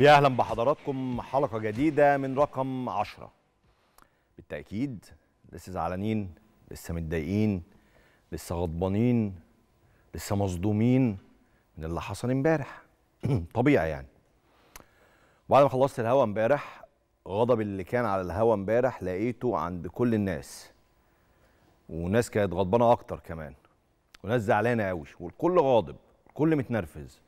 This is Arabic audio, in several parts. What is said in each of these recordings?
يا أهلا بحضراتكم حلقة جديدة من رقم عشرة بالتأكيد لسه زعلانين لسه متضايقين لسه غضبانين لسه مصدومين من اللي حصل امبارح طبيعي يعني بعد ما خلصت الهوا امبارح غضب اللي كان على الهوا امبارح لقيته عند كل الناس وناس كانت غضبانه اكتر كمان وناس زعلانه قوي والكل غاضب والكل متنرفز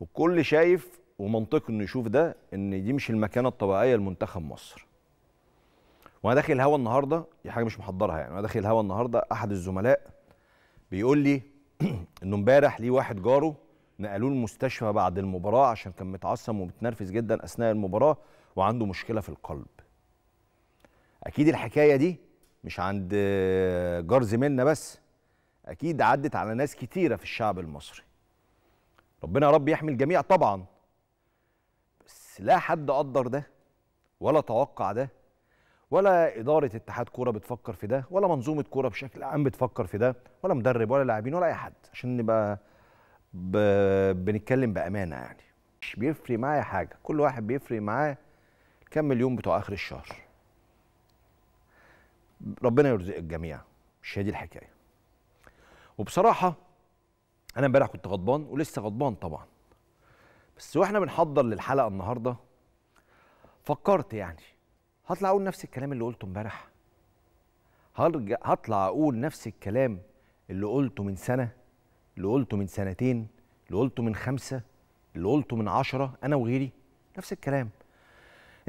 والكل شايف ومنطقي انه يشوف ده ان دي مش المكانه الطبيعيه لمنتخب مصر وانا داخل الهوا النهارده دي حاجه مش محضرها يعني وانا داخل الهوا النهارده احد الزملاء بيقول لي انه امبارح ليه واحد جاره نقلوه المستشفى بعد المباراه عشان كان متعصب ومتنرفز جدا اثناء المباراه وعنده مشكله في القلب اكيد الحكايه دي مش عند جار زميلنا بس اكيد عدت على ناس كتيره في الشعب المصري ربنا يا رب يحمي الجميع طبعا بس لا حد قدر ده ولا توقع ده ولا إدارة اتحاد كورة بتفكر في ده ولا منظومة كورة بشكل عام بتفكر في ده ولا مدرب ولا لاعبين ولا أي حد عشان نبقى ب... بنتكلم بأمانة يعني مش بيفرق معايا حاجة كل واحد بيفرق معاه كم مليون بتوع آخر الشهر ربنا يرزق الجميع مش هي دي الحكاية وبصراحة أنا امبارح كنت غضبان ولسه غضبان طبعا بس واحنا بنحضر للحلقه النهارده فكرت يعني هطلع اقول نفس الكلام اللي قلته امبارح هرجع هطلع اقول نفس الكلام اللي قلته من سنه اللي قلته من سنتين اللي قلته من خمسه اللي قلته من عشرة انا وغيري نفس الكلام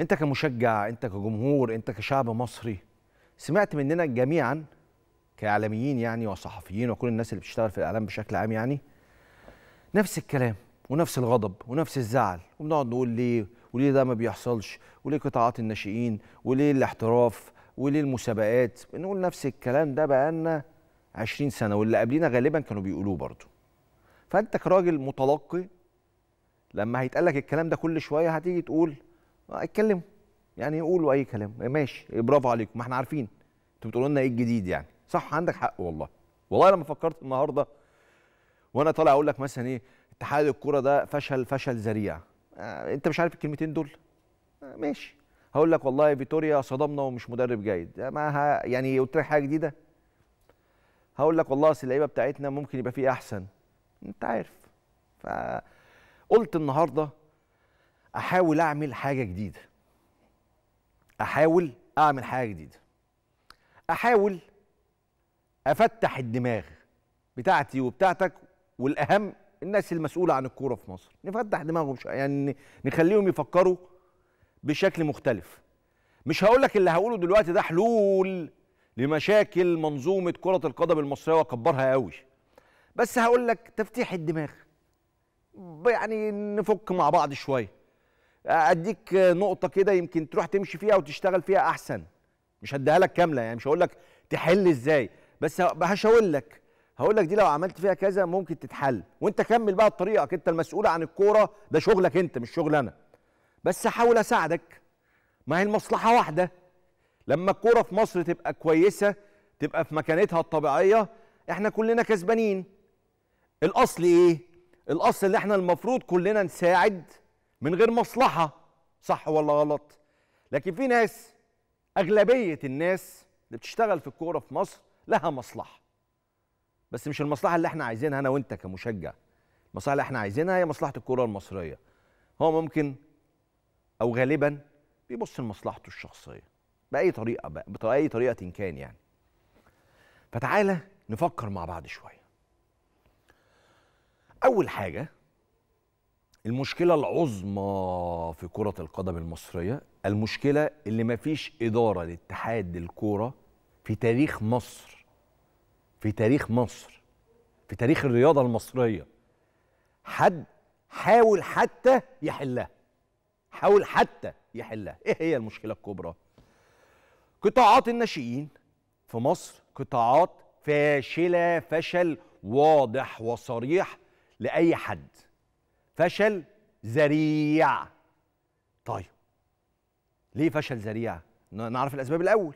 انت كمشجع انت كجمهور انت كشعب مصري سمعت مننا جميعا كاعلاميين يعني وصحفيين وكل الناس اللي بتشتغل في الاعلام بشكل عام يعني نفس الكلام ونفس الغضب ونفس الزعل وبنقعد نقول ليه وليه ده ما بيحصلش وليه قطاعات الناشئين وليه الاحتراف وليه المسابقات بنقول نفس الكلام ده بقالنا 20 سنه واللي قبلينا غالبا كانوا بيقولوه برضه فانت كراجل متلقي لما هيتقال لك الكلام ده كل شويه هتيجي تقول آه، اتكلموا يعني يقولوا اي كلام ماشي إيه، برافو عليكم ما احنا عارفين انتوا بتقولوا لنا ايه الجديد يعني صح عندك حق والله والله لما فكرت النهارده وانا طالع اقول لك مثلا ايه اتحاد الكوره ده فشل فشل ذريع آه، انت مش عارف الكلمتين دول آه، ماشي هقول لك والله فيتوريا صدمنا ومش مدرب جيد آه، ما يعني قلت لك حاجه جديده هقول لك والله اصل اللعيبه بتاعتنا ممكن يبقى فيه احسن انت عارف فقلت النهارده احاول اعمل حاجه جديده احاول اعمل حاجه جديده احاول افتح الدماغ بتاعتي وبتاعتك والاهم الناس المسؤوله عن الكوره في مصر نفتح دماغهم يعني نخليهم يفكروا بشكل مختلف مش هقول لك اللي هقوله دلوقتي ده حلول لمشاكل منظومه كره القدم المصريه واكبرها قوي بس هقول لك تفتيح الدماغ يعني نفك مع بعض شويه اديك نقطه كده يمكن تروح تمشي فيها وتشتغل فيها احسن مش هديها لك كامله يعني مش هقول لك تحل ازاي بس هشاور لك هقول لك دي لو عملت فيها كذا ممكن تتحل وانت كمل بقى طريقك انت المسؤول عن الكوره ده شغلك انت مش شغل انا بس احاول اساعدك ما هي المصلحه واحده لما الكوره في مصر تبقى كويسه تبقى في مكانتها الطبيعيه احنا كلنا كسبانين الاصل ايه الاصل اللي احنا المفروض كلنا نساعد من غير مصلحه صح ولا غلط لكن في ناس اغلبيه الناس اللي بتشتغل في الكوره في مصر لها مصلحه بس مش المصلحه اللي احنا عايزينها انا وانت كمشجع المصلحه اللي احنا عايزينها هي مصلحه الكره المصريه هو ممكن او غالبا بيبص لمصلحته الشخصيه باي طريقه بقى باي طريقه إن كان يعني فتعالى نفكر مع بعض شويه اول حاجه المشكله العظمى في كره القدم المصريه المشكله اللي مفيش اداره لاتحاد الكوره في تاريخ مصر في تاريخ مصر في تاريخ الرياضه المصريه حد حاول حتى يحلها حاول حتى يحلها ايه هي المشكله الكبرى قطاعات الناشئين في مصر قطاعات فاشله فشل واضح وصريح لاي حد فشل ذريع طيب ليه فشل ذريع نعرف الاسباب الاول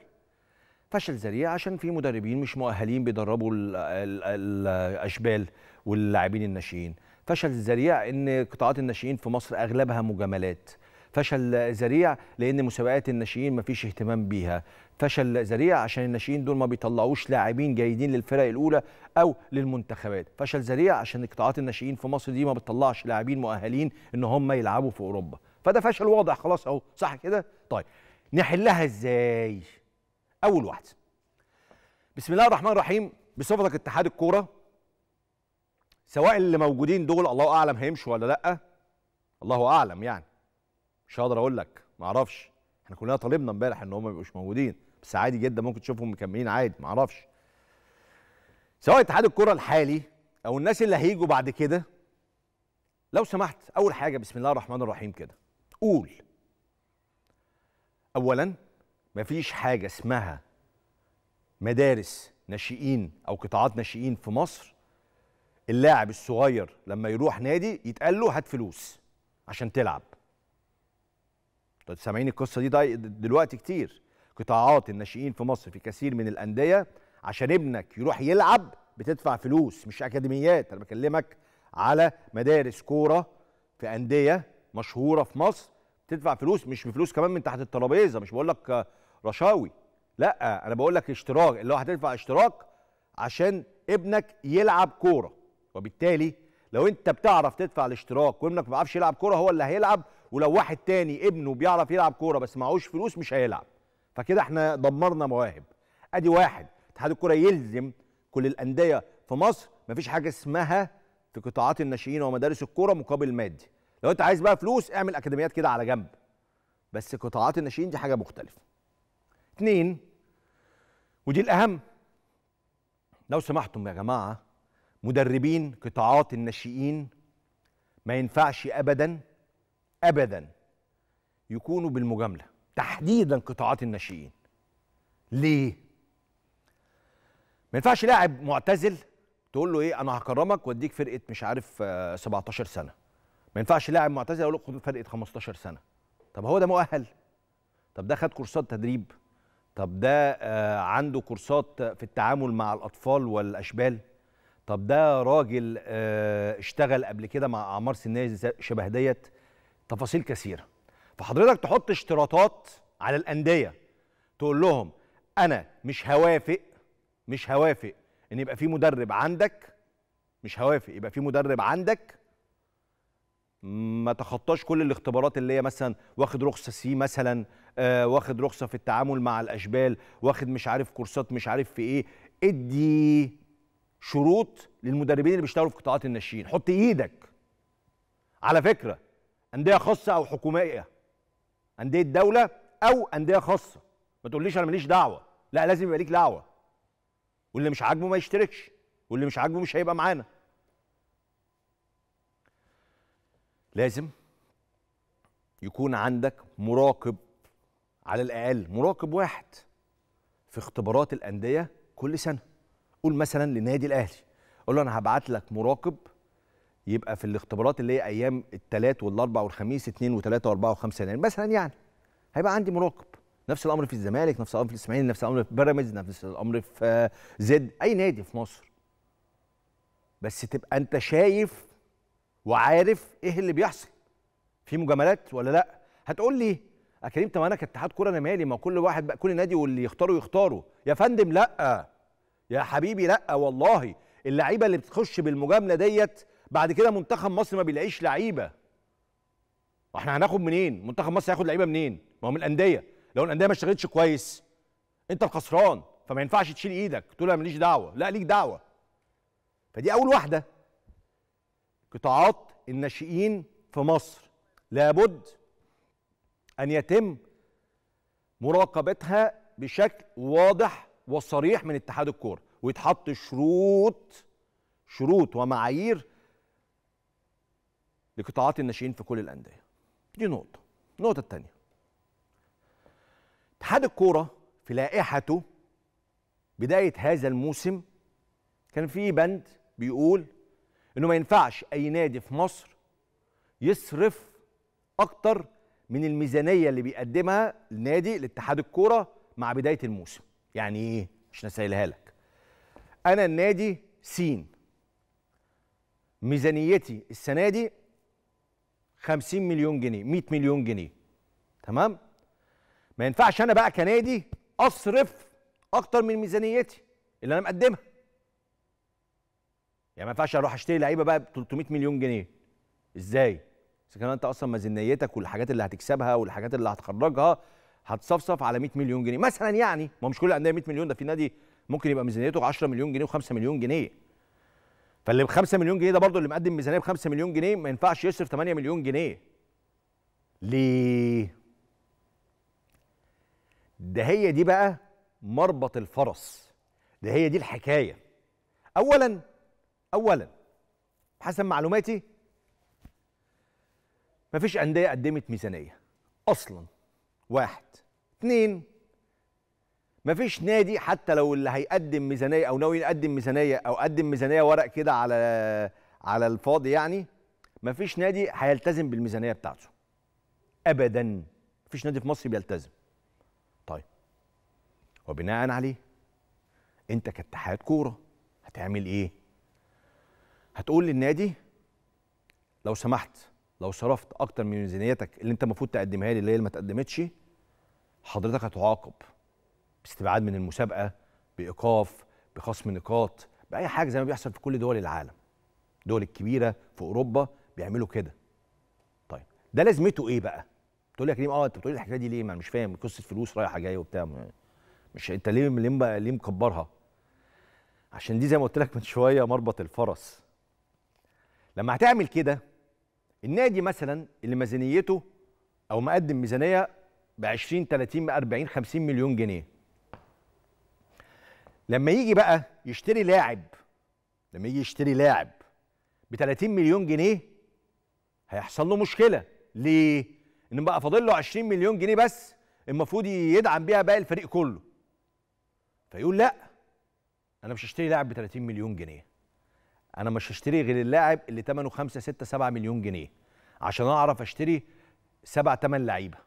فشل ذريع عشان في مدربين مش مؤهلين بيدربوا الاشبال واللاعبين الناشئين فشل ذريع ان قطاعات الناشئين في مصر اغلبها مجاملات فشل ذريع لان مسابقات الناشئين ما فيش اهتمام بيها فشل ذريع عشان الناشئين دول ما بيطلعوش لاعبين جيدين للفرق الاولى او للمنتخبات فشل ذريع عشان قطاعات الناشئين في مصر دي ما بتطلعش لاعبين مؤهلين ان هم يلعبوا في اوروبا فده فشل واضح خلاص اهو صح كده طيب نحلها ازاي اول واحده بسم الله الرحمن الرحيم بصفتك اتحاد الكوره سواء اللي موجودين دول الله اعلم هيمشوا ولا لا الله اعلم يعني مش هقدر اقول لك ما اعرفش احنا كلنا طالبنا امبارح ان هم ما يبقوش موجودين بس عادي جدا ممكن تشوفهم مكملين عادي ما اعرفش سواء اتحاد الكوره الحالي او الناس اللي هيجوا بعد كده لو سمحت اول حاجه بسم الله الرحمن الرحيم كده قول اولا مفيش حاجه اسمها مدارس ناشئين او قطاعات ناشئين في مصر اللاعب الصغير لما يروح نادي يتقال له هات فلوس عشان تلعب انتوا سامعين القصه دي طيب دلوقتي كتير قطاعات الناشئين في مصر في كثير من الانديه عشان ابنك يروح يلعب بتدفع فلوس مش اكاديميات انا بكلمك على مدارس كوره في انديه مشهوره في مصر تدفع فلوس مش بفلوس كمان من تحت الترابيزه مش بقول لك رشاوي لا انا بقول لك اشتراك اللي هو هتدفع اشتراك عشان ابنك يلعب كوره وبالتالي لو انت بتعرف تدفع الاشتراك وابنك ما بيعرفش يلعب كوره هو اللي هيلعب ولو واحد تاني ابنه بيعرف يلعب كوره بس معهوش فلوس مش هيلعب فكده احنا دمرنا مواهب ادي واحد اتحاد الكوره يلزم كل الانديه في مصر ما فيش حاجه اسمها في قطاعات الناشئين ومدارس الكوره مقابل مادي لو انت عايز بقى فلوس اعمل اكاديميات كده على جنب بس قطاعات الناشئين دي حاجه مختلفه اثنين ودي الأهم لو سمحتم يا جماعة مدربين قطاعات الناشئين ما ينفعش أبدا أبدا يكونوا بالمجاملة تحديدا قطاعات الناشئين ليه؟ ما ينفعش لاعب معتزل تقول له ايه انا هكرمك واديك فرقه مش عارف 17 آه، سنه ما ينفعش لاعب معتزل اقول له خد فرقه 15 سنه طب هو ده مؤهل طب ده خد كورسات تدريب طب ده آه، عنده كورسات في التعامل مع الأطفال والأشبال طب ده راجل آه، اشتغل قبل كده مع أعمار سنية شبه ديت تفاصيل كثيرة فحضرتك تحط اشتراطات على الأندية تقول لهم أنا مش هوافق مش هوافق إن يبقى في مدرب عندك مش هوافق يبقى في مدرب عندك ما تخطاش كل الاختبارات اللي هي مثلا واخد رخصه سي مثلا آه، واخد رخصه في التعامل مع الاشبال واخد مش عارف كورسات مش عارف في ايه ادي شروط للمدربين اللي بيشتغلوا في قطاعات الناشئين حط ايدك على فكره انديه خاصه او حكوميه انديه دوله او انديه خاصه ما تقوليش انا ماليش دعوه لا لازم يبقى ليك دعوه واللي مش عاجبه ما يشتركش واللي مش عاجبه مش هيبقى معانا لازم يكون عندك مراقب على الاقل مراقب واحد في اختبارات الانديه كل سنه قول مثلا للنادي الاهلي قول له انا هبعت لك مراقب يبقى في الاختبارات اللي هي ايام الثلاث والاربع والخميس اثنين وثلاثه واربعه وخمسه يناير مثلا يعني هيبقى عندي مراقب نفس الامر في الزمالك نفس الامر في الاسماعيلي نفس الامر في بيراميدز نفس الامر في آه، زد اي نادي في مصر بس تبقى انت شايف وعارف ايه اللي بيحصل في مجاملات ولا لا هتقول لي اكريم طب انا كاتحاد كوره انا مالي ما كل واحد بقى كل نادي واللي يختاروا يختاروا يا فندم لا يا حبيبي لا والله اللعيبه اللي بتخش بالمجامله ديت بعد كده منتخب مصر ما بيلاقيش لعيبه واحنا هناخد منين منتخب مصر هياخد لعيبه منين ما هو من الانديه لو الانديه ما اشتغلتش كويس انت الخسران فما ينفعش تشيل ايدك تقول انا ماليش دعوه لا ليك دعوه فدي اول واحده قطاعات الناشئين في مصر لابد ان يتم مراقبتها بشكل واضح وصريح من اتحاد الكوره ويتحط شروط شروط ومعايير لقطاعات الناشئين في كل الانديه دي نقطه النقطه الثانيه اتحاد الكوره في لائحته بدايه هذا الموسم كان في بند بيقول انه ما ينفعش اي نادي في مصر يصرف اكتر من الميزانيه اللي بيقدمها النادي لاتحاد الكوره مع بدايه الموسم يعني ايه مش نسيلها لك انا النادي سين ميزانيتي السنه دي 50 مليون جنيه 100 مليون جنيه تمام ما ينفعش انا بقى كنادي اصرف اكتر من ميزانيتي اللي انا مقدمها يعني ما ينفعش اروح اشتري لعيبه بقى ب 300 مليون جنيه ازاي اذا كان انت اصلا ميزانيتك والحاجات اللي هتكسبها والحاجات اللي هتخرجها هتصفصف على 100 مليون جنيه مثلا يعني ما مش كل الانديه 100 مليون ده في نادي ممكن يبقى ميزانيته 10 مليون جنيه و5 مليون جنيه فاللي ب 5 مليون جنيه ده برضه اللي مقدم ميزانيه ب 5 مليون جنيه ما ينفعش يصرف 8 مليون جنيه ليه ده هي دي بقى مربط الفرس ده هي دي الحكايه اولا اولا حسب معلوماتي مفيش أندية قدمت ميزانية أصلا واحد اتنين مفيش نادي حتى لو اللي هيقدم ميزانية أو ناوي يقدم ميزانية أو قدم ميزانية ورق كده على على الفاضي يعني مفيش نادي هيلتزم بالميزانية بتاعته أبدا مفيش نادي في مصر بيلتزم طيب وبناء عليه أنت كاتحاد كورة هتعمل إيه؟ هتقول للنادي لو سمحت لو صرفت اكتر من ميزانيتك اللي انت المفروض تقدمها لي اللي هي ما تقدمتش حضرتك هتعاقب باستبعاد من المسابقه بايقاف بخصم نقاط باي حاجه زي ما بيحصل في كل دول العالم الدول الكبيره في اوروبا بيعملوا كده طيب ده لازمته ايه بقى تقول لي يا كريم اه انت بتقول لي الحكايه دي ليه ما انا مش فاهم قصه فلوس رايحه جايه وبتاع مش انت ليه ليه ليه مكبرها عشان دي زي ما قلت لك من شويه مربط الفرس لما هتعمل كده النادي مثلا اللي ميزانيته او مقدم ميزانيه ب 20 30 40 50 مليون جنيه لما يجي بقى يشتري لاعب لما يجي يشتري لاعب ب 30 مليون جنيه هيحصل له مشكله ليه؟ ان بقى فاضل له 20 مليون جنيه بس المفروض يدعم بيها باقي الفريق كله فيقول لا انا مش هشتري لاعب ب 30 مليون جنيه انا مش هشتري غير اللاعب اللي ثمنه 5 6 7 مليون جنيه عشان اعرف اشتري 7 8 لعيبه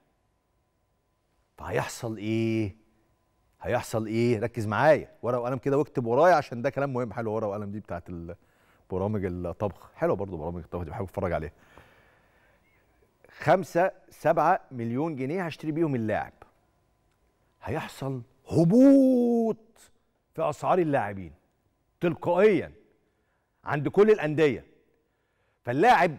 فهيحصل ايه هيحصل ايه ركز معايا ورقه وقلم كده واكتب ورايا عشان ده كلام مهم حلو ورقه وقلم دي بتاعت برامج الطبخ حلوه برضو برامج الطبخ دي بحب اتفرج عليها خمسة سبعة مليون جنيه هشتري بيهم اللاعب هيحصل هبوط في اسعار اللاعبين تلقائيا عند كل الانديه فاللاعب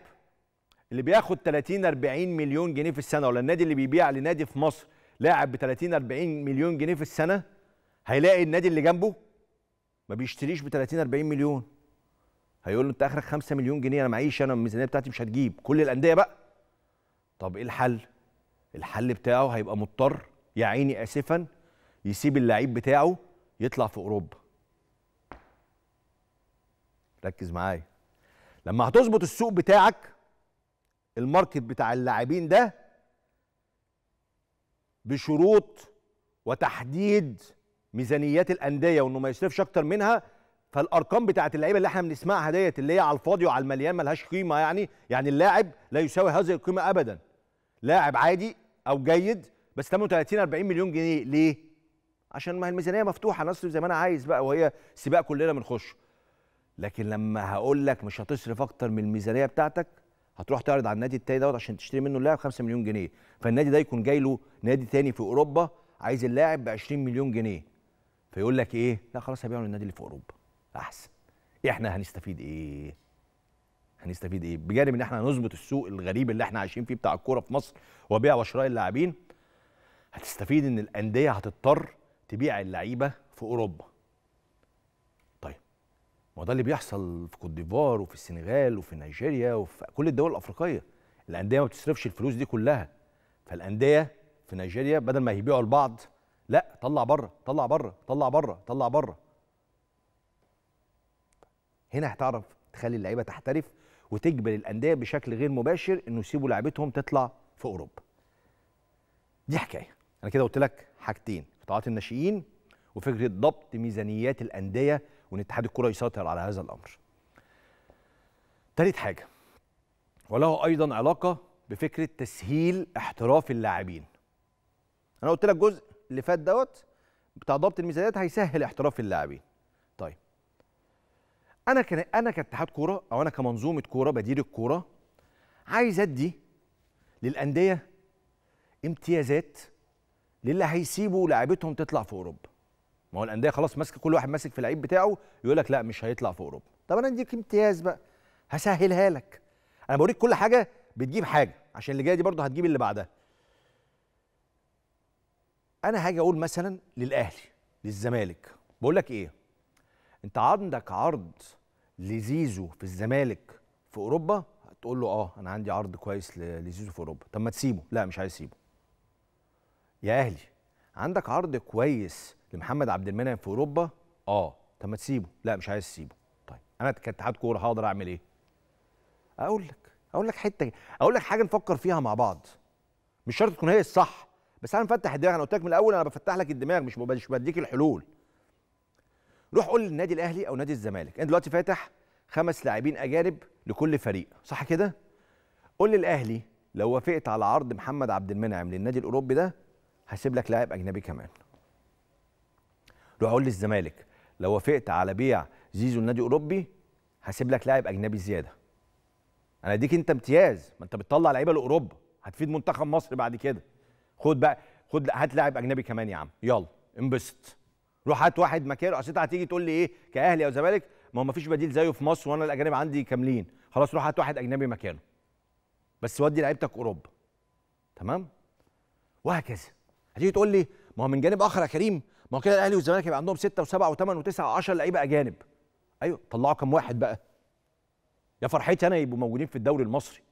اللي بياخد 30 40 مليون جنيه في السنه ولا النادي اللي بيبيع لنادي في مصر لاعب ب 30 40 مليون جنيه في السنه هيلاقي النادي اللي جنبه ما بيشتريش ب 30 40 مليون هيقول له انت اخرك 5 مليون جنيه انا معيش انا الميزانيه بتاعتي مش هتجيب كل الانديه بقى طب ايه الحل الحل بتاعه هيبقى مضطر يا عيني اسفا يسيب اللعيب بتاعه يطلع في اوروبا ركز معايا لما هتظبط السوق بتاعك الماركت بتاع اللاعبين ده بشروط وتحديد ميزانيات الانديه وانه ما يصرفش اكتر منها فالارقام بتاعت اللعيبه اللي احنا بنسمعها ديت اللي هي على الفاضي وعلى المليان ملهاش قيمه يعني يعني اللاعب لا يساوي هذه القيمه ابدا لاعب عادي او جيد بس 38 40 مليون جنيه ليه عشان ما الميزانيه مفتوحه نصرف زي ما انا عايز بقى وهي سباق كلنا بنخش لكن لما هقول لك مش هتصرف اكتر من الميزانيه بتاعتك هتروح تعرض على النادي التاني دوت عشان تشتري منه اللاعب 5 مليون جنيه فالنادي ده يكون جاي له نادي تاني في اوروبا عايز اللاعب ب 20 مليون جنيه فيقول لك ايه لا خلاص هبيعه للنادي اللي في اوروبا احسن احنا هنستفيد ايه هنستفيد ايه بجانب ان احنا هنظبط السوق الغريب اللي احنا عايشين فيه بتاع الكوره في مصر وبيع وشراء اللاعبين هتستفيد ان الانديه هتضطر تبيع اللعيبه في اوروبا ما ده اللي بيحصل في كوت ديفوار وفي السنغال وفي نيجيريا وفي كل الدول الافريقيه الانديه ما بتصرفش الفلوس دي كلها فالانديه في نيجيريا بدل ما يبيعوا لبعض لا طلع بره طلع بره طلع بره طلع بره هنا هتعرف تخلي اللعيبه تحترف وتجبر الانديه بشكل غير مباشر انه يسيبوا لعيبتهم تطلع في اوروبا دي حكايه انا كده قلت لك حاجتين قطاعات الناشئين وفكره ضبط ميزانيات الانديه وان اتحاد الكره يسيطر على هذا الامر تالت حاجه وله ايضا علاقه بفكره تسهيل احتراف اللاعبين انا قلت لك الجزء اللي فات دوت بتاع ضبط الميزانيات هيسهل احتراف اللاعبين طيب انا كان انا كاتحاد كوره او انا كمنظومه كوره بدير الكوره عايز ادي للانديه امتيازات للي هيسيبوا لعبتهم تطلع في اوروبا ما هو الانديه خلاص ماسك كل واحد ماسك في اللعيب بتاعه يقول لك لا مش هيطلع في اوروبا طب انا اديك امتياز بقى هسهلها لك انا بوريك كل حاجه بتجيب حاجه عشان اللي جايه دي برضه هتجيب اللي بعدها انا هاجي اقول مثلا للاهلي للزمالك بقول لك ايه انت عندك عرض لزيزو في الزمالك في اوروبا تقول له اه انا عندي عرض كويس لزيزو في اوروبا طب ما تسيبه لا مش عايز اسيبه يا اهلي عندك عرض كويس لمحمد عبد المنعم في اوروبا اه طب ما تسيبه لا مش عايز تسيبه طيب انا كاتحاد كوره هقدر اعمل ايه اقول لك اقول لك حته اقول لك حاجه نفكر فيها مع بعض مش شرط تكون هي الصح بس انا مفتح الدماغ انا قلت لك من الاول انا بفتح لك الدماغ مش مش بديك الحلول روح قول للنادي الاهلي او نادي الزمالك انت دلوقتي فاتح خمس لاعبين اجانب لكل فريق صح كده قول للاهلي لو وافقت على عرض محمد عبد المنعم للنادي الاوروبي ده هسيب لك لاعب اجنبي كمان روح قول للزمالك لو وافقت على بيع زيزو لنادي اوروبي هسيب لك لاعب اجنبي زياده انا اديك انت امتياز ما انت بتطلع لعيبه لاوروبا هتفيد منتخب مصر بعد كده خد بقى خد هات لاعب اجنبي كمان يا عم يلا انبسط روح هات واحد مكانه اصل انت هتيجي تقول لي ايه كاهلي او زمالك ما هو ما فيش بديل زيه في مصر وانا الاجانب عندي كاملين خلاص روح هات واحد اجنبي مكانه بس ودي لعيبتك اوروبا تمام وهكذا هتيجي تقول لي ما هو من جانب اخر يا كريم ما كده الاهلي والزمالك يبقى عندهم 6 و7 و8 و9 و10 لعيبه اجانب ايوه طلعوا كام واحد بقى يا فرحتي انا يبقوا موجودين في الدوري المصري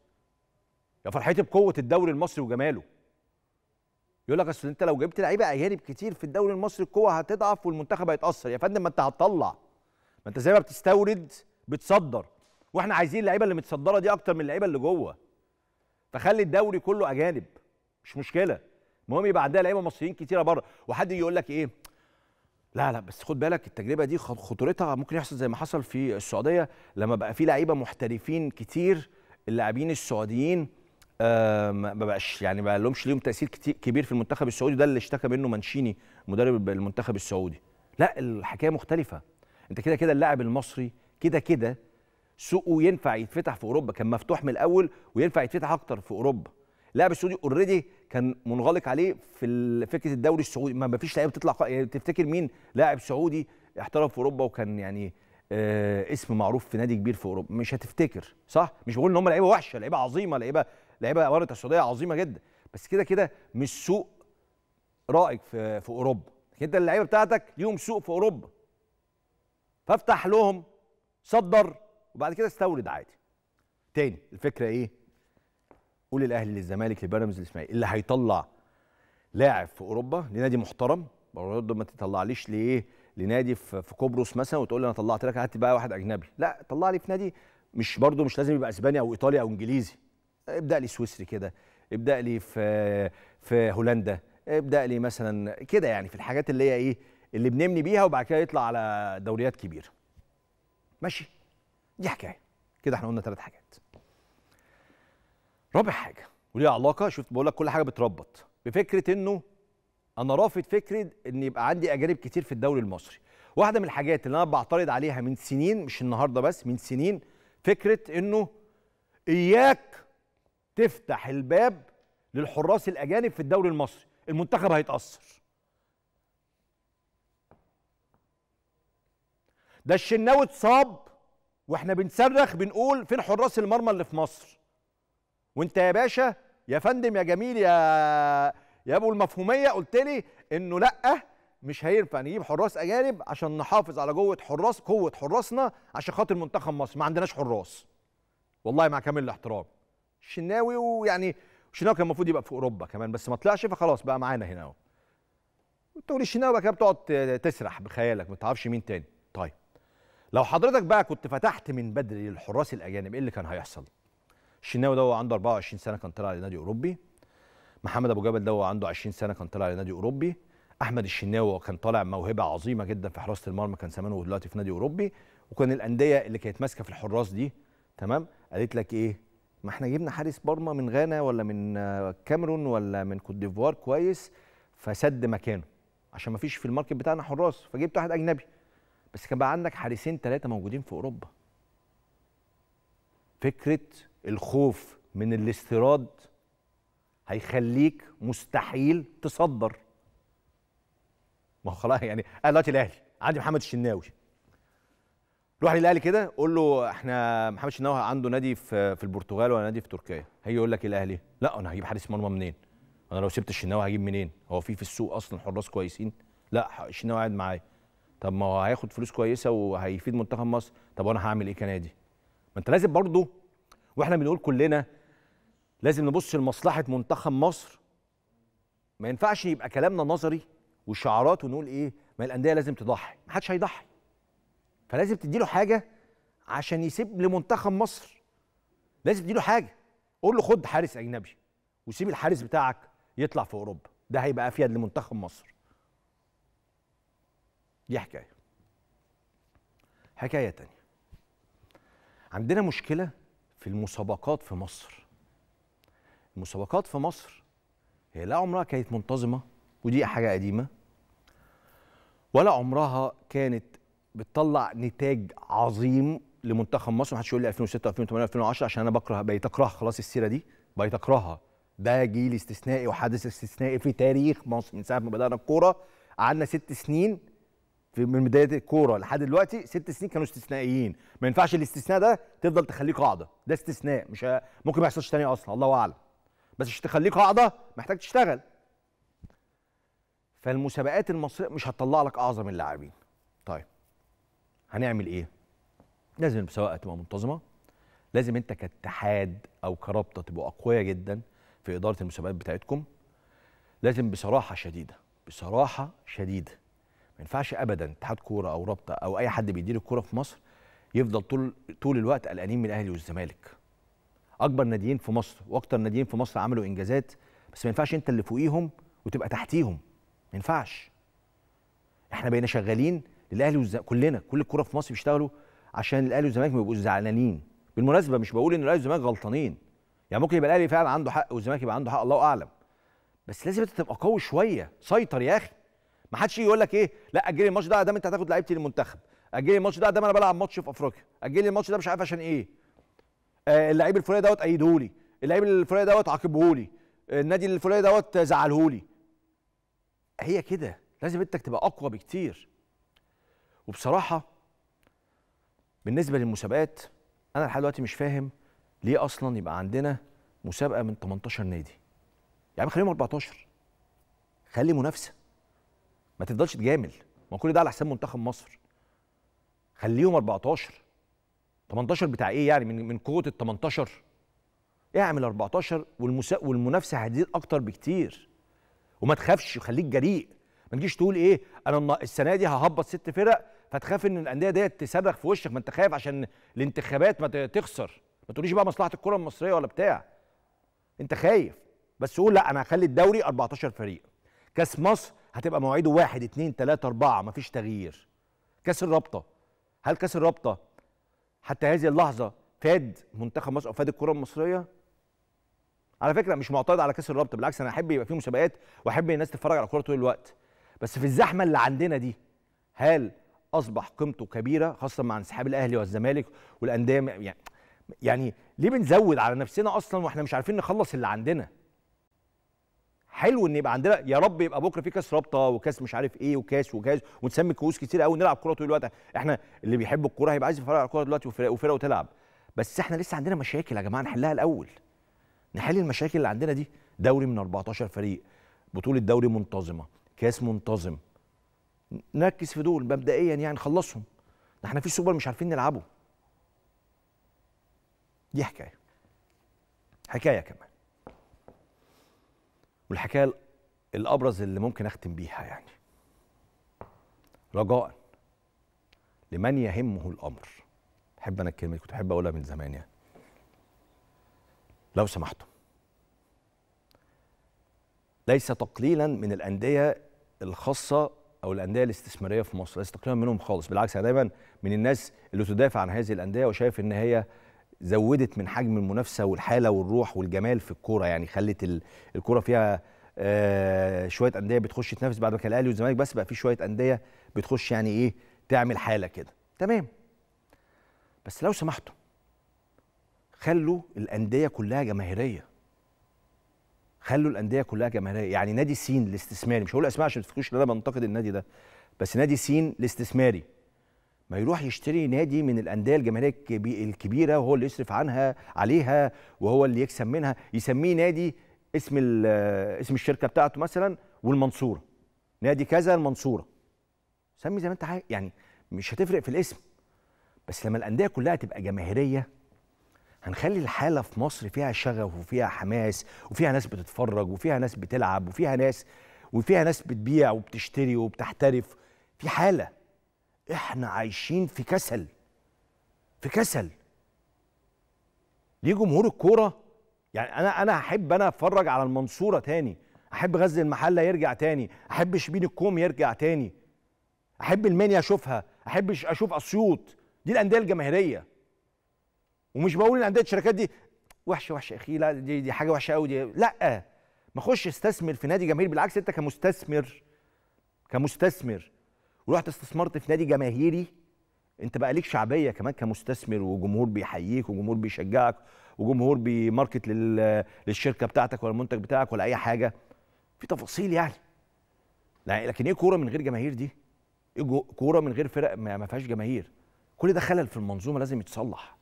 يا فرحتي بقوه الدوري المصري وجماله يقول لك اصل انت لو جبت لعيبه اجانب كتير في الدوري المصري القوه هتضعف والمنتخب هيتاثر يا فندم ما انت هتطلع ما انت زي ما بتستورد بتصدر واحنا عايزين اللعيبه اللي متصدره دي اكتر من اللعيبه اللي جوه فخلي الدوري كله اجانب مش مشكله المهم يبقى عندها لعيبه مصريين كتيره بره وحد يجي يقول لك ايه لا لا بس خد بالك التجربه دي خطورتها ممكن يحصل زي ما حصل في السعوديه لما بقى في لعيبه محترفين كتير اللاعبين السعوديين آه، ما بقاش يعني ما لهمش ليهم تاثير كبير في المنتخب السعودي ده اللي اشتكى منه مانشيني مدرب المنتخب السعودي لا الحكايه مختلفه انت كده كده اللاعب المصري كده كده سوقه ينفع يتفتح في اوروبا كان مفتوح من الاول وينفع يتفتح اكتر في اوروبا لاعب السعودي اوريدي كان منغلق عليه في فكره الدوري السعودي ما فيش لعيبه بتطلع يعني تفتكر مين لاعب سعودي احترف في اوروبا وكان يعني آه اسم معروف في نادي كبير في اوروبا مش هتفتكر صح مش بقول ان هم لعيبه وحشه لعيبه عظيمه لعيبه لعيبه ورقه السعوديه عظيمه جدا بس كده كده مش سوق رائج في في اوروبا انت اللعيبه بتاعتك ليهم سوق في اوروبا فافتح لهم صدر وبعد كده استورد عادي تاني الفكره ايه قول الاهلي للزمالك لبيراميدز الاسماعيلي اللي هيطلع لاعب في اوروبا لنادي محترم برضه ما تطلعليش ليه لنادي في قبرص مثلا وتقول لي انا طلعت لك هات بقى واحد اجنبي لا طلع لي في نادي مش برضه مش لازم يبقى اسباني او ايطالي او انجليزي ابدا لي سويسري كده ابدا لي في في هولندا ابدا لي مثلا كده يعني في الحاجات اللي هي ايه اللي بنبني بيها وبعد كده يطلع على دوريات كبيره ماشي دي حكايه كده احنا قلنا ثلاث حاجات رابع حاجه وليها علاقه شفت بقول لك كل حاجه بتربط بفكره انه انا رافض فكره ان يبقى عندي اجانب كتير في الدوري المصري واحده من الحاجات اللي انا بعترض عليها من سنين مش النهارده بس من سنين فكره انه اياك تفتح الباب للحراس الاجانب في الدوري المصري المنتخب هيتاثر ده الشناوي اتصاب واحنا بنصرخ بنقول فين حراس المرمى اللي في مصر وانت يا باشا يا فندم يا جميل يا يا ابو المفهوميه قلت لي انه لا مش هينفع نجيب حراس اجانب عشان نحافظ على قوه حراس قوه حراسنا عشان خاطر منتخب مصر ما عندناش حراس والله مع كامل الاحترام الشناوي ويعني الشناوي كان المفروض يبقى في اوروبا كمان بس ما طلعش فخلاص بقى معانا هنا اهو تقول الشناوي بقى كده بتقعد تسرح بخيالك ما تعرفش مين تاني طيب لو حضرتك بقى كنت فتحت من بدري للحراس الاجانب ايه اللي كان هيحصل الشناوي ده عنده 24 سنه كان طلع لنادي اوروبي محمد ابو جبل ده عنده 20 سنه كان طلع لنادي اوروبي احمد الشناوي كان طالع موهبه عظيمه جدا في حراسه المرمى كان زمانه دلوقتي في نادي اوروبي وكان الانديه اللي كانت ماسكه في الحراس دي تمام قالت لك ايه ما احنا جبنا حارس مرمى من غانا ولا من الكاميرون ولا من كوت ديفوار كويس فسد مكانه عشان ما فيش في الماركت بتاعنا حراس فجبت واحد اجنبي بس كان بقى عندك حارسين ثلاثه موجودين في اوروبا فكره الخوف من الاستيراد هيخليك مستحيل تصدر ما هو خلاص يعني انا دلوقتي الاهلي عندي محمد الشناوي روح للاهلي كده قول له احنا محمد الشناوي عنده نادي في في البرتغال ولا نادي في تركيا هيجي يقول لك الاهلي لا انا هجيب حارس مرمى منين انا لو سبت الشناوي هجيب منين هو في في السوق اصلا حراس كويسين لا الشناوي قاعد معايا طب ما هو هياخد فلوس كويسه وهيفيد منتخب مصر طب وانا هعمل ايه كنادي ما انت لازم برضه واحنا بنقول كلنا لازم نبص لمصلحه منتخب مصر ما ينفعش يبقى كلامنا نظري وشعارات ونقول ايه ما الانديه لازم تضحي ما حدش هيضحي فلازم تدي له حاجه عشان يسيب لمنتخب مصر لازم تدي له حاجه قول له خد حارس اجنبي وسيب الحارس بتاعك يطلع في اوروبا ده هيبقى افيد لمنتخب مصر دي حكايه حكايه تانية عندنا مشكله في المسابقات في مصر المسابقات في مصر هي لا عمرها كانت منتظمه ودي حاجه قديمه ولا عمرها كانت بتطلع نتاج عظيم لمنتخب مصر محدش يقول لي 2006 2008 2010 عشان انا بكره بقيت اكره خلاص السيره دي بقيت اكرهها ده جيل استثنائي وحدث استثنائي في تاريخ مصر من ساعه ما بدانا الكوره قعدنا ست سنين في من بدايه الكوره لحد دلوقتي ست سنين كانوا استثنائيين ما ينفعش الاستثناء ده تفضل تخليه قاعده ده استثناء مش ممكن ما يحصلش تاني اصلا الله اعلم بس عشان تخليه قاعده محتاج تشتغل فالمسابقات المصريه مش هتطلع لك اعظم اللاعبين طيب هنعمل ايه لازم المسابقه تبقى منتظمه لازم انت كاتحاد او كرابطه تبقوا اقوياء جدا في اداره المسابقات بتاعتكم لازم بصراحه شديده بصراحه شديده ينفعش ابدا اتحاد كوره او رابطه او اي حد بيدير الكوره في مصر يفضل طول طول الوقت قلقانين من الاهلي والزمالك اكبر ناديين في مصر واكتر ناديين في مصر عملوا انجازات بس ما ينفعش انت اللي فوقيهم وتبقى تحتيهم ما ينفعش احنا بقينا شغالين للاهلي والزمالك كلنا كل الكوره في مصر بيشتغلوا عشان الاهلي والزمالك ما يبقوش زعلانين بالمناسبه مش بقول ان الاهلي والزمالك غلطانين يعني ممكن يبقى الاهلي فعلا عنده حق والزمالك يبقى عنده حق الله اعلم بس لازم انت تبقى قوي شويه سيطر يا اخي ما حدش يقول لك ايه لا اجلي الماتش ده دام انت هتاخد لعيبتي للمنتخب اجلي الماتش ده دام انا بلعب ماتش في افريقيا اجلي الماتش ده مش عارف عشان ايه آه، اللعيب الفلاني دوت ايدهولي اللعيب الفلاني دوت عاقبهولي النادي الفلاني دوت زعلهولي هي كده لازم انت تبقى اقوى بكتير وبصراحه بالنسبه للمسابقات انا لحد دلوقتي مش فاهم ليه اصلا يبقى عندنا مسابقه من 18 نادي يعني خليهم 14 خلي منافسه ما تفضلش تجامل ما كل ده على حساب منتخب مصر خليهم 14 18 بتاع ايه يعني من من قوه ال 18 اعمل 14 والمسا... والمنافسه هتزيد اكتر بكتير وما تخافش وخليك جريء ما تجيش تقول ايه انا السنه دي ههبط ست فرق فتخاف ان الانديه ديت تصرخ في وشك ما انت خايف عشان الانتخابات ما تخسر ما تقوليش بقى مصلحه الكره المصريه ولا بتاع انت خايف بس قول لا انا هخلي الدوري 14 فريق كاس مصر هتبقى مواعيده واحد اتنين تلاتة أربعة مفيش تغيير كاس الرابطة هل كاس الرابطة حتى هذه اللحظة فاد منتخب مصر أو فاد الكرة المصرية؟ على فكرة مش معترض على كاس الرابطة بالعكس أنا أحب يبقى فيه مسابقات وأحب الناس تتفرج على الكره طول الوقت بس في الزحمة اللي عندنا دي هل أصبح قيمته كبيرة خاصة مع انسحاب الأهلي والزمالك والأندية يعني يعني ليه بنزود على نفسنا أصلا وإحنا مش عارفين نخلص اللي عندنا؟ حلو ان يبقى عندنا يا رب يبقى بكره في كاس رابطه وكاس مش عارف ايه وكاس وكاس ونسمي كؤوس كتير قوي نلعب كوره طول الوقت احنا اللي بيحب الكوره هيبقى عايز يتفرج على الكوره دلوقتي وفرقه وتلعب بس احنا لسه عندنا مشاكل يا جماعه نحلها الاول نحل المشاكل اللي عندنا دي دوري من 14 فريق بطوله دوري منتظمه كاس منتظم نركز في دول مبدئيا يعني نخلصهم ده احنا في سوبر مش عارفين نلعبه دي حكايه حكايه كمان والحكايه الابرز اللي ممكن اختم بيها يعني رجاء لمن يهمه الامر احب انا الكلمه كنت احب اقولها من زمان يعني لو سمحتم ليس تقليلا من الانديه الخاصه او الانديه الاستثماريه في مصر ليس تقليلا منهم خالص بالعكس انا دايما من الناس اللي تدافع عن هذه الانديه وشايف ان هي زودت من حجم المنافسه والحاله والروح والجمال في الكوره يعني خلت الكوره فيها آه، شويه انديه بتخش تنافس بعد ما كان الاهلي والزمالك بس بقى في شويه انديه بتخش يعني ايه تعمل حاله كده تمام بس لو سمحتوا خلوا الانديه كلها جماهيريه خلوا الانديه كلها جماهيريه يعني نادي سين الاستثماري مش هقول اسماء عشان ما تفتكروش ان انا بنتقد النادي ده بس نادي سين الاستثماري ما يروح يشتري نادي من الانديه الجماهيريه الكبيره وهو اللي يصرف عنها عليها وهو اللي يكسب منها يسميه نادي اسم اسم الشركه بتاعته مثلا والمنصوره نادي كذا المنصوره سمي زي ما انت عايز يعني مش هتفرق في الاسم بس لما الانديه كلها تبقى جماهيريه هنخلي الحاله في مصر فيها شغف وفيها حماس وفيها ناس بتتفرج وفيها ناس بتلعب وفيها ناس وفيها ناس بتبيع وبتشتري وبتحترف في حاله احنا عايشين في كسل في كسل ليه جمهور الكوره يعني انا انا احب انا اتفرج على المنصوره تاني احب غزل المحله يرجع تاني احب شبين الكوم يرجع تاني احب المنيا اشوفها احب اشوف اسيوط دي الانديه الجماهيريه ومش بقول الانديه الشركات دي وحشه وحشه اخي لا دي, دي حاجه وحشه قوي دي لا ما اخش استثمر في نادي جماهير بالعكس انت كمستثمر كمستثمر ورحت استثمرت في نادي جماهيري انت بقى ليك شعبيه كمان كمستثمر وجمهور بيحييك وجمهور بيشجعك وجمهور بيماركت للشركه بتاعتك ولا المنتج بتاعك ولا اي حاجه في تفاصيل يعني لكن ايه كوره من غير جماهير دي ايه كوره من غير فرق ما فيهاش جماهير كل ده خلل في المنظومه لازم يتصلح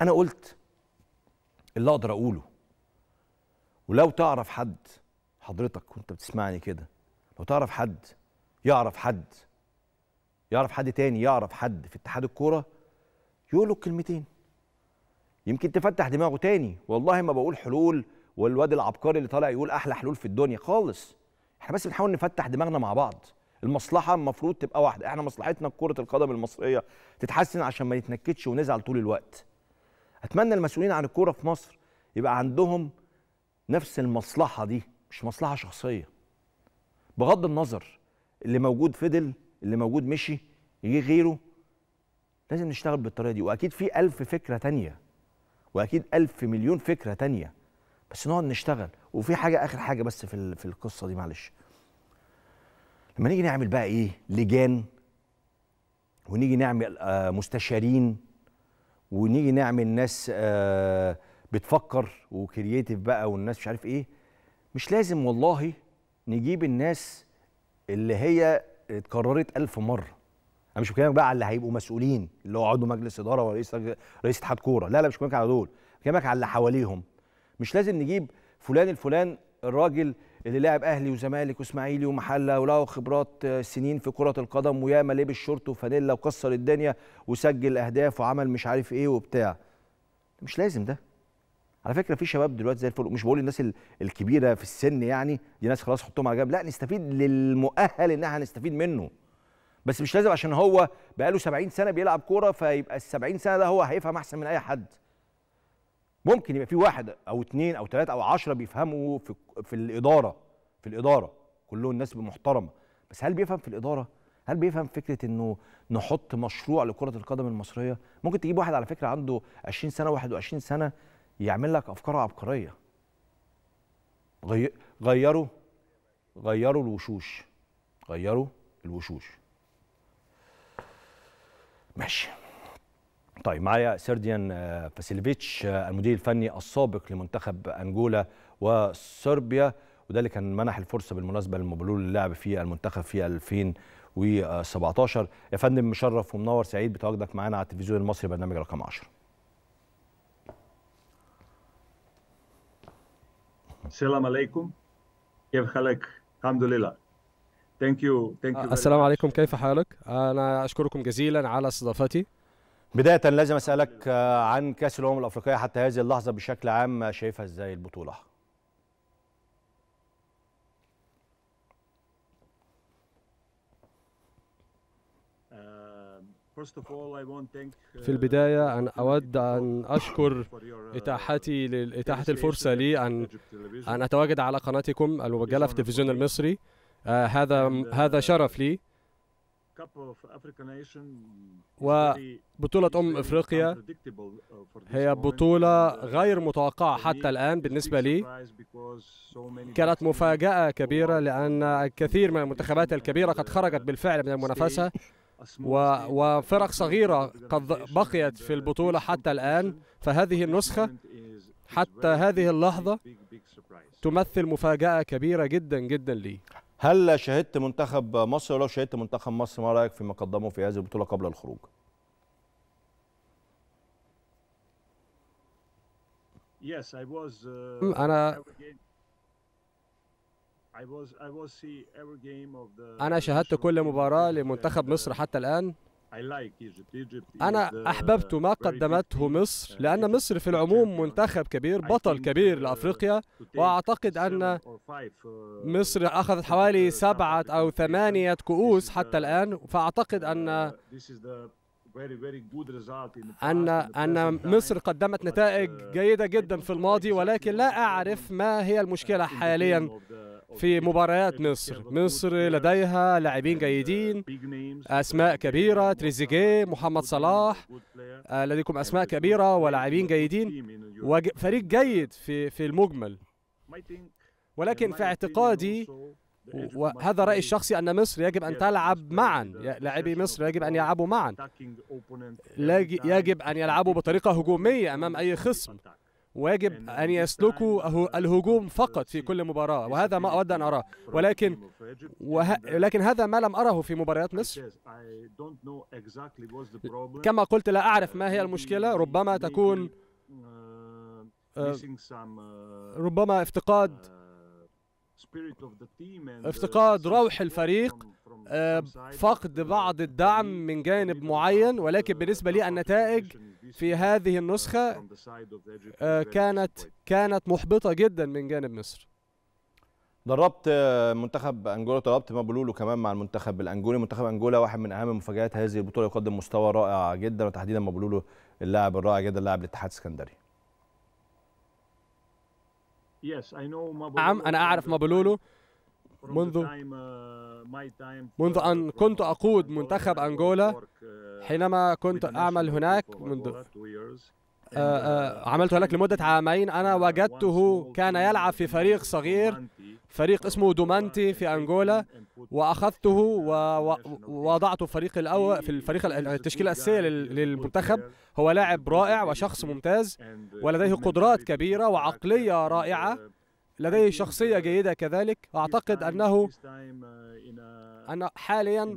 انا قلت اللي اقدر اقوله ولو تعرف حد حضرتك وانت بتسمعني كده لو تعرف حد يعرف حد يعرف حد تاني يعرف حد في اتحاد الكوره يقول له كلمتين يمكن تفتح دماغه تاني والله ما بقول حلول والواد العبقري اللي طالع يقول احلى حلول في الدنيا خالص احنا بس بنحاول نفتح دماغنا مع بعض المصلحه المفروض تبقى واحده احنا مصلحتنا كره القدم المصريه تتحسن عشان ما نتنكدش ونزعل طول الوقت اتمنى المسؤولين عن الكوره في مصر يبقى عندهم نفس المصلحه دي مش مصلحه شخصيه بغض النظر اللي موجود فضل اللي موجود مشي يجي غيره لازم نشتغل بالطريقه دي واكيد في ألف فكره تانية واكيد ألف مليون فكره تانية بس نقعد نشتغل وفي حاجه اخر حاجه بس في في القصه دي معلش لما نيجي نعمل بقى ايه لجان ونيجي نعمل آه، مستشارين ونيجي نعمل ناس آه، بتفكر وكرييتيف بقى والناس مش عارف ايه مش لازم والله نجيب الناس اللي هي اتكررت ألف مرة انا مش بكلمك بقى على اللي هيبقوا مسؤولين اللي هو عضو مجلس اداره ورئيس رئيس اتحاد كوره لا لا مش بكلمك على دول بكلمك على اللي حواليهم مش لازم نجيب فلان الفلان الراجل اللي لعب اهلي وزمالك واسماعيلي ومحله وله خبرات آه، سنين في كره القدم وياما لبس شورت وفانيلا وكسر الدنيا وسجل اهداف وعمل مش عارف ايه وبتاع مش لازم ده على فكره في شباب دلوقتي زي الفل مش بقول الناس الكبيره في السن يعني دي ناس خلاص حطهم على جنب لا نستفيد للمؤهل ان احنا نستفيد منه بس مش لازم عشان هو بقاله 70 سنه بيلعب كوره فيبقى ال 70 سنه ده هو هيفهم احسن من اي حد ممكن يبقى في واحد او اثنين او ثلاثه او عشرة بيفهموا في في الاداره في الاداره كلهم الناس محترمه بس هل بيفهم في الاداره هل بيفهم فكره انه نحط مشروع لكره القدم المصريه ممكن تجيب واحد على فكره عنده 20 سنه 21 سنه يعمل لك افكار عبقريه غيروا غيروا الوشوش غيروا الوشوش ماشي طيب معايا سيرديان آه، فاسيليفيتش آه، المدير الفني السابق لمنتخب انجولا وصربيا وده اللي كان منح الفرصه بالمناسبه للمبلول اللعب في المنتخب في 2017 يا فندم مشرف ومنور سعيد بتواجدك معانا على التلفزيون المصري برنامج رقم 10 السلام عليكم كيف حالك الحمد لله ثانك يو ثانك يو السلام عليكم كيف حالك انا اشكركم جزيلا على استضافتي بدايه لازم اسالك آه، عن كاس الامم الافريقيه حتى هذه اللحظه بشكل عام شايفها ازاي البطوله Uh, في البداية أنا أود أن أشكر uh, إتاحتي لإتاحة الفرصة لي أن أن أتواجد على قناتكم المبجلة في التلفزيون المصري آه، هذا هذا uh, شرف لي وبطولة أم إفريقيا هي بطولة غير متوقعة حتى الآن بالنسبة لي كانت مفاجأة كبيرة لأن الكثير من المنتخبات الكبيرة قد خرجت بالفعل من المنافسة وفرق صغيرة قد بقيت في البطولة حتى الآن فهذه النسخة حتى هذه اللحظة تمثل مفاجأة كبيرة جدا جدا لي هل شاهدت منتخب مصر ولو شاهدت منتخب مصر ما رأيك فيما قدمه في هذه البطولة قبل الخروج؟ uh, أنا أنا شاهدت كل مباراة لمنتخب uh, مصر حتى الآن أنا أحببت ما قدمته مصر uh, لأن مصر في العموم منتخب كبير بطل uh, كبير لأفريقيا وأعتقد أن مصر أخذت حوالي سبعة أو ثمانية كؤوس حتى الآن فأعتقد أن أن أن مصر قدمت نتائج جيدة جدا في الماضي ولكن لا أعرف ما هي المشكلة حاليا في مباريات مصر مصر لديها لاعبين جيدين أسماء كبيرة تريزيجيه محمد صلاح آه، لديكم أسماء كبيرة ولاعبين جيدين وفريق جيد في في المجمل ولكن في اعتقادي وهذا رأيي الشخصي أن مصر يجب أن تلعب معا لاعبي مصر يجب أن يلعبوا معا يجب أن يلعبوا بطريقة هجومية أمام أي خصم واجب أن يسلكوا الهجوم فقط في كل مباراة وهذا ما أود أن أراه ولكن وه... لكن هذا ما لم أره في مباريات مصر كما قلت لا أعرف ما هي المشكلة ربما تكون uh, آه، uh, ربما افتقاد uh, Uh, افتقاد روح الفريق آه، فقد بعض الدعم من جانب معين uh, ولكن بالنسبة لي النتائج في هذه uh, النسخة آه، كانت كانت محبطة جدا من جانب مصر دربت آه، منتخب انجولا دربت بلولو كمان مع المنتخب الانجولي منتخب انجولا واحد من اهم مفاجات هذه البطوله يقدم مستوى رائع جدا وتحديدا ما بلولو اللاعب الرائع جدا لاعب الاتحاد السكندري نعم أنا أعرف مابولولو منذ uh, منذ أن كنت أقود منتخب أنغولا uh, حينما كنت أعمل هناك منذ آه، آه، عملت لك لمدة عامين أنا وجدته كان يلعب في فريق صغير فريق اسمه دومانتي في أنغولا وأخذته ووضعته في الفريق الأول في الفريق التشكيلة الأساسية للمنتخب هو لاعب رائع وشخص ممتاز ولديه قدرات كبيرة وعقلية رائعة لديه شخصية جيدة كذلك أعتقد أنه أنا حاليا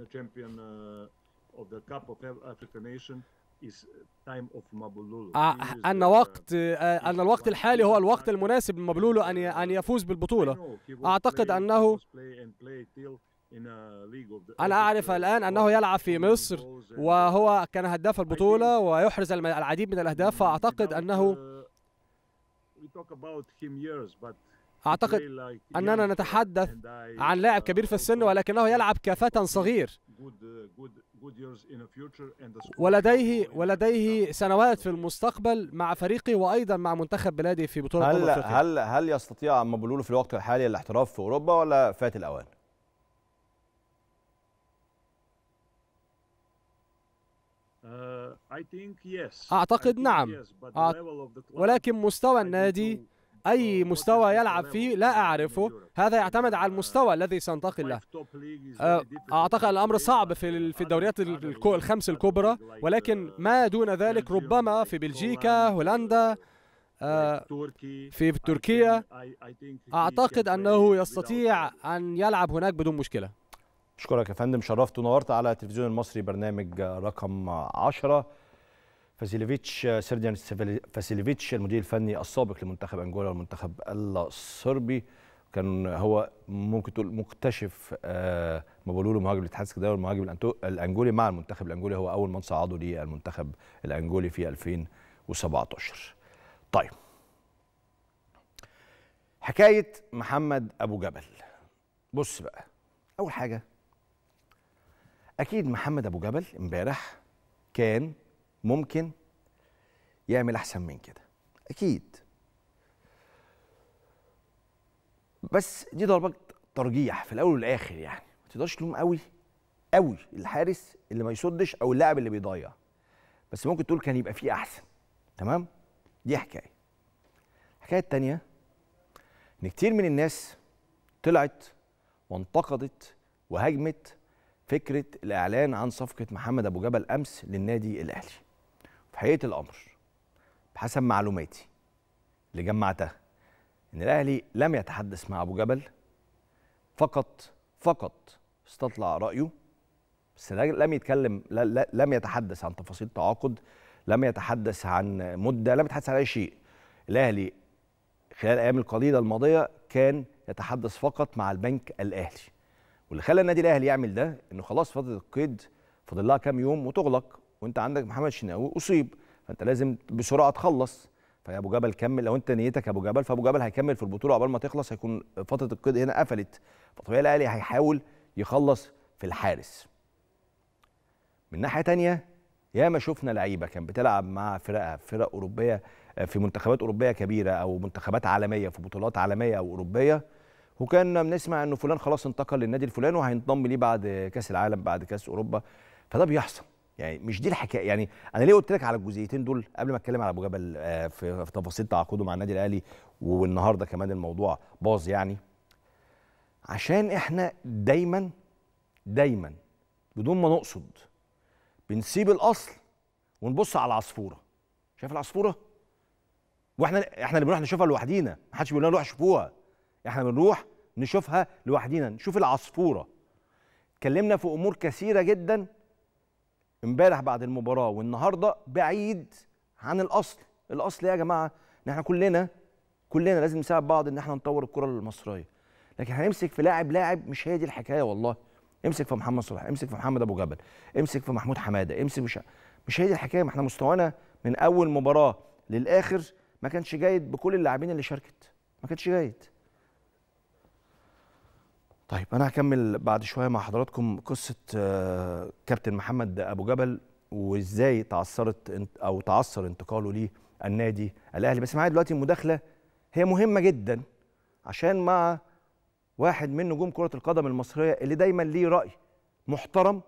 آه، أن uh, وقت آه، أن الوقت الحالي هو الوقت المناسب لمبلولو أن أن يفوز بالبطولة أعتقد أنه أنا أعرف الآن أنه يلعب في مصر وهو uh, كان هداف البطولة ويحرز العديد من الأهداف mm, فأعتقد أنه uh, أعتقد أننا نتحدث عن لاعب كبير في السن ولكنه يلعب كفتى صغير ولديه ولديه سنوات في المستقبل مع فريقي وايضا مع منتخب بلادي في بطوله هل أفريقيا. هل هل يستطيع عم بلولو في الوقت الحالي الاحتراف في اوروبا ولا فات الاوان؟ uh, اعتقد نعم ولكن مستوى النادي أي مستوى يلعب فيه لا أعرفه هذا يعتمد على المستوى الذي سنتقل له آه، أعتقد الأمر صعب في الدوريات الخمس الكبرى ولكن ما دون ذلك ربما في بلجيكا هولندا آه، في تركيا أعتقد أنه يستطيع أن يلعب هناك بدون مشكلة أشكرك يا فندم شرفت ونورت على التلفزيون المصري برنامج رقم 10 فاسيليفيتش سيرديان فاسيليفيتش المدير الفني السابق لمنتخب انجولا والمنتخب الصربي كان هو ممكن تقول مكتشف آه له مهاجم الاتحاد السكندري والمهاجم الانجولي مع المنتخب الانجولي هو اول من صعدوا للمنتخب الانجولي في 2017 طيب حكايه محمد ابو جبل بص بقى اول حاجه اكيد محمد ابو جبل امبارح كان ممكن يعمل احسن من كده اكيد بس دي ضربات ترجيح في الاول والاخر يعني ما تقدرش تلوم قوي قوي الحارس اللي ما يصدش او اللاعب اللي بيضيع بس ممكن تقول كان يبقى فيه احسن تمام دي حكايه الحكايه الثانيه ان كتير من الناس طلعت وانتقدت وهاجمت فكره الاعلان عن صفقه محمد ابو جبل امس للنادي الاهلي حقيقه الامر بحسب معلوماتي اللي جمعتها ان الاهلي لم يتحدث مع ابو جبل فقط فقط استطلع رايه بس لم يتكلم لم يتحدث عن تفاصيل تعاقد لم يتحدث عن مده لم يتحدث عن اي شيء الاهلي خلال الايام القليله الماضيه كان يتحدث فقط مع البنك الاهلي واللي خلى النادي الاهلي يعمل ده انه خلاص فتره القيد فاضل لها كام يوم وتغلق وانت عندك محمد شناوي اصيب فانت لازم بسرعه تخلص فيا ابو جبل كمل لو انت نيتك ابو جبل فابو جبل هيكمل في البطوله عقبال ما تخلص هيكون فتره القيد هنا قفلت فطبيعي الاهلي هيحاول يخلص في الحارس من ناحيه ثانيه ياما شفنا لعيبه كان بتلعب مع فرقها فرق اوروبيه في منتخبات اوروبيه كبيره او منتخبات عالميه في بطولات عالميه او اوروبيه وكان بنسمع انه فلان خلاص انتقل للنادي الفلاني وهينضم ليه بعد كاس العالم بعد كاس اوروبا فده بيحصل يعني مش دي الحكايه يعني انا ليه قلت لك على الجزئيتين دول قبل ما اتكلم على ابو جبل آه، في تفاصيل تعاقده مع النادي الاهلي والنهارده كمان الموضوع باظ يعني عشان احنا دايما دايما بدون ما نقصد بنسيب الاصل ونبص على العصفوره شايف العصفوره واحنا احنا اللي بنروح نشوفها لوحدينا ما حدش بيقول لنا روح شوفوها احنا بنروح نشوفها لوحدينا نشوف العصفوره اتكلمنا في امور كثيره جدا امبارح بعد المباراه والنهارده بعيد عن الاصل الاصل إيه يا جماعه ان احنا كلنا كلنا لازم نساعد بعض ان احنا نطور الكره المصريه لكن هنمسك في لاعب لاعب مش هي دي الحكايه والله امسك في محمد صلاح امسك في محمد ابو جبل امسك في محمود حماده امسك مش مش هي دي الحكايه ما احنا مستوانا من اول مباراه للاخر ما كانش جيد بكل اللاعبين اللي شاركت ما كانش جيد طيب انا هكمل بعد شويه مع حضراتكم قصه آه، كابتن محمد ابو جبل وازاي تعثرت او تعثر انتقاله للنادي الاهلي بس معايا دلوقتي مداخله هي مهمه جدا عشان مع واحد من نجوم كره القدم المصريه اللي دايما ليه راي محترم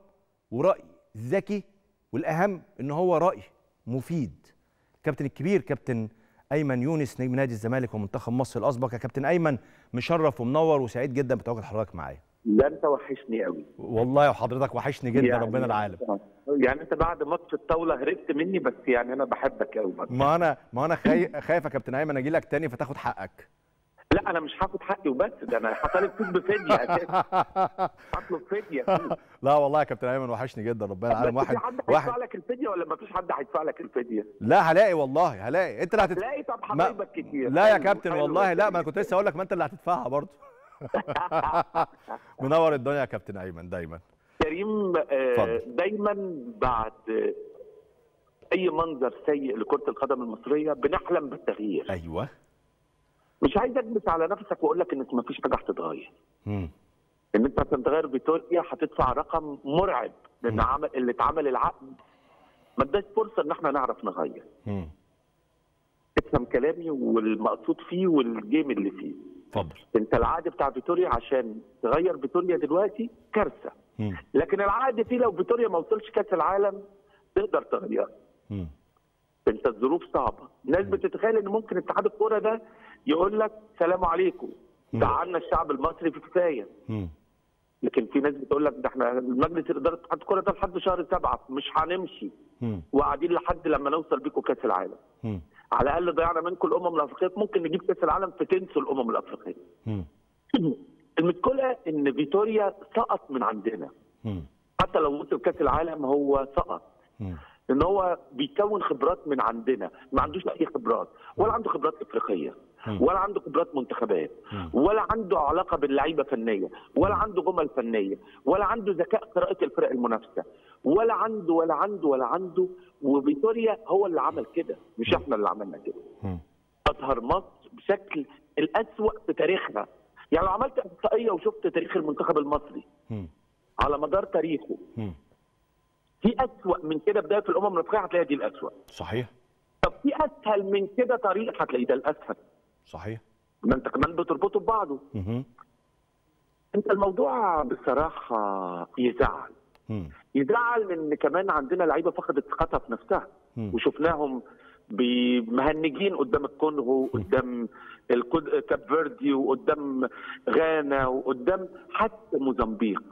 وراي ذكي والاهم ان هو راي مفيد الكابتن الكبير كابتن ايمن يونس نجم نادي الزمالك ومنتخب مصر الاسبق يا كابتن ايمن مشرف ومنور وسعيد جدا بتواجد حضرتك معايا لا انت وحشني قوي والله وحضرتك وحشني جدا يعني ربنا العالم يعني انت بعد ماتش الطاوله هربت مني بس يعني انا بحبك قوي ما انا ما انا خايف يا كابتن ايمن اجي لك تاني فتاخد حقك انا مش هاخد حقي وبس ده انا هطالب فيك بفديه اساسا هطلب فديه لا والله يا كابتن ايمن وحشني جدا ربنا العالم واحد حد هيدفع لك الفديه ولا ما فيش حد هيدفع لك الفديه لا هلاقي والله هلاقي انت اللي هتدفع هلاقي طب حبايبك كتير لا يا كابتن والله لا ما انا كنت لسه هقول لك ما انت اللي هتدفعها برضه منور الدنيا يا كابتن ايمن دايما كريم آه، دايما بعد اي منظر سيء لكره القدم المصريه بنحلم بالتغيير ايوه مش عايز اجلس على نفسك واقول لك انك ما فيش حاجه هتتغير ان انت عشان تغير فيتوريا هتدفع رقم مرعب لان عمل اللي اتعمل العقد ما اداش فرصه ان احنا نعرف نغير افهم كلامي والمقصود فيه والجيم اللي فيه اتفضل انت العقد بتاع فيتوريا عشان تغير فيتوريا دلوقتي كارثه لكن العقد فيه لو فيتوريا ما وصلش كاس العالم تقدر تغيره انت الظروف صعبه الناس بتتخيل ان ممكن اتحاد الكوره ده يقول لك سلام عليكم دعنا الشعب المصري في كفايه لكن في ناس بتقول لك ده احنا مجلس اداره اتحاد الكوره ده لحد شهر سبعه مش هنمشي وقاعدين لحد لما نوصل بيكم كاس العالم مم. على الاقل ضيعنا منكم الامم الافريقيه ممكن نجيب كاس العالم فتنسوا الامم الافريقيه المشكله ان فيتوريا سقط من عندنا مم. حتى لو وصل كاس العالم هو سقط ان هو بيكون خبرات من عندنا ما عندوش اي خبرات ولا عنده خبرات افريقيه ولا عنده خبرات منتخبات ولا عنده علاقه باللعيبه فنيه ولا عنده جمل فنيه ولا عنده ذكاء قراءه الفرق المنافسه ولا عنده ولا عنده ولا عنده وفيتوريا هو اللي عمل كده مش احنا اللي عملنا كده اظهر مصر بشكل الاسوأ في تاريخها يعني لو عملت احصائيه وشفت تاريخ المنتخب المصري على مدار تاريخه في أسوأ من كده بداية الأمم المتحدة هتلاقي دي الأسوأ صحيح طب في أسهل من كده طريق هتلاقي ده الأسهل صحيح ما أنت كمان بتربطه ببعضه اها أنت الموضوع بصراحة يزعل مم. يزعل ان كمان عندنا لعيبة فقدت ثقتها في نفسها مم. وشفناهم مهنجين قدام الكونغو قدام كاب فيردي وقدام غانا وقدام حتى موزمبيق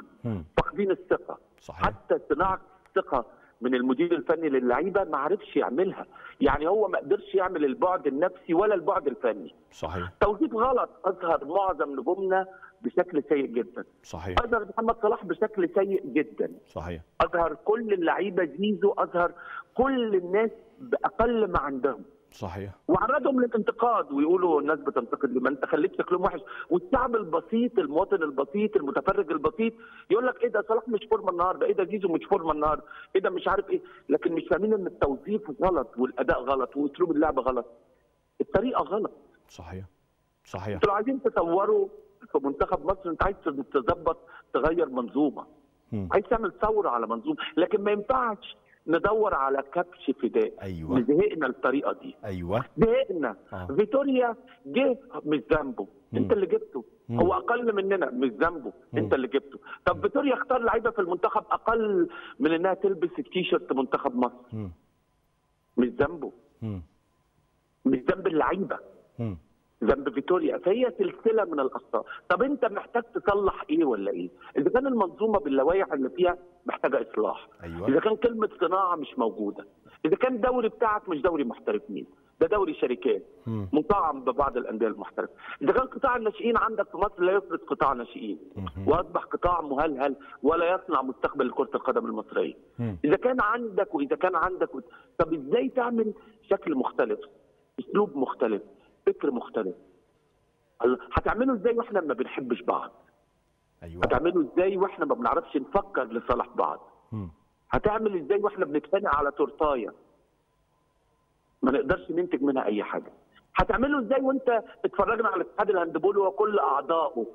فاقدين الثقه صحيح. حتى صناعه ثقه من المدير الفني للعيبه ما عرفش يعملها يعني هو ما قدرش يعمل البعد النفسي ولا البعد الفني صحيح توظيف غلط اظهر معظم نجومنا بشكل سيء جدا صحيح اظهر محمد صلاح بشكل سيء جدا صحيح اظهر كل اللعيبه زيزو اظهر كل الناس باقل ما عندهم صحيح وعرضهم للانتقاد ويقولوا الناس بتنتقد لما انت خليت شكلهم وحش والشعب البسيط المواطن البسيط المتفرج البسيط يقول لك ايه ده صلاح مش فورمه النهارده ايه ده زيزو مش فورمه النهارده ايه ده مش عارف ايه لكن مش فاهمين ان التوظيف غلط والاداء غلط واسلوب اللعب غلط الطريقه غلط صحيح صحيح انتوا عايزين تطوروا في منتخب مصر انت عايز تظبط تغير منظومه عايز تعمل ثوره على منظومه لكن ما ينفعش ندور على كبش فداء ايوه زهقنا الطريقه دي ايوه زهقنا آه. فيتوريا جه مش ذنبه انت اللي جبته مم. هو اقل مننا مش ذنبه انت اللي جبته طب فيتوريا اختار لعيبه في المنتخب اقل من انها تلبس التيشيرت منتخب مصر مم. مش ذنبه مش ذنب اللعيبه ذنب فيتوريا فهي سلسله من الاخطاء طب انت محتاج تصلح ايه ولا ايه اذا كان المنظومه باللوائح اللي فيها محتاجه اصلاح أيوة. اذا كان كلمه صناعه مش موجوده اذا كان دوري بتاعك مش دوري محترفين ده دوري شركات مطعم ببعض الانديه المحترفه اذا كان قطاع الناشئين عندك في مصر لا يفرض قطاع ناشئين واصبح قطاع مهلهل ولا يصنع مستقبل لكره القدم المصريه اذا كان عندك واذا كان عندك طب ازاي تعمل شكل مختلف اسلوب مختلف فكر مختلف هتعمله ازاي واحنا ما بنحبش بعض ايوه هتعمله ازاي واحنا ما بنعرفش نفكر لصالح بعض م. هتعمل ازاي واحنا بنتخانق على تورتايه ما نقدرش ننتج منها اي حاجه هتعمله ازاي وانت اتفرجنا على اتحاد الهاندبول وكل اعضائه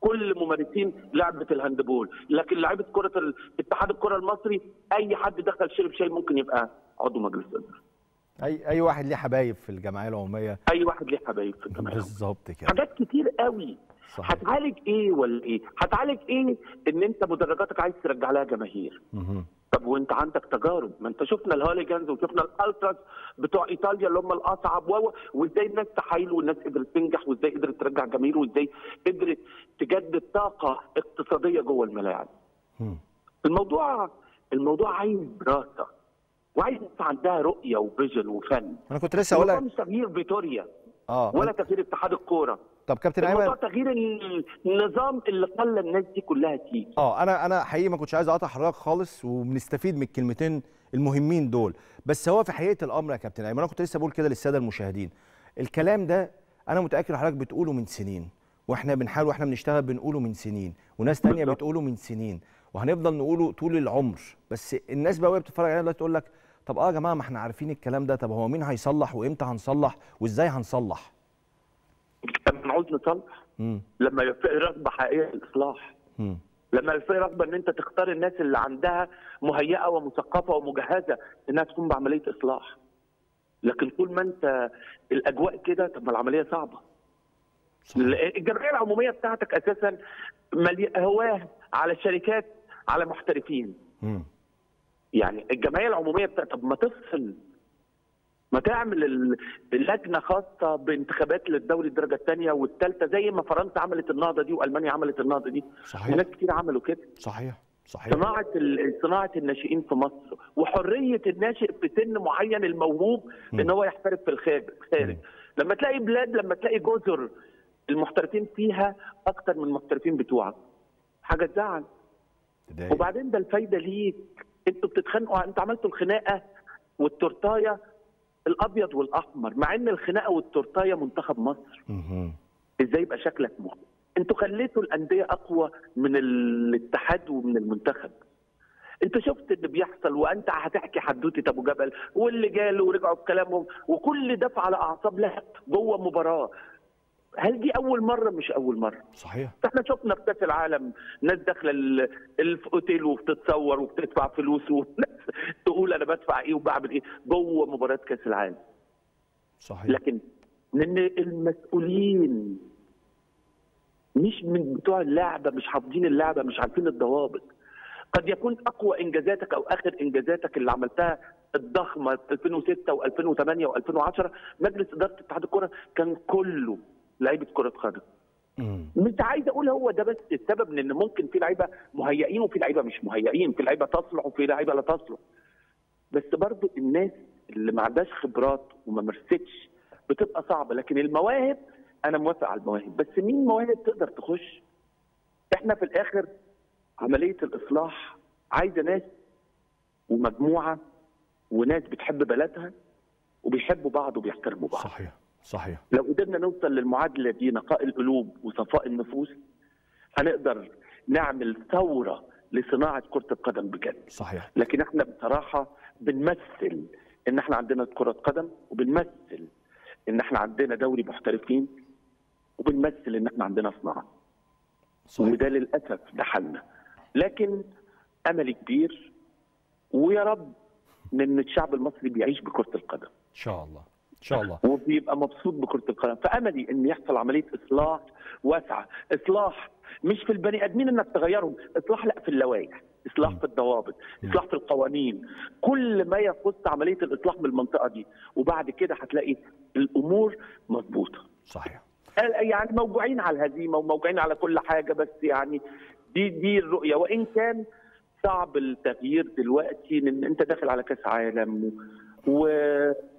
كل ممارسين لعبه الهاندبول لكن لعيبه كره اتحاد الكره المصري اي حد دخل شرب شاي ممكن يبقى عضو مجلس اداره اي اي واحد ليه حبايب في الجمعيه العموميه اي واحد ليه حبايب في الجمعيه بالظبط كده حاجات كتير قوي صحيح. هتعالج ايه ولا ايه هتعالج ايه ان انت مدرجاتك عايز ترجع لها جماهير مه. طب وانت عندك تجارب ما انت شفنا الهوليجانز وشفنا الالتراس بتوع ايطاليا اللي هم الاصعب وازاي الناس تحايلوا والناس قدرت تنجح وازاي قدرت ترجع جماهير وازاي قدرت تجدد طاقه اقتصاديه جوه الملاعب الموضوع الموضوع عايز دراسه وعايز ناس عندها رؤيه وفيجن وفن انا كنت لسه هقول لك مش تغيير فيتوريا اه ولا تغيير اتحاد الكوره طب كابتن ايمن تغيير النظام اللي خلى الناس دي كلها تيجي اه انا انا حقيقي ما كنتش عايز اقاطع حضرتك خالص وبنستفيد من الكلمتين المهمين دول بس هو في حقيقه الامر يا كابتن ايمن انا كنت لسه بقول كده للساده المشاهدين الكلام ده انا متاكد حضرتك بتقوله من سنين واحنا بنحاول واحنا بنشتغل بنقوله من سنين وناس تانية بتقوله من سنين وهنفضل نقوله طول العمر بس الناس بقى وهي بتتفرج علينا دلوقتي تقول لك طب اه يا جماعه ما احنا عارفين الكلام ده طب هو مين هيصلح وامتى هنصلح وازاي هنصلح لما نعوز نصلح لما يبقى في رغبه حقيقيه الاصلاح لما يبقى في رغبه ان انت تختار الناس اللي عندها مهيئه ومثقفه ومجهزه انها تقوم بعمليه اصلاح لكن طول ما انت الاجواء كده طب ما العمليه صعبه صح. الجمعيه العموميه بتاعتك اساسا هواه على الشركات على محترفين مم. يعني الجمعيه العموميه بتاعت طب ما تفصل ما تعمل اللجنه خاصه بانتخابات للدوري الدرجه الثانيه والثالثه زي ما فرنسا عملت النهضه دي والمانيا عملت النهضه دي صحيح وناس كتير عملوا كده صحيح صحيح صناعه صناعه الناشئين في مصر وحريه الناشئ في سن معين الموهوب ان هو يحترف في الخارج لما تلاقي بلاد لما تلاقي جزر المحترفين فيها اكتر من المحترفين بتوعك حاجه تزعل وبعدين ده الفايده ليك انتوا بتتخانقوا انتوا عملتوا الخناقه والتورتايه الابيض والاحمر مع ان الخناقه والتورتايه منتخب مصر ازاي يبقى شكلك مخ انتوا خليتوا الانديه اقوى من الاتحاد ومن المنتخب انت شفت اللي بيحصل وانت هتحكي حدوته ابو جبل واللي جاله ورجعوا بكلامهم وكل ده على اعصاب لهب جوه مباراه هل دي اول مره مش اول مره صحيح احنا شفنا في كاس العالم ناس داخله الاوتيل وبتتصور وبتدفع فلوس وناس تقول انا بدفع ايه وبعمل ايه جوه مباراه كاس العالم صحيح لكن لان المسؤولين مش من بتوع اللعبه مش حافظين اللعبه مش عارفين الضوابط قد يكون اقوى انجازاتك او اخر انجازاتك اللي عملتها الضخمه 2006 و2008 و2010 مجلس اداره اتحاد الكره كان كله لعيبه كره قدم مش عايز اقول هو ده بس السبب لان ممكن في لعيبه مهيئين وفي لعيبه مش مهيئين في لعيبه تصلح وفي لعيبه لا تصلح بس برضو الناس اللي ما عندهاش خبرات وما مارستش بتبقى صعبه لكن المواهب انا موافق على المواهب بس مين مواهب تقدر تخش احنا في الاخر عمليه الاصلاح عايزه ناس ومجموعه وناس بتحب بلدها وبيحبوا بعض وبيحترموا بعض صحيح صحيح لو قدرنا نوصل للمعادله دي نقاء القلوب وصفاء النفوس هنقدر نعمل ثوره لصناعه كره القدم بجد صحيح لكن احنا بصراحه بنمثل ان احنا عندنا كره قدم وبنمثل ان احنا عندنا دوري محترفين وبنمثل ان احنا عندنا صناعه صحيح. وده للاسف ده حالنا لكن امل كبير ويا رب ان الشعب المصري بيعيش بكره القدم ان شاء الله شاء الله وبيبقى مبسوط بكره القدم فاملي ان يحصل عمليه اصلاح واسعه اصلاح مش في البني ادمين انك تغيرهم اصلاح لا في اللوائح اصلاح في الضوابط اصلاح في القوانين كل ما يخص عمليه الاصلاح من المنطقه دي وبعد كده هتلاقي الامور مظبوطه صحيح آه، يعني موجوعين على الهزيمه وموجوعين على كل حاجه بس يعني دي دي الرؤيه وان كان صعب التغيير دلوقتي لان انت داخل على كاس عالم و...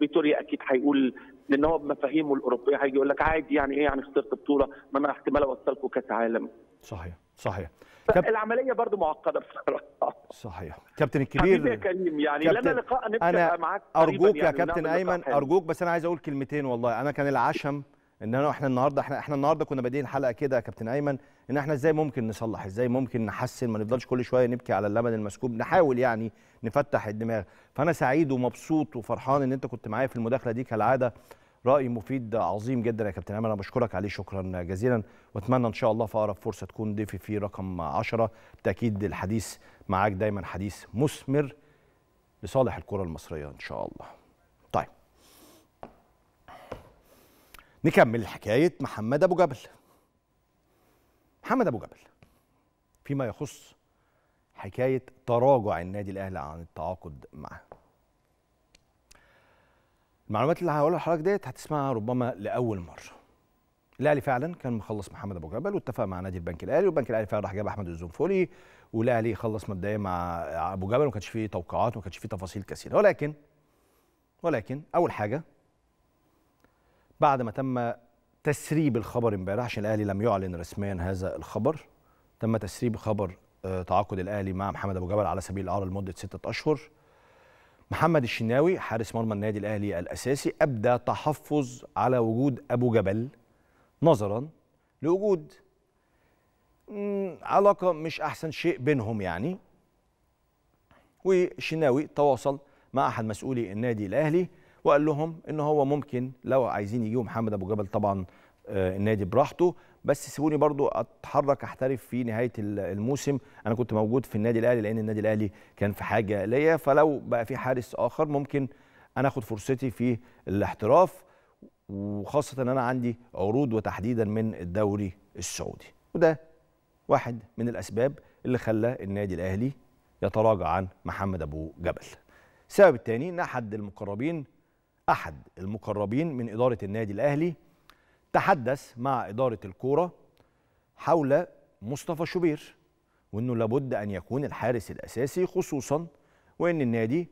فيتوريا اكيد هيقول لان هو بمفاهيمه الاوروبيه هيجي يقول لك عادي يعني ايه يعني خسرت بطوله ما انا احتمال اوصلكم كاس عالم صحيح صحيح كب... العمليه برضو معقده بصراحه صحيح كابتن الكبير حبيبي يا كريم يعني كابتن... لنا لقاء نبدا معاك ارجوك يا يعني كابتن ايمن ارجوك بس انا عايز اقول كلمتين والله انا كان العشم ان انا احنا النهارده احنا احنا النهارده كنا بادئين الحلقه كده يا كابتن ايمن ان احنا ازاي ممكن نصلح ازاي ممكن نحسن ما نفضلش كل شويه نبكي على اللبن المسكوب نحاول يعني نفتح الدماغ فانا سعيد ومبسوط وفرحان ان انت كنت معايا في المداخله دي كالعاده راي مفيد عظيم جدا يا كابتن ايمن انا بشكرك عليه شكرا جزيلا واتمنى ان شاء الله في اقرب فرصه تكون ضيفي في رقم 10 بالتاكيد الحديث معاك دايما حديث مثمر لصالح الكره المصريه ان شاء الله نكمل حكاية محمد أبو جبل محمد أبو جبل فيما يخص حكاية تراجع النادي الأهلي عن التعاقد معه المعلومات اللي هقولها لحضرتك ديت هتسمعها ربما لأول مرة الاهلي فعلا كان مخلص محمد ابو جبل واتفق مع نادي البنك الاهلي والبنك الاهلي فعلا راح جاب احمد الزنفولي والاهلي خلص مبدئيا مع ابو جبل وما كانش فيه توقعات وما كانش فيه تفاصيل كثيره ولكن ولكن اول حاجه بعد ما تم تسريب الخبر امبارح عشان الاهلي لم يعلن رسميا هذا الخبر تم تسريب خبر آه، تعاقد الاهلي مع محمد ابو جبل على سبيل الاعاره لمده سته اشهر محمد الشناوي حارس مرمى النادي الاهلي الاساسي ابدى تحفظ على وجود ابو جبل نظرا لوجود علاقه مش احسن شيء بينهم يعني وشناوي تواصل مع احد مسؤولي النادي الاهلي وقال لهم ان هو ممكن لو عايزين يجيبوا محمد ابو جبل طبعا آه، النادي براحته بس سيبوني برضو اتحرك احترف في نهايه الموسم انا كنت موجود في النادي الاهلي لان النادي الاهلي كان في حاجه ليا فلو بقى في حارس اخر ممكن انا اخد فرصتي في الاحتراف وخاصه ان انا عندي عروض وتحديدا من الدوري السعودي وده واحد من الاسباب اللي خلى النادي الاهلي يتراجع عن محمد ابو جبل السبب الثاني ان احد المقربين أحد المقربين من إدارة النادي الأهلي تحدث مع إدارة الكورة حول مصطفى شوبير وأنه لابد أن يكون الحارس الأساسي خصوصا وأن النادي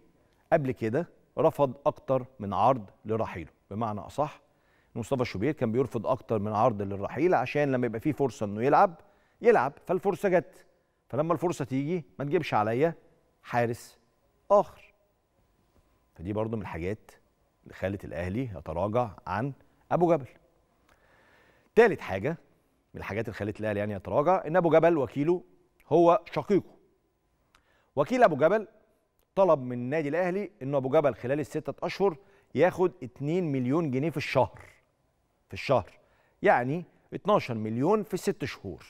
قبل كده رفض أكتر من عرض لرحيله بمعنى أصح مصطفى شوبير كان بيرفض أكتر من عرض للرحيل عشان لما يبقى فيه فرصة أنه يلعب يلعب فالفرصة جت فلما الفرصة تيجي ما تجيبش عليا حارس آخر فدي برضو من الحاجات لخاله الاهلي يتراجع عن ابو جبل ثالث حاجه من الحاجات اللي خلت الاهلي يعني يتراجع ان ابو جبل وكيله هو شقيقه وكيل ابو جبل طلب من النادي الاهلي ان ابو جبل خلال الستة اشهر ياخد 2 مليون جنيه في الشهر في الشهر يعني 12 مليون في الست شهور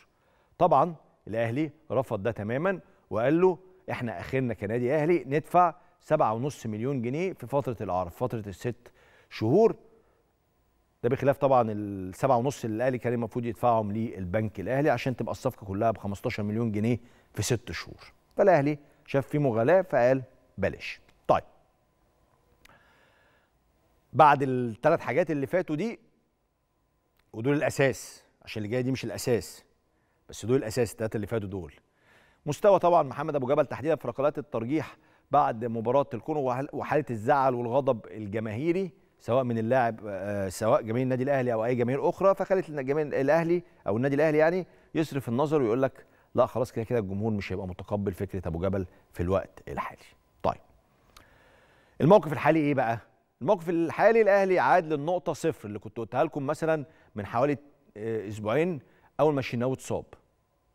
طبعا الاهلي رفض ده تماما وقال له احنا اخرنا كنادي اهلي ندفع 7.5 مليون جنيه في فتره العرض في فتره الست شهور ده بخلاف طبعا السبعة 7.5 اللي الاهلي كان المفروض يدفعهم للبنك الاهلي عشان تبقى الصفقه كلها ب 15 مليون جنيه في ست شهور فالاهلي شاف في مغالاه فقال بلاش طيب بعد الثلاث حاجات اللي فاتوا دي ودول الاساس عشان اللي جايه دي مش الاساس بس دول الاساس الثلاثه اللي فاتوا دول مستوى طبعا محمد ابو جبل تحديدا في ركلات الترجيح بعد مباراه الكون وحاله الزعل والغضب الجماهيري سواء من اللاعب آه، سواء جماهير النادي الاهلي او اي جماهير اخرى فخلت الجماهير الاهلي او النادي الاهلي يعني يصرف النظر ويقول لك لا خلاص كده كده الجمهور مش هيبقى متقبل فكره ابو جبل في الوقت الحالي طيب الموقف الحالي ايه بقى الموقف الحالي الاهلي عاد للنقطه صفر اللي كنت قلتها لكم مثلا من حوالي آه، اسبوعين اول ما الشناوي اتصاب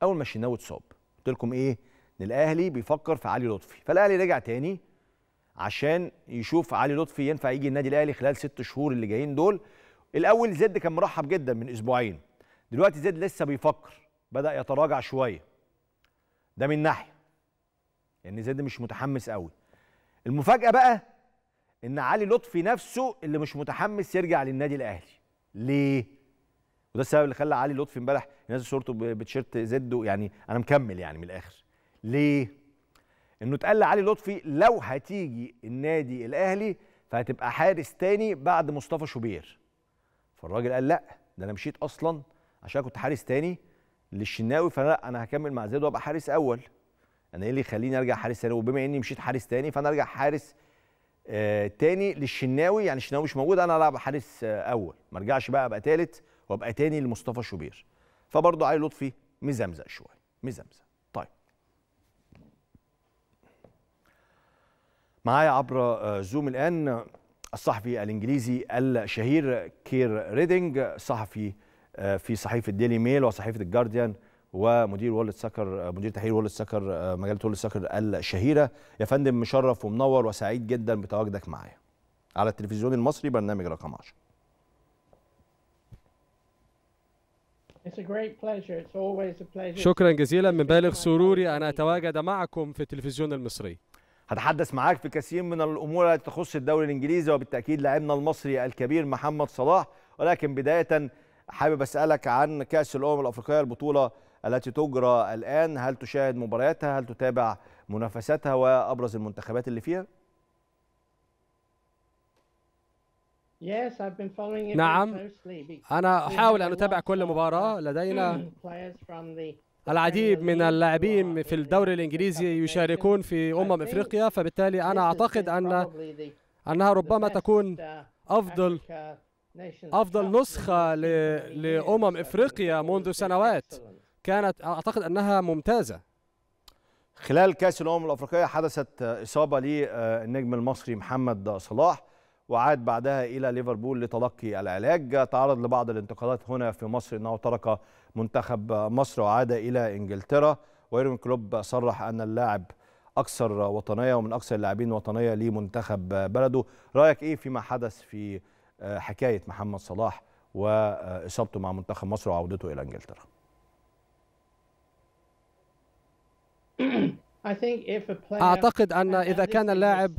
اول ما الشناوي اتصاب قلت لكم ايه ان الاهلي بيفكر في علي لطفي فالاهلي رجع تاني عشان يشوف علي لطفي ينفع يجي النادي الاهلي خلال ست شهور اللي جايين دول الاول زد كان مرحب جدا من اسبوعين دلوقتي زد لسه بيفكر بدا يتراجع شويه ده من ناحيه لان يعني زد مش متحمس قوي المفاجاه بقى ان علي لطفي نفسه اللي مش متحمس يرجع للنادي الاهلي ليه وده السبب اللي خلى علي لطفي امبارح ينزل صورته بتيشيرت زد يعني انا مكمل يعني من الاخر ليه؟ انه اتقال لعلي لطفي لو هتيجي النادي الاهلي فهتبقى حارس تاني بعد مصطفى شوبير فالراجل قال لا ده انا مشيت اصلا عشان كنت حارس تاني للشناوي فانا انا هكمل مع زياد وابقى حارس اول انا ايه اللي يخليني ارجع حارس تاني وبما اني مشيت حارس تاني فانا ارجع حارس آه تاني للشناوي يعني الشناوي مش موجود انا العب حارس آه اول ما ارجعش بقى ابقى تالت وابقى تاني لمصطفى شوبير فبرضه علي لطفي مزمزق شويه مزمزق معايا عبر زوم آه، الآن الصحفي الإنجليزي الشهير كير ريدنج صحفي آه، في صحيفة ديلي ميل وصحيفة الجارديان ومدير وولد سكر آه، مدير تحرير وولد سكر مجله وولد سكر الشهيره يا فندم مشرف ومنور وسعيد جدا بتواجدك معايا على التلفزيون المصري برنامج رقم 10 شكرا جزيلا من بالغ سروري ان اتواجد معكم في التلفزيون المصري هتحدث معاك في كثير من الامور التي تخص الدوري الانجليزي وبالتاكيد لاعبنا المصري الكبير محمد صلاح ولكن بدايه حابب اسالك عن كاس الامم الافريقيه البطوله التي تجرى الان هل تشاهد مبارياتها هل تتابع منافساتها وابرز المنتخبات اللي فيها نعم أنا أحاول أن أتابع كل مباراة لدينا العديد من اللاعبين في الدوري الإنجليزي يشاركون في أمم إفريقيا فبالتالي أنا أعتقد أن أنها ربما تكون أفضل أفضل نسخة لأمم إفريقيا منذ سنوات كانت أعتقد أنها ممتازة خلال كأس الأمم الأفريقية حدثت إصابة للنجم آه، المصري محمد صلاح وعاد بعدها إلى ليفربول لتلقي العلاج تعرض لبعض الانتقادات هنا في مصر أنه ترك منتخب مصر وعاد إلى إنجلترا ويرون كلوب صرح أن اللاعب أكثر وطنية ومن أكثر اللاعبين وطنية لمنتخب بلده رأيك إيه فيما حدث في آه، حكاية محمد صلاح وإصابته مع منتخب مصر وعودته إلى إنجلترا أعتقد أن إذا كان اللاعب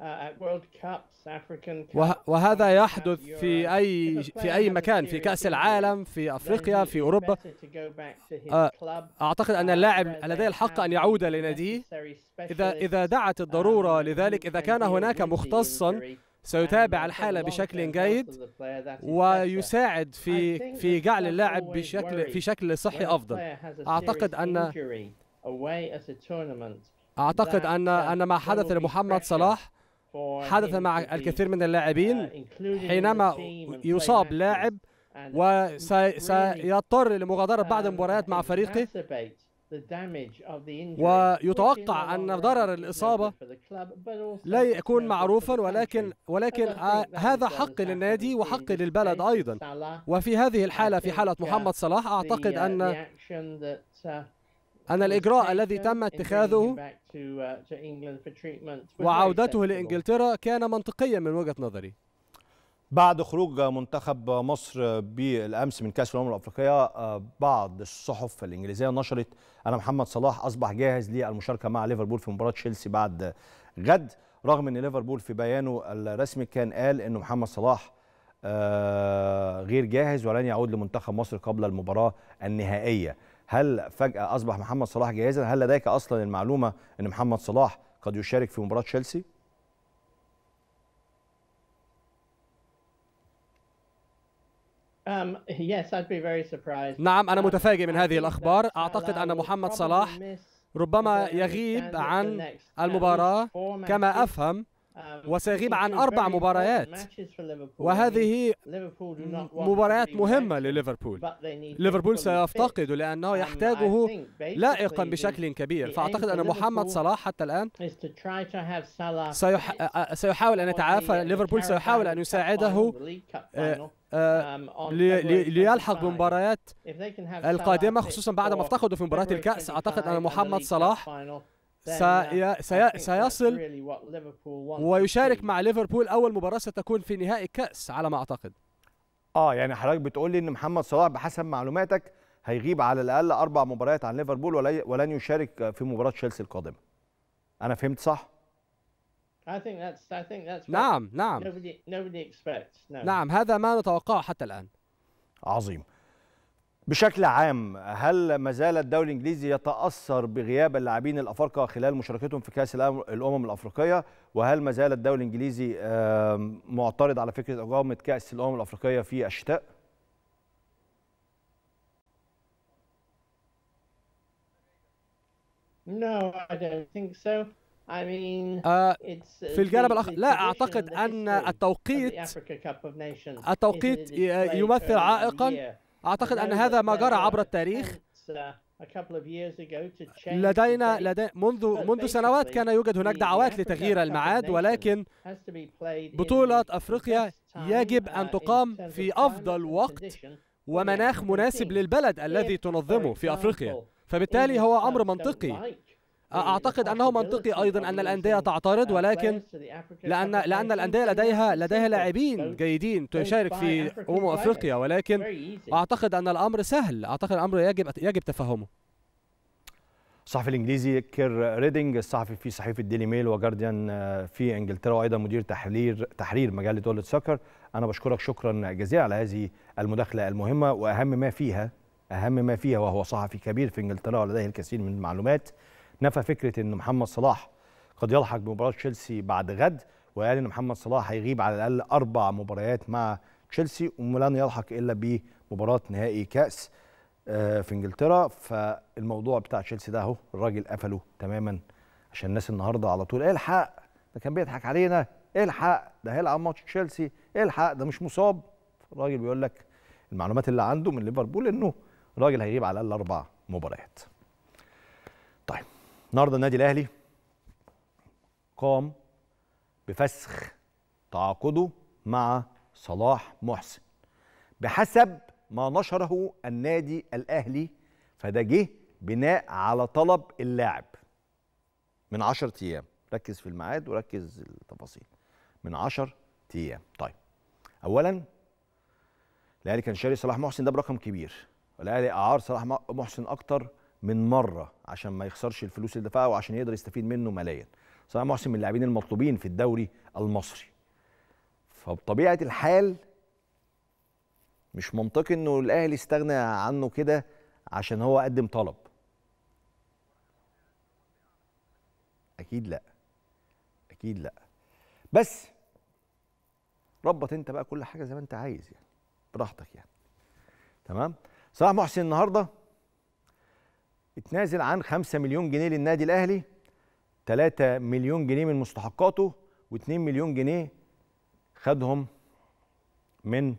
Uh, وهذا يحدث في أي في أي مكان في كأس العالم في أفريقيا في أوروبا آه، أعتقد أن اللاعب لديه الحق أن يعود لناديه إذا إذا دعت um, الضرورة لذلك إذا كان هناك مختصا سيتابع الحالة بشكل جيد ويساعد في في جعل اللاعب بشكل في شكل صحي أفضل أعتقد أن أعتقد أن أن ما حدث لمحمد صلاح حدث مع الكثير من اللاعبين uh, حينما يصاب لاعب وسيضطر لمغادرة بعض uh, المباريات مع فريقه ويتوقع أن ضرر الإصابة لا يكون معروفا ولكن ولكن آه، هذا حق للنادي وحق للبلد أيضا وفي هذه الحالة في حالة محمد صلاح أعتقد uh, أن أن الإجراء الذي تم اتخاذه uh, وعودته لإنجلترا كان منطقيا من وجهة نظري بعد خروج منتخب مصر بالامس من كاس الامم الافريقيه آه، بعض الصحف الانجليزيه نشرت ان محمد صلاح اصبح جاهز للمشاركه مع ليفربول في مباراه تشيلسي بعد غد رغم ان ليفربول في بيانه الرسمي كان قال ان محمد صلاح آه، غير جاهز ولن يعود لمنتخب مصر قبل المباراه النهائيه هل فجأة أصبح محمد صلاح جاهزا هل لديك أصلا المعلومة أن محمد صلاح قد يشارك في مباراة تشيلسي؟ um, نعم أنا um, متفاجئ من هذه الأخبار uh, أعتقد أن محمد صلاح ربما يغيب عن المباراة كما أفهم آه، وسيغيب عن أربع مباريات وهذه مباريات مهمة لليفربول ليفربول سيفتقد لأنه يحتاجه لائقا بشكل كبير فأعتقد أن محمد صلاح حتى الآن سيح... آه، آه، سيحاول أن يتعافى ليفربول سيحاول أن يساعده um, ليلحق بمباريات القادمة خصوصا بعد ما افتقدوا في مباراة الكأس أعتقد أن محمد صلاح سي... Uh, سي... سيصل ويشارك مع ليفربول اول مباراه ستكون في نهائي الكاس على ما اعتقد اه يعني حضرتك بتقول لي ان محمد صلاح بحسب معلوماتك هيغيب على الاقل اربع مباريات عن ليفربول ولن يشارك في مباراه تشيلسي القادمه انا فهمت صح I think that's, I think that's نعم نعم nobody, nobody expects. No. نعم هذا ما نتوقعه حتى الآن عظيم بشكل عام هل ما زال الدوري الانجليزي يتاثر بغياب اللاعبين الافارقه خلال مشاركتهم في كاس الامم الافريقيه وهل ما زال الدوري الانجليزي معترض على فكره اقامه كاس الامم الافريقيه في الشتاء؟ في الجانب الآخر لا أعتقد أن التوقيت التوقيت يمثل عائقا أعتقد أن هذا ما جرى عبر التاريخ uh, لدينا لدي منذ منذ سنوات كان يوجد هناك دعوات لتغيير الميعاد ولكن بطولة أفريقيا يجب أن uh, تقام في أفضل وقت ومناخ مناسب للبلد الذي تنظمه في أفريقيا فبالتالي هو أمر منطقي أعتقد أنه منطقي أيضا أن الأندية تعترض ولكن لأن لأن الأندية لديها لديها لاعبين جيدين تشارك في أمم أفريقيا ولكن أعتقد أن الأمر سهل أعتقد الأمر يجب يجب تفهمه الصحفي الانجليزي كير ريدنج الصحفي في صحيفه ديلي ميل وجارديان آه، في انجلترا وايضا مدير تحرير تحرير مجله دوله سكر انا بشكرك شكرا جزيلا على هذه المداخله المهمه واهم ما فيها اهم ما فيها وهو صحفي كبير في انجلترا ولديه الكثير من المعلومات نفى فكره ان محمد صلاح قد يلحق بمباراه تشيلسي بعد غد وقال ان محمد صلاح هيغيب على الاقل اربع مباريات مع تشيلسي ولن يلحق الا بمباراه نهائي كاس آه، في انجلترا فالموضوع بتاع تشيلسي ده اهو الراجل قفله تماما عشان الناس النهارده على طول إيه الحق إيه ده كان بيضحك علينا إيه الحق إيه ده هيلعب ماتش تشيلسي إيه الحق إيه ده مش مصاب الراجل بيقول لك المعلومات اللي عنده من ليفربول انه الراجل هيغيب على الاقل اربع مباريات النهارده النادي الاهلي قام بفسخ تعاقده مع صلاح محسن بحسب ما نشره النادي الاهلي فده جه بناء على طلب اللاعب من 10 ايام ركز في الميعاد وركز التفاصيل من 10 ايام طيب اولا الاهلي كان شاري صلاح محسن ده برقم كبير والاهلي اعار صلاح محسن اكتر من مره عشان ما يخسرش الفلوس اللي دفعها وعشان يقدر يستفيد منه ماليا صلاح محسن من اللاعبين المطلوبين في الدوري المصري فبطبيعه الحال مش منطقي انه الاهلي استغنى عنه كده عشان هو قدم طلب اكيد لا اكيد لا بس ربط انت بقى كل حاجه زي ما انت عايز يعني براحتك يعني تمام صلاح محسن النهارده اتنازل عن 5 مليون جنيه للنادي الاهلي 3 مليون جنيه من مستحقاته و2 مليون جنيه خدهم من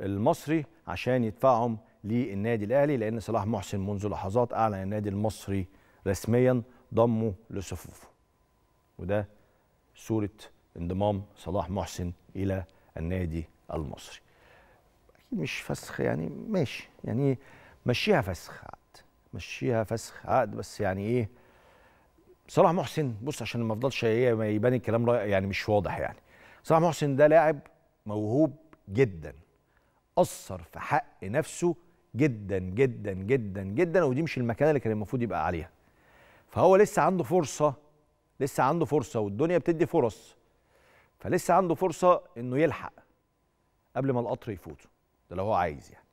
المصري عشان يدفعهم للنادي الاهلي لان صلاح محسن منذ لحظات اعلن النادي المصري رسميا ضمه لصفوفه وده صوره انضمام صلاح محسن الى النادي المصري اكيد مش فسخ يعني ماشي يعني مشيها فسخ مشيها فسخ عقد آه، بس يعني ايه صلاح محسن بص عشان ما افضلش ايه يبان الكلام يعني مش واضح يعني صلاح محسن ده لاعب موهوب جدا اثر في حق نفسه جدا جدا جدا جدا ودي مش المكانه اللي كان المفروض يبقى عليها فهو لسه عنده فرصه لسه عنده فرصه والدنيا بتدي فرص فلسه عنده فرصه انه يلحق قبل ما القطر يفوته ده لو هو عايز يعني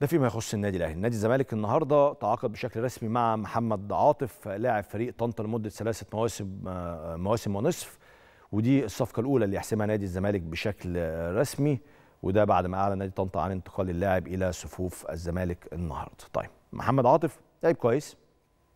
ده فيما يخص النادي الاهلي نادي الزمالك النهارده تعاقد بشكل رسمي مع محمد عاطف لاعب فريق طنطا لمده ثلاثه مواسم آه، آه، مواسم ونصف ودي الصفقه الاولى اللي يحسمها نادي الزمالك بشكل رسمي وده بعد ما اعلن نادي طنطا عن انتقال اللاعب الى صفوف الزمالك النهارده طيب محمد عاطف لعيب كويس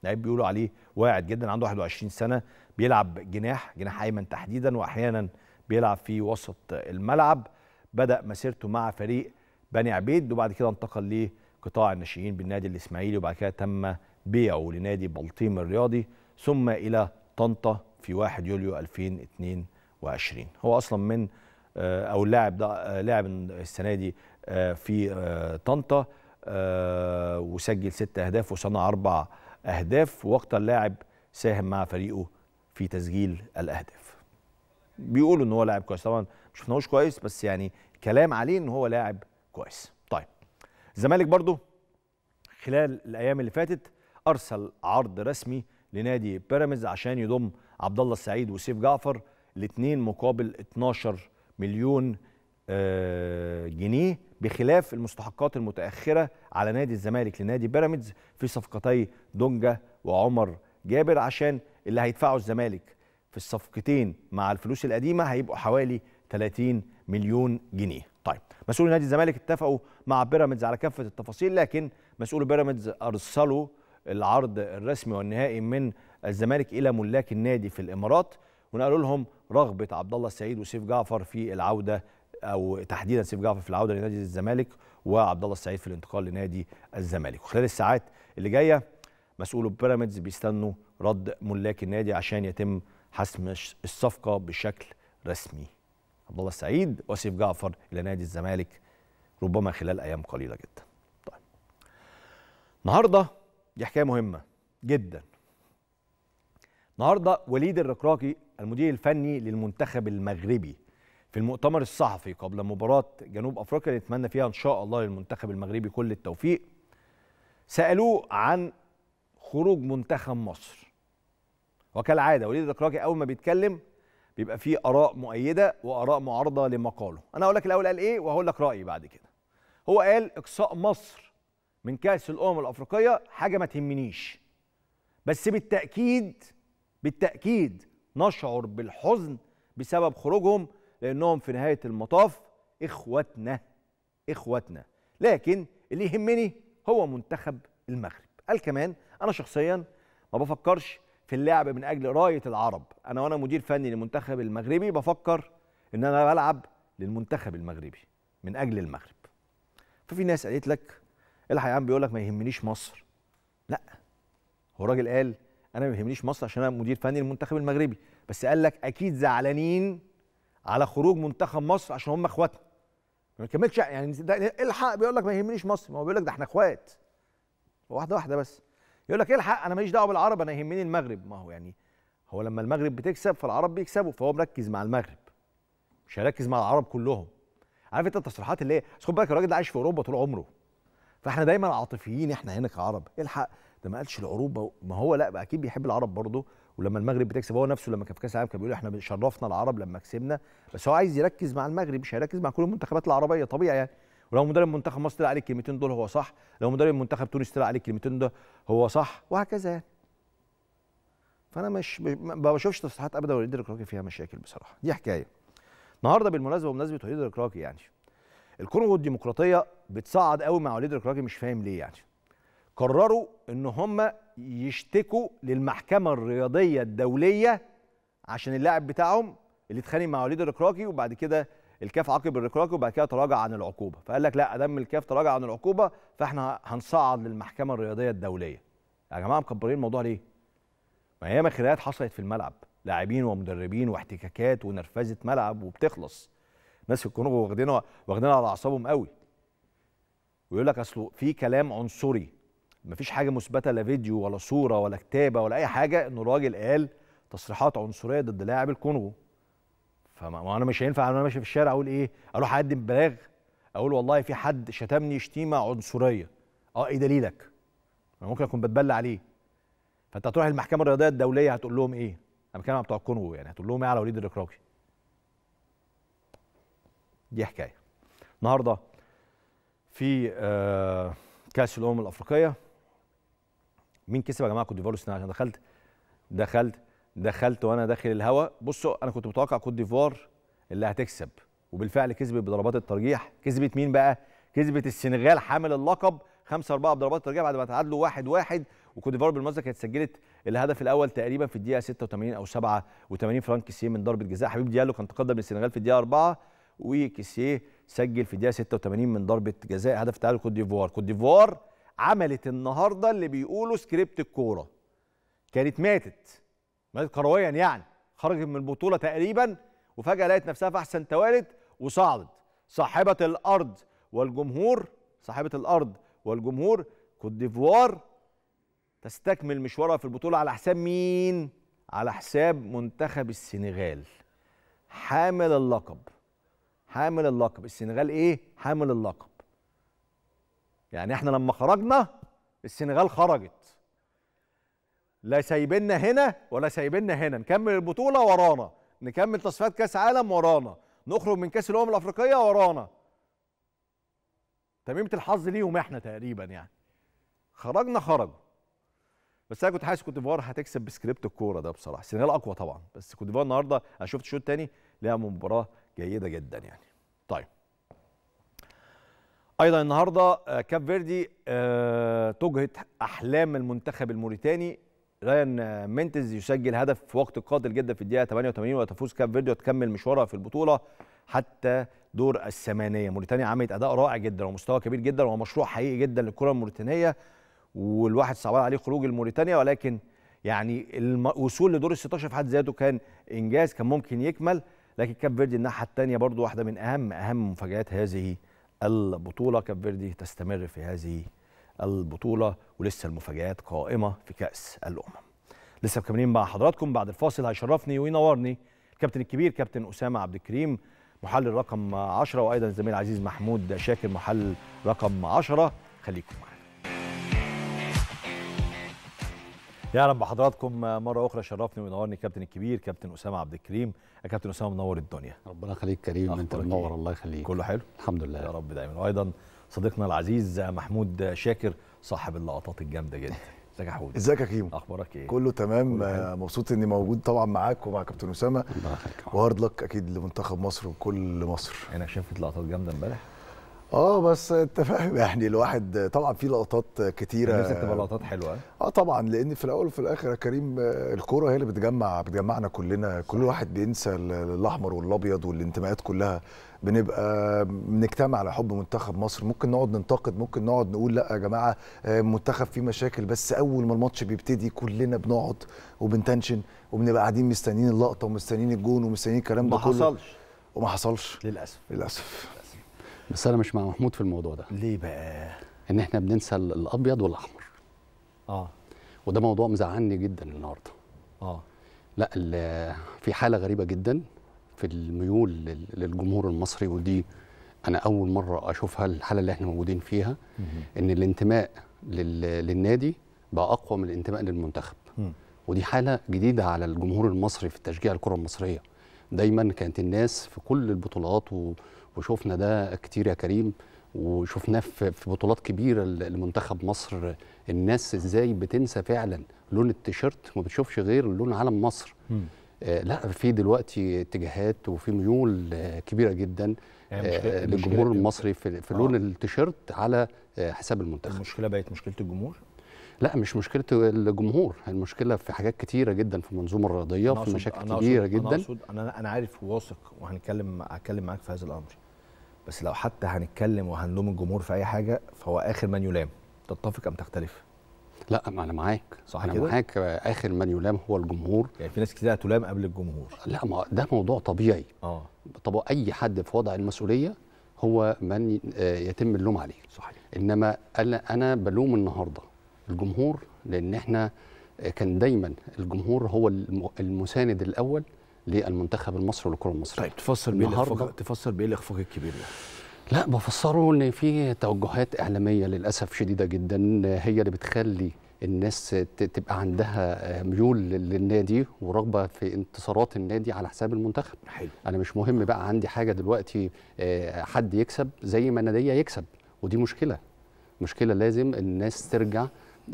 لعيب بيقولوا عليه واعد جدا عنده 21 سنه بيلعب جناح جناح ايمن تحديدا واحيانا بيلعب في وسط الملعب بدا مسيرته مع فريق بني عبيد وبعد كده انتقل لقطاع الناشئين بالنادي الاسماعيلي وبعد كده تم بيعه لنادي بلطيم الرياضي ثم الى طنطا في 1 يوليو 2022 هو اصلا من آه، او اللاعب ده آه، لاعب السنه دي آه، في طنطا وسجل ست اهداف وصنع اربع اهداف وقت اللاعب ساهم مع فريقه في تسجيل الاهداف بيقولوا ان هو لاعب كويس طبعا ما شفناهوش كويس بس يعني كلام عليه ان هو لاعب كويس طيب الزمالك برضو خلال الايام اللي فاتت ارسل عرض رسمي لنادي بيراميدز عشان يضم عبد الله السعيد وسيف جعفر الاثنين مقابل 12 مليون آه، جنيه بخلاف المستحقات المتاخره على نادي الزمالك لنادي بيراميدز في صفقتي دونجا وعمر جابر عشان اللي هيدفعه الزمالك في الصفقتين مع الفلوس القديمه هيبقوا حوالي 30 مليون جنيه طيب مسؤول نادي الزمالك اتفقوا مع بيراميدز على كافه التفاصيل لكن مسؤول بيراميدز ارسلوا العرض الرسمي والنهائي من الزمالك الى ملاك النادي في الامارات ونقلوا لهم رغبه عبد الله السعيد وسيف جعفر في العوده او تحديدا سيف جعفر في العوده لنادي الزمالك وعبد الله السعيد في الانتقال لنادي الزمالك وخلال الساعات اللي جايه مسؤول بيراميدز بيستنوا رد ملاك النادي عشان يتم حسم الصفقه بشكل رسمي عبد الله السعيد وسيف جعفر الى نادي الزمالك ربما خلال ايام قليله جدا. طيب. النهارده دي حكايه مهمه جدا. النهارده وليد الركراكي المدير الفني للمنتخب المغربي في المؤتمر الصحفي قبل مباراه جنوب افريقيا اللي نتمنى فيها ان شاء الله للمنتخب المغربي كل التوفيق. سالوه عن خروج منتخب مصر. وكالعاده وليد الركراكي اول ما بيتكلم بيبقى في اراء مؤيده واراء معارضه لمقاله انا هقول لك الاول قال ايه وهقول لك رايي بعد كده هو قال اقصاء مصر من كاس الامم الافريقيه حاجه ما تهمنيش بس بالتاكيد بالتاكيد نشعر بالحزن بسبب خروجهم لانهم في نهايه المطاف اخواتنا اخواتنا لكن اللي يهمني هو منتخب المغرب قال كمان انا شخصيا ما بفكرش في اللعب من اجل رايه العرب انا وانا مدير فني للمنتخب المغربي بفكر ان انا بلعب للمنتخب المغربي من اجل المغرب ففي ناس قالت لك إيه الحق يا عم بيقول لك ما يهمنيش مصر لا هو الراجل قال انا ما يهمنيش مصر عشان انا مدير فني للمنتخب المغربي بس قال لك اكيد زعلانين على خروج منتخب مصر عشان هم اخواتنا ما كملش يعني إيه الحق بيقول لك ما يهمنيش مصر ما هو بيقول لك ده احنا اخوات واحده واحده بس يقول لك الحق انا ماليش دعوه بالعرب انا يهمني المغرب ما هو يعني هو لما المغرب بتكسب فالعرب بيكسبوا فهو مركز مع المغرب مش هيركز مع العرب كلهم عارف انت التصريحات اللي هي خد بالك الراجل ده عايش في اوروبا طول عمره فاحنا دايما عاطفيين احنا هنا كعرب الحق ده ما قالش العروبه ما هو لا اكيد بيحب العرب برضه ولما المغرب بتكسب هو نفسه لما كان في كاس العالم كان بيقول احنا شرفنا العرب لما كسبنا بس هو عايز يركز مع المغرب مش هيركز مع كل المنتخبات العربيه طبيعي يعني ولو مدرب منتخب مصر طلع عليه الكلمتين دول هو صح لو مدرب منتخب تونس طلع عليه الكلمتين دول هو صح وهكذا يعني فانا مش ما بشوفش تصريحات ابدا وليد الركراكي فيها مشاكل بصراحه دي حكايه النهارده بالمناسبه بمناسبه وليد الركراكي يعني الكونغو الديمقراطيه بتصعد قوي مع وليد الركراكي مش فاهم ليه يعني قرروا ان هم يشتكوا للمحكمه الرياضيه الدوليه عشان اللاعب بتاعهم اللي اتخانق مع وليد الركراكي وبعد كده الكاف عاقب الركراكي وبعد كده تراجع عن العقوبه فقال لك لا ادم الكاف تراجع عن العقوبه فاحنا هنصعد للمحكمه الرياضيه الدوليه يا جماعه مكبرين الموضوع ليه ما هي مخريات حصلت في الملعب لاعبين ومدربين واحتكاكات ونرفزه ملعب وبتخلص ناس في الكونغو واخدينها واخدينها على اعصابهم قوي ويقول لك اصله في كلام عنصري مفيش حاجه مثبته لا فيديو ولا صوره ولا كتابه ولا اي حاجه انه الراجل قال تصريحات عنصريه ضد لاعب الكونغو فما انا مش هينفع انا ماشي في الشارع اقول ايه اروح اقدم بلاغ اقول والله في حد شتمني شتيمه عنصريه اه ايه دليلك انا ممكن اكون بتبلى عليه فانت هتروح المحكمه الرياضيه الدوليه هتقول لهم ايه انا بتكلم بتوع الكونغو يعني هتقول لهم ايه على وليد الركراوي دي حكايه النهارده في آه، كاس الامم الافريقيه مين كسب يا جماعه كوت ديفوار عشان دخلت دخلت دخلت وانا داخل الهواء بصوا انا كنت متوقع كوت ديفوار اللي هتكسب وبالفعل كسبت بضربات الترجيح كسبت مين بقى كسبت السنغال حامل اللقب 5 4 بضربات الترجيح بعد ما تعادلوا 1 1 وكوت ديفوار بالمناسبه كانت سجلت الهدف الاول تقريبا في الدقيقه 86 او 87 فرانك كيسيه من ضربه جزاء حبيب ديالو كان تقدم للسنغال في الدقيقه 4 وكيسيه سجل في الدقيقه 86 من ضربه جزاء هدف تعادل كوت ديفوار كوت ديفوار عملت النهارده اللي بيقولوا سكريبت الكوره كانت ماتت ماتت كرويا يعني خرجت من البطوله تقريبا وفجاه لقت نفسها في احسن توالد وصعدت صاحبه الارض والجمهور صاحبه الارض والجمهور كوت ديفوار تستكمل مشوارها في البطوله على حساب مين؟ على حساب منتخب السنغال حامل اللقب حامل اللقب السنغال ايه؟ حامل اللقب يعني احنا لما خرجنا السنغال خرجت لا سايبيننا هنا ولا سايبيننا هنا نكمل البطوله ورانا نكمل تصفيات كاس عالم ورانا نخرج من كاس الامم الافريقيه ورانا تميمه الحظ ليهم احنا تقريبا يعني خرجنا خرجوا بس انا كنت حاسس كوت ديفوار هتكسب بسكريبت الكوره ده بصراحه السنغال اقوى طبعا بس كوت ديفوار النهارده انا شفت الشوط تاني لها مباراه جيده جدا يعني طيب ايضا النهارده كاب فيردي آه، توجهت تجهد احلام المنتخب الموريتاني رايان مينتز يسجل هدف في وقت قاتل جدا في الدقيقه 88 وتفوز كاب فيردي وتكمل مشوارها في البطوله حتى دور الثمانيه موريتانيا عملت اداء رائع جدا ومستوى كبير جدا ومشروع حقيقي جدا للكره الموريتانيه والواحد صعب عليه خروج الموريتانيا ولكن يعني الوصول لدور ال 16 في حد ذاته كان انجاز كان ممكن يكمل لكن كاب فيردي الناحيه الثانيه برضو واحده من اهم اهم مفاجات هذه البطوله كاب فيردي تستمر في هذه البطوله ولسه المفاجات قائمه في كاس الامم لسه مكملين مع حضراتكم بعد الفاصل هيشرفني وينورني الكابتن الكبير كابتن اسامه عبد الكريم محلل رقم 10 وايضا الزميل العزيز محمود شاكر محلل رقم 10 خليكم معانا يا رب حضراتكم مرة أخرى شرفني وينورني الكابتن الكبير كابتن أسامة عبد الكريم كابتن أسامة منور الدنيا ربنا يخليك كريم أنت منور إيه؟ الله يخليك كله حلو الحمد لله يا رب دايما وأيضا صديقنا العزيز محمود شاكر صاحب اللقطات الجامده جدا ازيك يا حود ازيك يا كيمو اخبارك ايه كله تمام كله آه، مبسوط اني موجود طبعا معاك ومع كابتن اسامه الله يخليك وهارد لك اكيد لمنتخب مصر وكل مصر انا شفت لقطات جامده امبارح اه بس انت فاهم يعني الواحد طبعا في لقطات كتيره نفسك تبقى لقطات حلوه اه طبعا لان في الاول وفي الاخر يا كريم الكوره هي اللي بتجمع بتجمعنا كلنا كل واحد بينسى الاحمر والابيض والانتماءات كلها بنبقى بنجتمع على حب منتخب مصر ممكن نقعد ننتقد ممكن نقعد نقول لا يا جماعه المنتخب آه، فيه مشاكل بس اول ما الماتش بيبتدي كلنا بنقعد وبنتنشن وبنبقى قاعدين مستنيين اللقطه ومستنيين الجون ومستنيين الكلام ده كله ما حصلش وما حصلش للاسف للاسف بس انا مش مع محمود في الموضوع ده ليه بقى ان احنا بننسى الابيض والاحمر اه وده موضوع مزعلني جدا النهارده اه لا في حاله غريبه جدا في الميول للجمهور المصري ودي انا اول مره اشوفها الحاله اللي احنا موجودين فيها مم. ان الانتماء للنادي بقى اقوى من الانتماء للمنتخب مم. ودي حاله جديده على الجمهور المصري في تشجيع الكره المصريه دايما كانت الناس في كل البطولات و وشفنا ده كتير يا كريم وشفناه في بطولات كبيره لمنتخب مصر الناس ازاي بتنسى فعلا لون التيشيرت ما بتشوفش غير لون علم مصر آه، لا في دلوقتي اتجاهات وفي ميول آه، كبيره جدا يعني للجمهور إيه؟ المصري في, في لون التيشيرت على حساب المنتخب المشكله بقت مشكله الجمهور لا مش مشكله الجمهور المشكله في حاجات كتيره جدا في المنظومه الرياضيه في مشاكل كبيره أنا جدا أنا, أنا, انا عارف واثق وهنتكلم هتكلم معاك في هذا الامر بس لو حتى هنتكلم وهنلوم الجمهور في اي حاجه فهو اخر من يلام تتفق ام تختلف لا ما انا معاك صح انا كده؟ معاك اخر من يلام هو الجمهور يعني في ناس كتير هتلام قبل الجمهور لا ما ده موضوع طبيعي اه طب اي حد في وضع المسؤوليه هو من آه، يتم اللوم عليه صحيح انما انا انا بلوم النهارده الجمهور لان احنا آه، كان دايما الجمهور هو المساند الاول للمنتخب المصري والكره المصريه طيب تفسر بيه الاخفاق تفسر بيه الاخفاق الكبير ده لا بفسره ان في توجهات اعلاميه للاسف شديده جدا هي اللي بتخلي الناس تبقى عندها آه، ميول للنادي ورغبه في انتصارات النادي على حساب المنتخب حلو. انا مش مهم بقى عندي حاجه دلوقتي آه، حد يكسب زي ما النادي يكسب ودي مشكله مشكله لازم الناس ترجع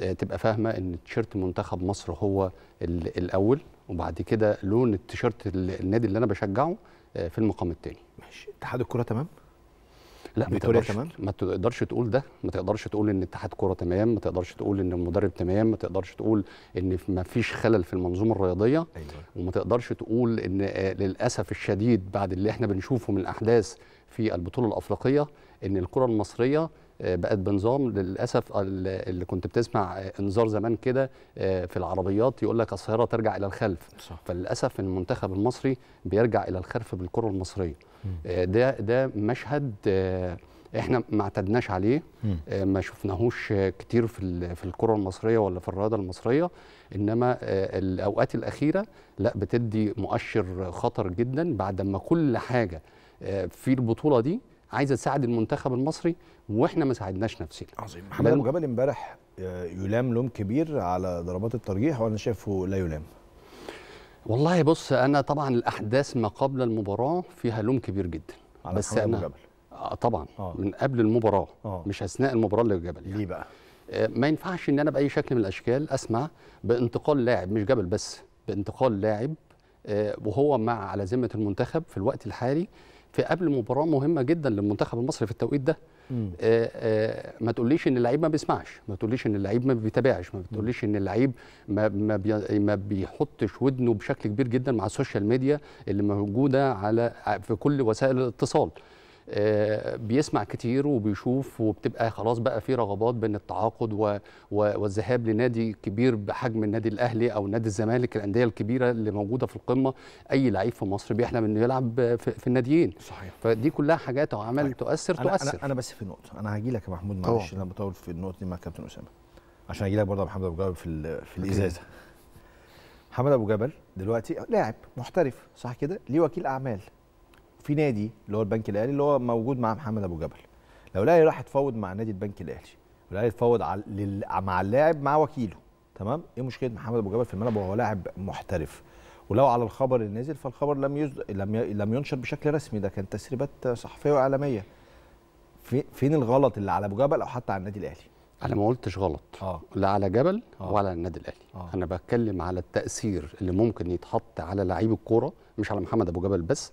آه، تبقى فاهمه ان تيشيرت منتخب مصر هو الاول وبعد كده لون التيشيرت النادي اللي انا بشجعه آه، في المقام الثاني ماشي اتحاد الكره تمام لا ما تقدرش تمام؟ ما تقدرش تقول ده ما تقدرش تقول ان اتحاد كره تمام ما تقدرش تقول ان المدرب تمام ما تقدرش تقول ان ما فيش خلل في المنظومه الرياضيه أيوة. وما تقدرش تقول ان آه، للاسف الشديد بعد اللي احنا بنشوفه من احداث في البطوله الافريقيه ان الكره المصريه آه، بقت بنظام للاسف آه، اللي كنت بتسمع آه، انذار زمان كده في العربيات يقول لك السياره ترجع الى الخلف صح. فللاسف المنتخب المصري بيرجع الى الخلف بالكره المصريه ده ده مشهد احنا ما اعتدناش عليه ما شفناهوش كتير في في الكره المصريه ولا في الرياضه المصريه انما الاوقات الاخيره لا بتدي مؤشر خطر جدا بعد ما كل حاجه في البطوله دي عايزه تساعد المنتخب المصري واحنا ما ساعدناش نفسنا عظيم محمد ابو جبل امبارح آه، يلام لوم كبير على ضربات الترجيح وانا شايفه لا يلام والله بص انا طبعا الاحداث ما قبل المباراه فيها لوم كبير جدا على بس انا أبو جبل. آه طبعا آه. من قبل المباراه آه. مش اثناء المباراه اللي جبل يعني. ليه بقى آه، ما ينفعش ان انا باي شكل من الاشكال اسمع بانتقال لاعب مش جبل بس بانتقال لاعب آه، وهو مع على ذمه المنتخب في الوقت الحالي في قبل مباراه مهمه جدا للمنتخب المصري في التوقيت ده آآ آآ آه، آه، ما تقوليش ان اللعيب ما بيسمعش ما تقوليش ان اللعيب ما بيتابعش ما تقوليش ان اللعيب ما ما, بي ما بيحطش ودنه بشكل كبير جدا مع السوشيال ميديا اللي موجوده على في كل وسائل الاتصال بيسمع كتير وبيشوف وبتبقى خلاص بقى في رغبات بين التعاقد والذهاب لنادي كبير بحجم النادي الاهلي او نادي الزمالك الانديه الكبيره اللي موجوده في القمه اي لعيب في مصر بيحلم انه يلعب في, الناديين صحيح فدي كلها حاجات او عمل طيب. تؤثر أنا تؤثر انا, أنا بس في نقطه انا هاجي لك يا محمود معلش انا بطول في النقطه دي مع كابتن اسامه عشان اجي لك برضه محمد ابو جبل في في الازازه محمد ابو جبل دلوقتي لاعب محترف صح كده ليه وكيل اعمال في نادي اللي هو البنك الاهلي اللي هو موجود مع محمد ابو جبل لو الاهلي راح يتفاوض مع نادي البنك الاهلي والاهلي يتفاوض مع اللاعب مع وكيله تمام ايه مشكله محمد ابو جبل في الملعب وهو لاعب محترف ولو على الخبر اللي نازل فالخبر لم يز... لم ي... لم ينشر بشكل رسمي ده كان تسريبات صحفيه واعلاميه في... فين الغلط اللي على ابو جبل او حتى على النادي الاهلي انا ما قلتش غلط آه. لا على جبل آه. ولا على النادي الاهلي آه. انا بتكلم على التاثير اللي ممكن يتحط على لعيب الكوره مش على محمد ابو جبل بس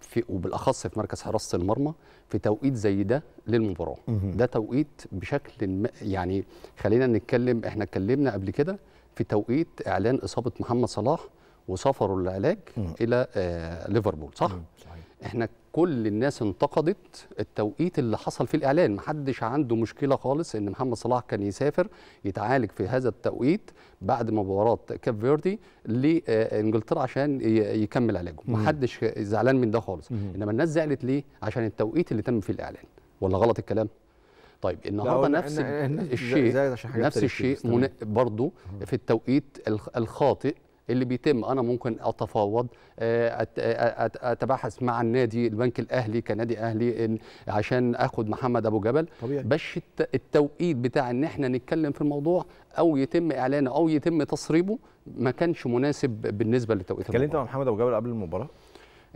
في وبالاخص في مركز حراسه المرمى في توقيت زي ده للمباراه ده توقيت بشكل يعني خلينا نتكلم احنا اتكلمنا قبل كده في توقيت اعلان اصابه محمد صلاح وسفره للعلاج الى آه ليفربول صح احنا كل الناس انتقدت التوقيت اللي حصل فيه الاعلان محدش عنده مشكله خالص ان محمد صلاح كان يسافر يتعالج في هذا التوقيت بعد مباراه كاب فيردي لانجلترا عشان يكمل علاجه محدش زعلان من ده خالص انما الناس زعلت ليه عشان التوقيت اللي تم فيه الاعلان ولا غلط الكلام طيب النهارده نفس الشيء نفس الشيء برضه في التوقيت الخاطئ اللي بيتم انا ممكن اتفاوض آه، آه، اتباحث مع النادي البنك الاهلي كنادي اهلي عشان اخد محمد ابو جبل طبيعي. بس التوقيت بتاع ان احنا نتكلم في الموضوع او يتم اعلانه او يتم تصريبه ما كانش مناسب بالنسبه لتوقيت اتكلمت مع محمد ابو جبل قبل المباراه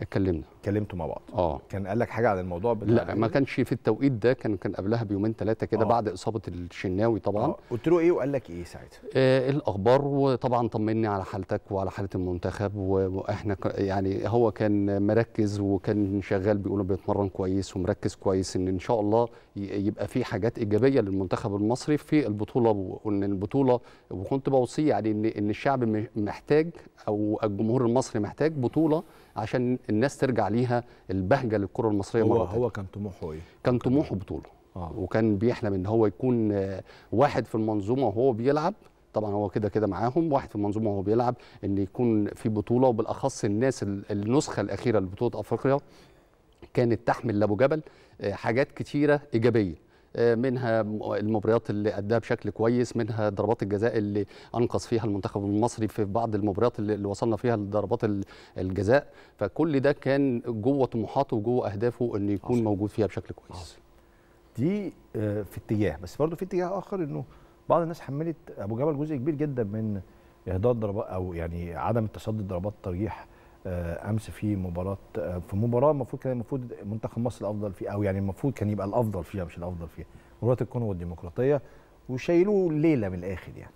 اتكلمنا اتكلمتوا مع بعض اه كان قال لك حاجه عن الموضوع بتاع لا إيه؟ ما كانش في التوقيت ده كان كان قبلها بيومين ثلاثه كده آه. بعد اصابه الشناوي طبعا آه. قلت له ايه وقال لك ايه ساعتها آه الاخبار وطبعا طمني على حالتك وعلى حاله المنتخب واحنا يعني هو كان مركز وكان شغال بيقولوا بيتمرن كويس ومركز كويس ان ان شاء الله يبقى في حاجات ايجابيه للمنتخب المصري في البطوله وان البطوله وكنت بوصي يعني ان ان الشعب محتاج او الجمهور المصري محتاج بطوله عشان الناس ترجع ليها البهجه للكره المصريه هو مره هو كان طموحه ايه؟ كان طموحه إيه؟ بطوله آه. وكان بيحلم ان هو يكون واحد في المنظومه وهو بيلعب طبعا هو كده كده معاهم واحد في المنظومه وهو بيلعب ان يكون في بطوله وبالاخص الناس النسخه الاخيره لبطوله افريقيا كانت تحمل لابو جبل آه، حاجات كتيره ايجابيه آه، منها المباريات اللي أداها بشكل كويس منها ضربات الجزاء اللي أنقذ فيها المنتخب المصري في بعض المباريات اللي وصلنا فيها لضربات الجزاء فكل ده كان جوه طموحاته وجوه أهدافه أن يكون عصر. موجود فيها بشكل كويس عصر. دي آه، في اتجاه بس برضه في اتجاه آخر أنه بعض الناس حملت أبو جبل جزء كبير جدا من إهدار ضربات أو يعني عدم التصدي لضربات الترجيح آه، امس في مباراه آه، في مباراه المفروض كان المفروض منتخب مصر الافضل فيها او يعني المفروض كان يبقى الافضل فيها مش الافضل فيها مباراه الكونغو الديمقراطيه وشايلوه ليله من الاخر يعني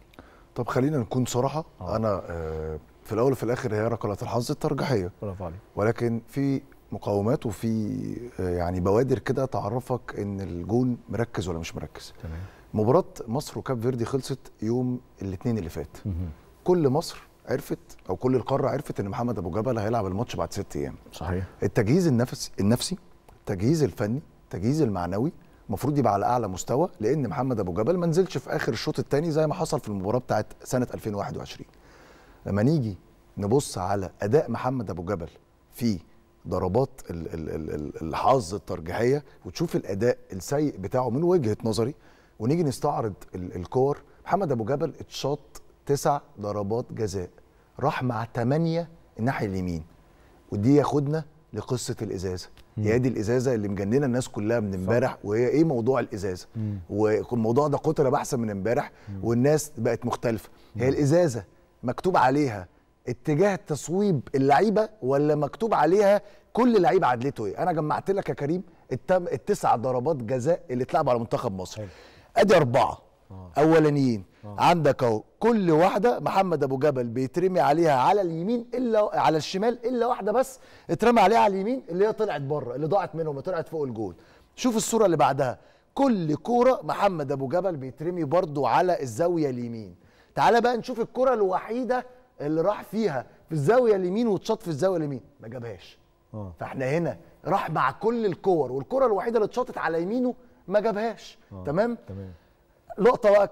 طب خلينا نكون صراحه أوه. انا آه، في الاول وفي الاخر هي ركله الحظ الترجيحيه برافو عليك ولكن في مقاومات وفي يعني بوادر كده تعرفك ان الجون مركز ولا مش مركز تمام مباراه مصر وكاب فيردي خلصت يوم الاثنين اللي فات مه. كل مصر عرفت او كل القاره عرفت ان محمد ابو جبل هيلعب الماتش بعد ست ايام صحيح التجهيز النفسي النفسي التجهيز الفني التجهيز المعنوي المفروض يبقى على اعلى مستوى لان محمد ابو جبل ما نزلش في اخر الشوط الثاني زي ما حصل في المباراه بتاعه سنه 2021 لما نيجي نبص على اداء محمد ابو جبل في ضربات الحظ الترجيحيه وتشوف الاداء السيء بتاعه من وجهه نظري ونيجي نستعرض الكور محمد ابو جبل اتشاط تسع ضربات جزاء راح مع ثمانيه الناحيه اليمين ودي ياخدنا لقصه الازازه هي دي الازازه اللي مجننه الناس كلها من امبارح وهي ايه موضوع الازازه والموضوع ده قطر بحثا من امبارح والناس بقت مختلفه هي الازازه مكتوب عليها اتجاه تصويب اللعيبه ولا مكتوب عليها كل لعيب عدلته ايه انا جمعت لك يا كريم التم التسع ضربات جزاء اللي اتلعبوا على منتخب مصر حلو. ادي اربعه آه. اولانيين آه. عندك اهو كل واحده محمد ابو جبل بيترمي عليها على اليمين الا على الشمال الا واحده بس اترمى عليها على اليمين اللي هي طلعت بره اللي ضاعت منهم طلعت فوق الجول شوف الصوره اللي بعدها كل كوره محمد ابو جبل بيترمي برضه على الزاويه اليمين تعالى بقى نشوف الكره الوحيده اللي راح فيها في الزاويه اليمين واتشاط في الزاويه اليمين ما جابهاش آه. فاحنا هنا راح مع كل الكور والكره الوحيده اللي اتشاطت على يمينه ما جابهاش آه. تمام تمام لقطه بقى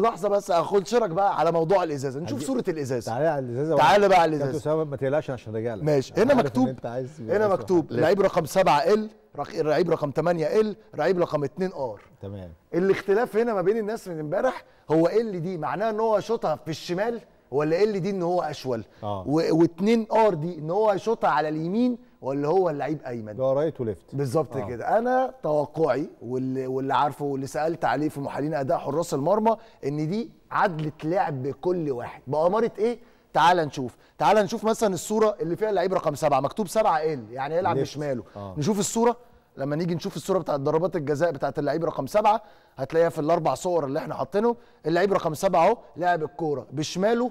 لحظه بس شرك بقى على موضوع الازازه نشوف صوره الازازه تعالى على الازازه تعالى بقى على الازازه ما تقلقش عشان لك ماشي هنا مكتوب انت عايز هنا مكتوب لعيب رقم 7 ال لعيب رقم 8 ال لعيب رقم 2 ار تمام الاختلاف هنا ما بين الناس من امبارح هو ال دي معناها ان هو شوطها في الشمال ولا ال دي ان هو اشول آه. و و2 ار دي ان هو يشوطها على اليمين ولا هو اللعيب ايمن ده رايت وليفت بالظبط آه. كده انا توقعي واللي, واللي عارفه واللي سالت عليه في محللين اداء حراس المرمى ان دي عدله لعب بكل واحد باماره ايه تعال نشوف تعال نشوف مثلا الصوره اللي فيها اللعيب رقم سبعة مكتوب سبعة ال يعني هيلعب بشماله آه. نشوف الصوره لما نيجي نشوف الصوره بتاعت ضربات الجزاء بتاعت اللعيب رقم سبعة هتلاقيها في الاربع صور اللي احنا حاطينهم اللعيب رقم سبعة اهو لعب الكوره بشماله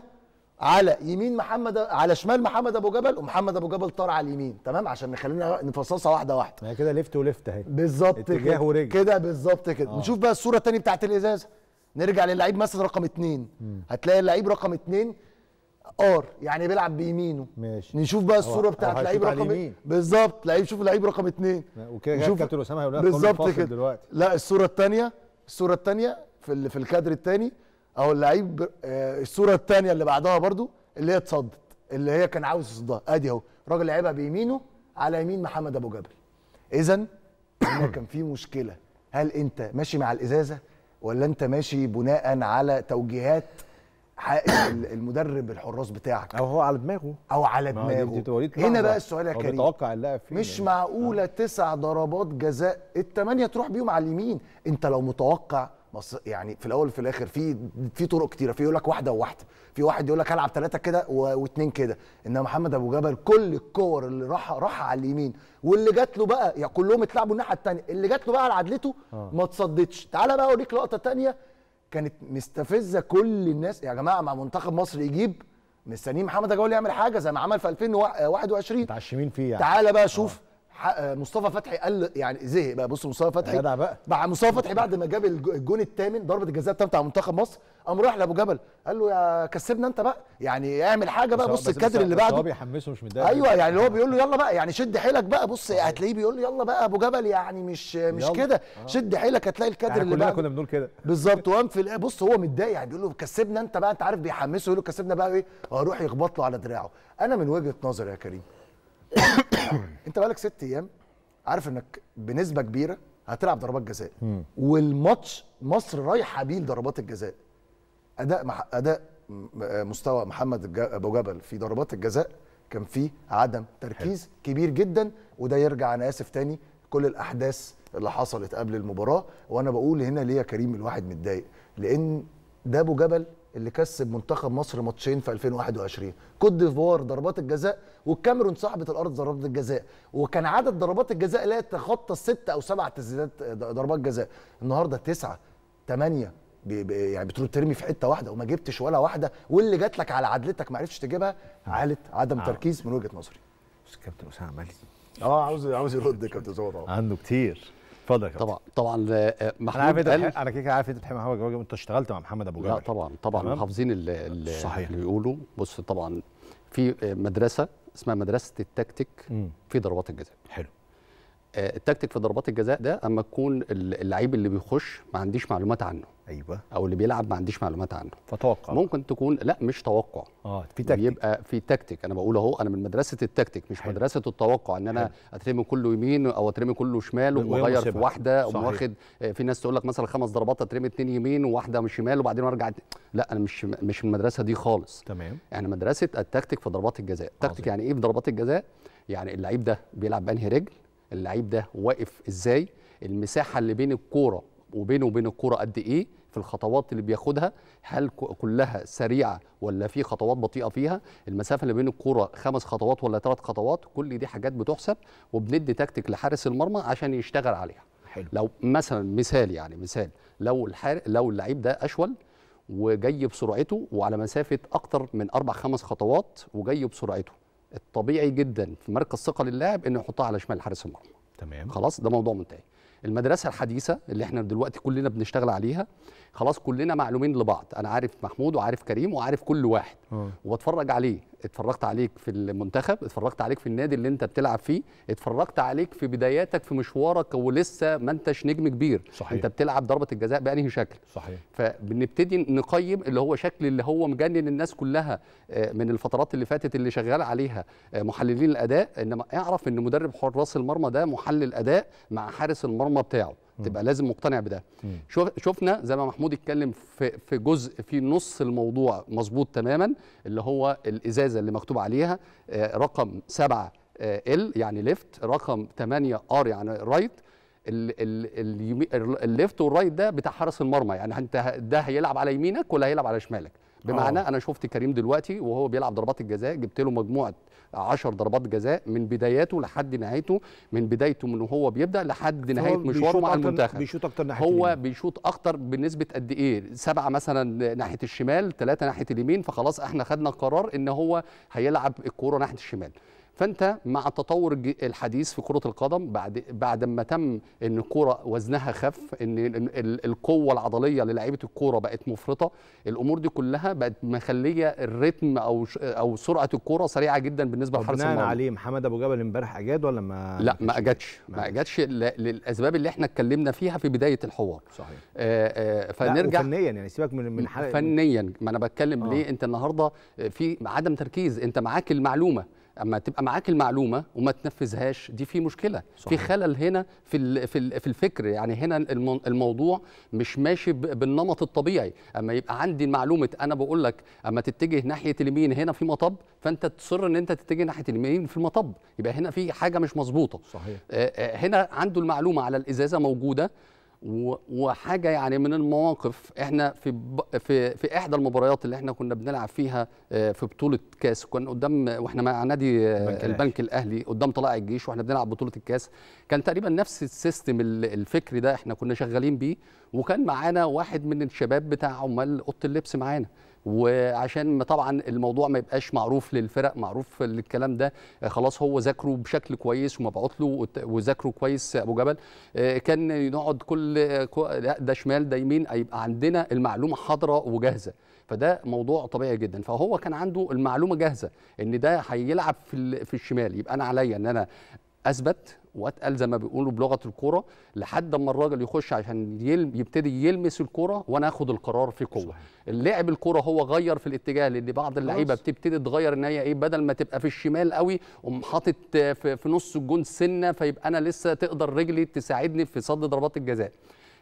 على يمين محمد على شمال محمد ابو جبل ومحمد ابو جبل طار على اليمين تمام عشان نخلينا نفصصها واحده واحده هي كده ليفت وليفت اهي بالظبط كده ورجل. كده بالظبط كده آه. نشوف بقى الصوره الثانيه بتاعت الازازه نرجع للعيب مثلا رقم اثنين هتلاقي اللعيب رقم اثنين ار يعني بيلعب بيمينه ماشي نشوف بقى الصوره بتاعت لعيب رقم بالظبط لعيب شوف لعيب رقم اثنين وكده نشوف كابتن اسامه هيقول لك بالظبط كده دلوقتي لا الصوره الثانيه الصوره الثانيه في في الكادر الثاني اهو اللعيب آه، الصوره الثانيه اللي بعدها برضو اللي هي اتصدت اللي هي كان عاوز يصدها ادي اهو الراجل لعبها بيمينه على يمين محمد ابو جبل اذا هنا كان في مشكله هل انت ماشي مع الازازه ولا انت ماشي بناء على توجيهات المدرب الحراس بتاعك او هو على دماغه او على دماغه هنا بقى السؤال يا كريم متوقع اللاعب مش يعني. معقوله آه. تسع ضربات جزاء الثمانيه تروح بيهم على اليمين انت لو متوقع بص يعني في الاول وفي الاخر في في طرق كتيره في يقول لك واحده وواحده في واحد يقول لك هلعب ثلاثه كده واثنين كده انما محمد ابو جبل كل الكور اللي راح راح على اليمين واللي جات له بقى يعني كلهم اتلعبوا الناحيه الثانيه اللي جات له بقى على عدلته آه. ما تصدتش تعالى بقى اوريك لقطه ثانيه كانت مستفزه كل الناس يا جماعه مع منتخب مصر يجيب مستنيين محمد ابو جبل يعمل حاجه زي ما عمل في 2021 متعشمين فيه يعني تعالى بقى شوف أوه. آه، مصطفى فتحي قال يعني زهق بقى بص مصطفى فتحي جدع بقى مع مصطفى فتحي بعد ما جاب الجون الثامن ضربه الجزاء بتاعت منتخب مصر قام راح لابو جبل قال له يا كسبنا انت بقى يعني اعمل حاجه بقى بص الكادر اللي بعده هو بيحمسه مش متضايق ايوه يعني هو بيقول له يلا بقى يعني شد حيلك بقى بص هتلاقيه بيقول له يلا بقى ابو جبل يعني مش مش كده آه. شد حيلك هتلاقي الكادر يعني اللي بعده كلنا بنقول كده بالظبط وقام في بص هو متضايق يعني بيقول له كسبنا انت بقى انت عارف بيحمسه يقول له كسبنا بقى ايه اروح يخبط له على دراعه انا من وجهه نظري يا كريم انت بقالك ست ايام عارف انك بنسبه كبيره هتلعب ضربات جزاء والماتش مصر رايحه بيه لضربات الجزاء اداء مح... اداء مستوى محمد ابو جبل في ضربات الجزاء كان فيه عدم تركيز حل. كبير جدا وده يرجع انا اسف تاني كل الاحداث اللي حصلت قبل المباراه وانا بقول هنا ليه يا كريم الواحد متضايق لان ده ابو جبل اللي كسب منتخب مصر ماتشين في 2021 كوت ديفوار ضربات الجزاء والكاميرون صاحبه الارض ضربات الجزاء وكان عدد ضربات الجزاء لا يتخطى الست او سبع تسديدات ضربات جزاء النهارده تسعه ثمانيه يعني بتروح ترمي في حته واحده وما جبتش ولا واحده واللي جات لك على عدلتك ما عرفتش تجيبها عالت عدم آه. تركيز من وجهه نظري بس كابتن اسامه إيه؟ اه عاوز عاوز يرد كابتن طبعا عنده كتير اتفضل طبعا طبعا محمود آه، آه، انا عارف قال... انا كده عارف انت بتحب محمد ابو انت اشتغلت مع محمد ابو جابر لا طبعا طبعا حافظين اللي بيقولوا بص طبعا في مدرسه اسمها مدرسه التكتيك في ضربات الجزاء حلو آه، التكتيك في ضربات الجزاء ده اما تكون اللعيب اللي بيخش ما عنديش معلومات عنه ايوه او اللي بيلعب ما عنديش معلومات عنه فتوقع ممكن تكون لا مش توقع اه في تكتيك بيبقى في تكتيك انا بقول اهو انا من مدرسه التكتيك مش حل. مدرسه التوقع ان انا حل. اترمي كله يمين او اترمي كله شمال واغير في واحده واخد آه، في ناس تقول لك مثلا خمس ضربات اترمي اثنين يمين وواحده من شمال وبعدين ارجع لا انا مش مش من المدرسه دي خالص تمام يعني مدرسه التكتيك في ضربات الجزاء تكتيك يعني ايه في ضربات الجزاء يعني اللعيب ده بيلعب بانهي رجل اللعيب ده واقف ازاي المساحه اللي بين الكوره وبينه وبين الكوره قد ايه في الخطوات اللي بياخدها هل كلها سريعه ولا في خطوات بطيئه فيها المسافه اللي بين الكوره خمس خطوات ولا ثلاث خطوات كل دي حاجات بتحسب وبندي تكتيك لحارس المرمى عشان يشتغل عليها حلو. لو مثلا مثال يعني مثال لو الحار لو اللعيب ده اشول وجاي بسرعته وعلى مسافه اكتر من اربع خمس خطوات وجاي بسرعته الطبيعي جدا في مركز ثقه للاعب انه يحطها على شمال حارس المرمى تمام خلاص ده موضوع منتهي المدرسه الحديثه اللي احنا دلوقتي كلنا بنشتغل عليها خلاص كلنا معلومين لبعض انا عارف محمود وعارف كريم وعارف كل واحد أوه. وبتفرج عليه اتفرجت عليك في المنتخب اتفرجت عليك في النادي اللي انت بتلعب فيه اتفرجت عليك في بداياتك في مشوارك ولسه ما انتش نجم كبير صحيح. انت بتلعب ضربه الجزاء بانهي شكل صحيح فبنبتدي نقيم اللي هو شكل اللي هو مجنن الناس كلها آه، من الفترات اللي فاتت اللي شغال عليها آه، محللين الاداء انما اعرف ان مدرب حراس المرمى ده محلل اداء مع حارس المرمى بتاعه تبقى لازم مقتنع بده شفنا زي ما محمود اتكلم في في جزء في نص الموضوع مظبوط تماما اللي هو الازازه اللي مكتوب عليها آه، رقم 7 آه، يعني يعني ال يعني ليفت رقم 8 ار يعني رايت الليفت والرايت ده بتاع حارس المرمى يعني انت ده هيلعب على يمينك ولا هيلعب على شمالك بمعنى أوه. انا شفت كريم دلوقتي وهو بيلعب ضربات الجزاء جبت له مجموعه 10 ضربات جزاء من بداياته لحد نهايته من بدايته من هو بيبدا لحد نهايه مشواره مع المنتخب بيشوط اكتر ناحيه هو بيشوط اكتر بنسبه قد ايه سبعة مثلا ناحيه الشمال ثلاثة ناحيه اليمين فخلاص احنا خدنا قرار ان هو هيلعب الكوره ناحيه الشمال فانت مع التطور الحديث في كره القدم بعد بعد ما تم ان الكوره وزنها خف ان القوه العضليه للاعيبه الكوره بقت مفرطه الامور دي كلها بقت مخليه الريتم او او سرعه الكوره سريعه جدا بالنسبه لحارس المرمى بناء عليه محمد ابو جبل امبارح اجاد ولا ما لا ما اجادش ما اجادش للاسباب اللي احنا اتكلمنا فيها في بدايه الحوار صحيح آآ آه، آه، آآ فنرجع فنيا يعني سيبك من من حلقة فنيا ما انا بتكلم آه. ليه انت النهارده في عدم تركيز انت معاك المعلومه اما تبقى معاك المعلومه وما تنفذهاش دي في مشكله صحيح. في خلل هنا في في الفكر يعني هنا الموضوع مش ماشي بالنمط الطبيعي اما يبقى عندي معلومه انا بقول لك اما تتجه ناحيه اليمين هنا في مطب فانت تصر ان انت تتجه ناحيه اليمين في المطب يبقى هنا في حاجه مش مظبوطه صحيح آه، آه، هنا عنده المعلومه على الازازه موجوده وحاجه يعني من المواقف احنا في ب... في في احدى المباريات اللي احنا كنا بنلعب فيها آه، في بطوله كاس كنا قدام واحنا مع نادي آه، البنك الاهلي قدام طلائع الجيش واحنا بنلعب بطوله الكاس كان تقريبا نفس السيستم الفكري ده احنا كنا شغالين بيه وكان معانا واحد من الشباب بتاع عمال اوضه اللبس معانا وعشان طبعا الموضوع ما يبقاش معروف للفرق معروف للكلام ده خلاص هو ذاكره بشكل كويس ومبعوت له وذاكره كويس ابو جبل آه، كان نقعد كل لا ده شمال ده يمين يبقى عندنا المعلومه حاضره وجاهزه فده موضوع طبيعي جدا فهو كان عنده المعلومه جاهزه ان ده هيلعب في الشمال يبقى انا عليا ان انا اثبت واتقل زي ما بيقولوا بلغه الكوره لحد اما الراجل يخش عشان يلم يبتدي يلمس الكوره وانا اخد القرار في قوه اللعب الكوره هو غير في الاتجاه لان بعض اللعيبه بتبتدي تغير ان هي ايه بدل ما تبقى في الشمال قوي قوم حاطط في, في نص الجون سنه فيبقى انا لسه تقدر رجلي تساعدني في صد ضربات الجزاء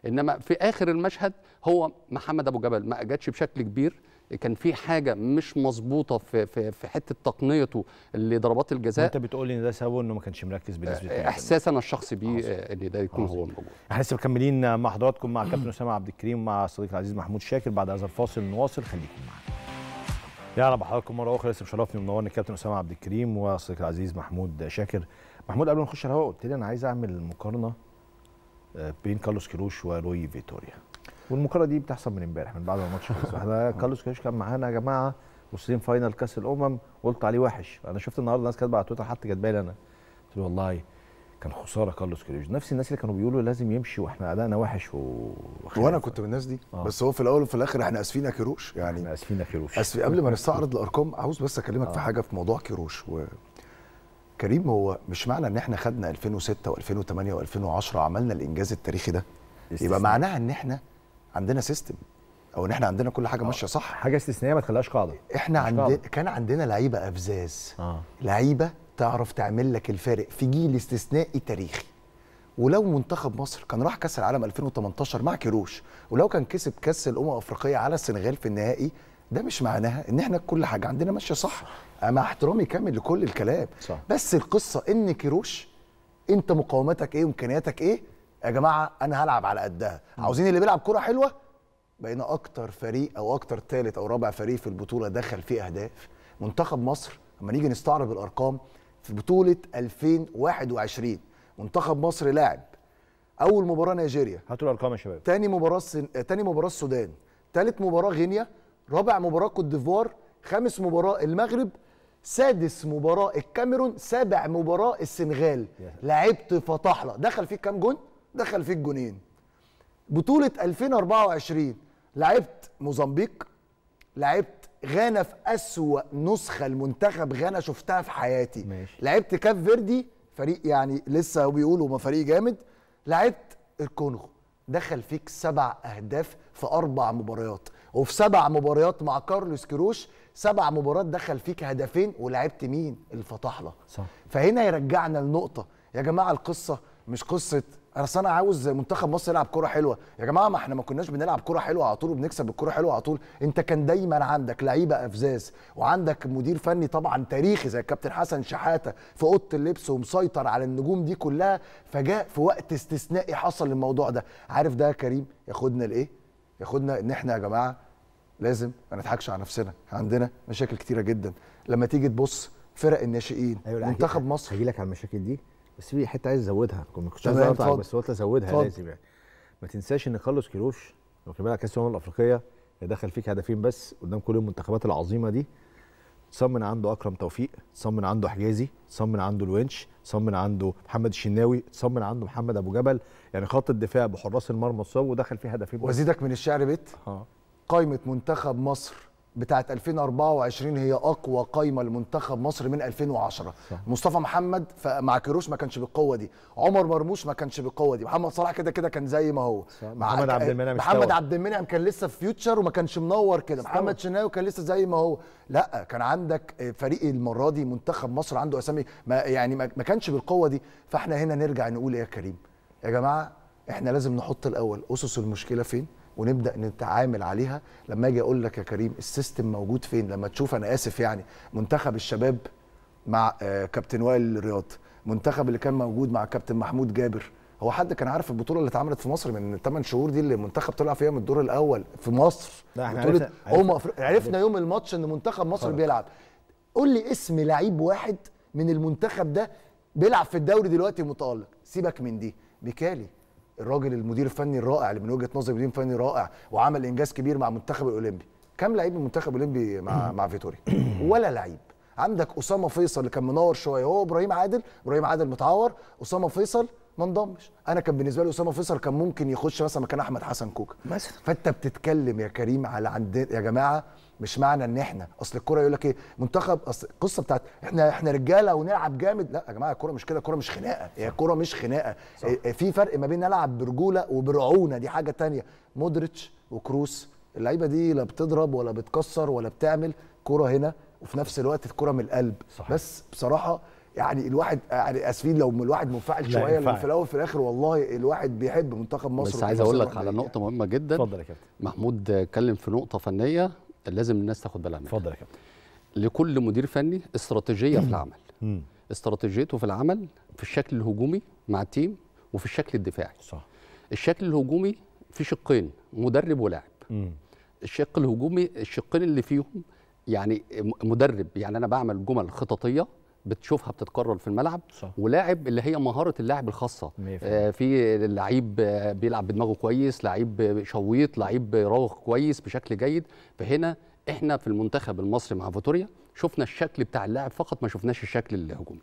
انما في اخر المشهد هو محمد ابو جبل ما جاتش بشكل كبير كان في حاجه مش مظبوطه في في في حته تقنيته لضربات الجزاء انت بتقول ان ده سببه انه ما كانش مركز بالنسبه احساس انا الشخصي بيه ان ده يكون هو الموجود احنا لسه مكملين مع حضراتكم مع كابتن اسامه عبد الكريم مع صديقي العزيز محمود شاكر بعد هذا الفاصل نواصل خليكم معنا رب بحضراتكم مره اخرى لسه مشرفني ومنورني كابتن اسامه عبد الكريم وصديقي العزيز محمود شاكر محمود قبل ما نخش الهواء قلت لي انا عايز اعمل مقارنه آه، بين كارلوس كيروش وروي فيتوريا والمقارنه دي بتحصل من امبارح من بعد ما الماتش خلص احنا كارلوس كاش كان معانا يا جماعه وصلين فاينل كاس الامم قلت عليه وحش انا شفت النهارده ناس كاتبه على تويتر حتى كاتبه لي انا قلت له والله كان خساره كارلوس كريج نفس الناس اللي كانوا بيقولوا لازم يمشي واحنا ادائنا وحش و... وانا كنت من الناس دي آه. بس هو في الاول وفي الاخر احنا اسفين يا كيروش يعني احنا اسفين يا كيروش أسفين قبل ما نستعرض الارقام عاوز بس اكلمك آه. في حاجه في موضوع كيروش و... كريم هو مش معنى ان احنا خدنا 2006 و2008 و2010 عملنا الانجاز التاريخي ده يبقى معناها ان احنا عندنا سيستم او ان احنا عندنا كل حاجه آه. ماشيه صح حاجه استثنائيه ما تخليهاش قاعده احنا عندنا كان عندنا لعيبه افزاز آه. لعيبه تعرف تعمل لك الفارق في جيل استثنائي تاريخي ولو منتخب مصر كان راح كاس العالم 2018 مع كيروش ولو كان كسب كاس الامم الافريقيه على السنغال في النهائي ده مش معناها ان احنا كل حاجه عندنا ماشيه صح مع احترامي كامل لكل الكلام صح. بس القصه ان كيروش انت مقاومتك ايه وامكانياتك ايه يا جماعه انا هلعب على قدها عاوزين اللي بيلعب كره حلوه بقينا اكتر فريق او اكتر ثالث او رابع فريق في البطوله دخل فيه اهداف منتخب مصر لما نيجي نستعرض الارقام في بطوله 2021 منتخب مصر لاعب اول مباراه نيجيريا هاتوا الارقام يا شباب تاني مباراه سن... تاني مباراه السودان ثالث مباراه غينيا رابع مباراه كوت ديفوار خامس مباراه المغرب سادس مباراه الكاميرون سابع مباراه السنغال لعبت فطحله دخل فيه كام جون دخل فيك جونين بطوله 2024 لعبت موزمبيق لعبت غانا في اسوا نسخه المنتخب غانا شفتها في حياتي ماشي. لعبت كاف فيردي فريق يعني لسه بيقولوا ما فريق جامد لعبت الكونغو دخل فيك سبع اهداف في اربع مباريات وفي سبع مباريات مع كارلوس كروش سبع مباريات دخل فيك هدفين ولعبت مين الفطحله صح فهنا يرجعنا لنقطه يا جماعه القصه مش قصه انا اصل انا عاوز منتخب مصر يلعب كوره حلوه يا جماعه ما احنا ما كناش بنلعب كوره حلوه على طول وبنكسب الكوره حلوه على طول انت كان دايما عندك لعيبه افزاز وعندك مدير فني طبعا تاريخي زي الكابتن حسن شحاته في اوضه اللبس ومسيطر على النجوم دي كلها فجاء في وقت استثنائي حصل الموضوع ده عارف ده يا كريم ياخدنا لايه ياخدنا ان احنا يا جماعه لازم ما نضحكش على نفسنا عندنا مشاكل كتيره جدا لما تيجي تبص فرق الناشئين أيوة منتخب مصر هجيلك على المشاكل دي بس في حته عايز ازودها كنت عايز اقطع بس قلت ازودها لازم يعني ما تنساش ان كارلوس كيروش لو كان بيلعب كاس الامم الافريقيه دخل فيك هدفين بس قدام كل المنتخبات العظيمه دي صمن من عنده اكرم توفيق صمن من عنده حجازي صمن من عنده الونش صمن من عنده محمد الشناوي صمن من عنده محمد ابو جبل يعني خط الدفاع بحراس المرمى الصاب ودخل فيه هدفين وازيدك من الشعر بيت اه قائمه منتخب مصر بتاعه 2024 هي اقوى قايمه لمنتخب مصر من 2010 صح. مصطفى محمد مع كيروش ما كانش بالقوه دي عمر مرموش ما كانش بالقوه دي محمد صلاح كده كده كان زي ما هو صح. محمد عبد المنعم محمد عبد المنعم كان لسه في فيوتشر وما كانش منور كده محمد شناوي كان لسه زي ما هو لا كان عندك فريق المره دي منتخب مصر عنده اسامي ما يعني ما كانش بالقوه دي فاحنا هنا نرجع نقول يا كريم يا جماعه احنا لازم نحط الاول اسس المشكله فين ونبدا نتعامل عليها لما اجي اقول لك يا كريم السيستم موجود فين لما تشوف انا اسف يعني منتخب الشباب مع آه، كابتن وائل الرياض منتخب اللي كان موجود مع كابتن محمود جابر هو حد كان عارف البطوله اللي اتعملت في مصر من 8 شهور دي اللي المنتخب طلع فيها من الدور الاول في مصر لا احنا بطوله عرفنا, عرفنا, أمم عرفنا يوم الماتش ان منتخب مصر خلص. بيلعب قول لي اسم لعيب واحد من المنتخب ده بيلعب في الدوري دلوقتي متالق سيبك من دي ميكالي الراجل المدير الفني الرائع اللي من وجهه نظري مدير فني رائع وعمل انجاز كبير مع المنتخب الاولمبي كم لعيب من منتخب الاولمبي مع مع فيتوريا ولا لعيب عندك اسامه فيصل اللي كان منور شويه هو ابراهيم عادل ابراهيم عادل متعور اسامه فيصل ما انضمش انا كان بالنسبه لي اسامه فيصل كان ممكن يخش مثلا مكان احمد حسن كوكا مثلا فانت بتتكلم يا كريم على عندنا يا جماعه مش معنى ان احنا اصل الكوره يقول لك ايه منتخب اصل القصه بتاعت احنا احنا رجاله ونلعب جامد لا يا جماعه الكوره مش كده الكوره مش خناقه هي الكوره مش خناقه إيه، إيه، في فرق ما بين العب برجوله وبرعونه دي حاجه تانية مودريتش وكروس اللعيبه دي لا بتضرب ولا بتكسر ولا بتعمل كوره هنا وفي نفس الوقت الكوره من القلب صحيح. بس بصراحه يعني الواحد يعني اسفين لو الواحد منفعل شويه لان في الاول في الاخر والله الواحد بيحب منتخب مصر بس عايز اقول لك على نقطه مهمه جدا اتفضل يا كابتن محمود اتكلم في نقطه فنيه لازم الناس تاخد بالها منها اتفضل يا كابتن لكل مدير فني استراتيجيه في العمل استراتيجيته في العمل في الشكل الهجومي مع التيم وفي الشكل الدفاعي صح الشكل الهجومي في شقين مدرب ولاعب الشق الهجومي الشقين اللي فيهم يعني مدرب يعني انا بعمل جمل خططيه بتشوفها بتتكرر في الملعب صح. ولاعب اللي هي مهاره اللاعب الخاصه آه في لعيب بيلعب بدماغه كويس لعيب شويط لعيب راوغ كويس بشكل جيد فهنا احنا في المنتخب المصري مع فيتوريا شفنا الشكل بتاع اللاعب فقط ما شفناش الشكل الهجومي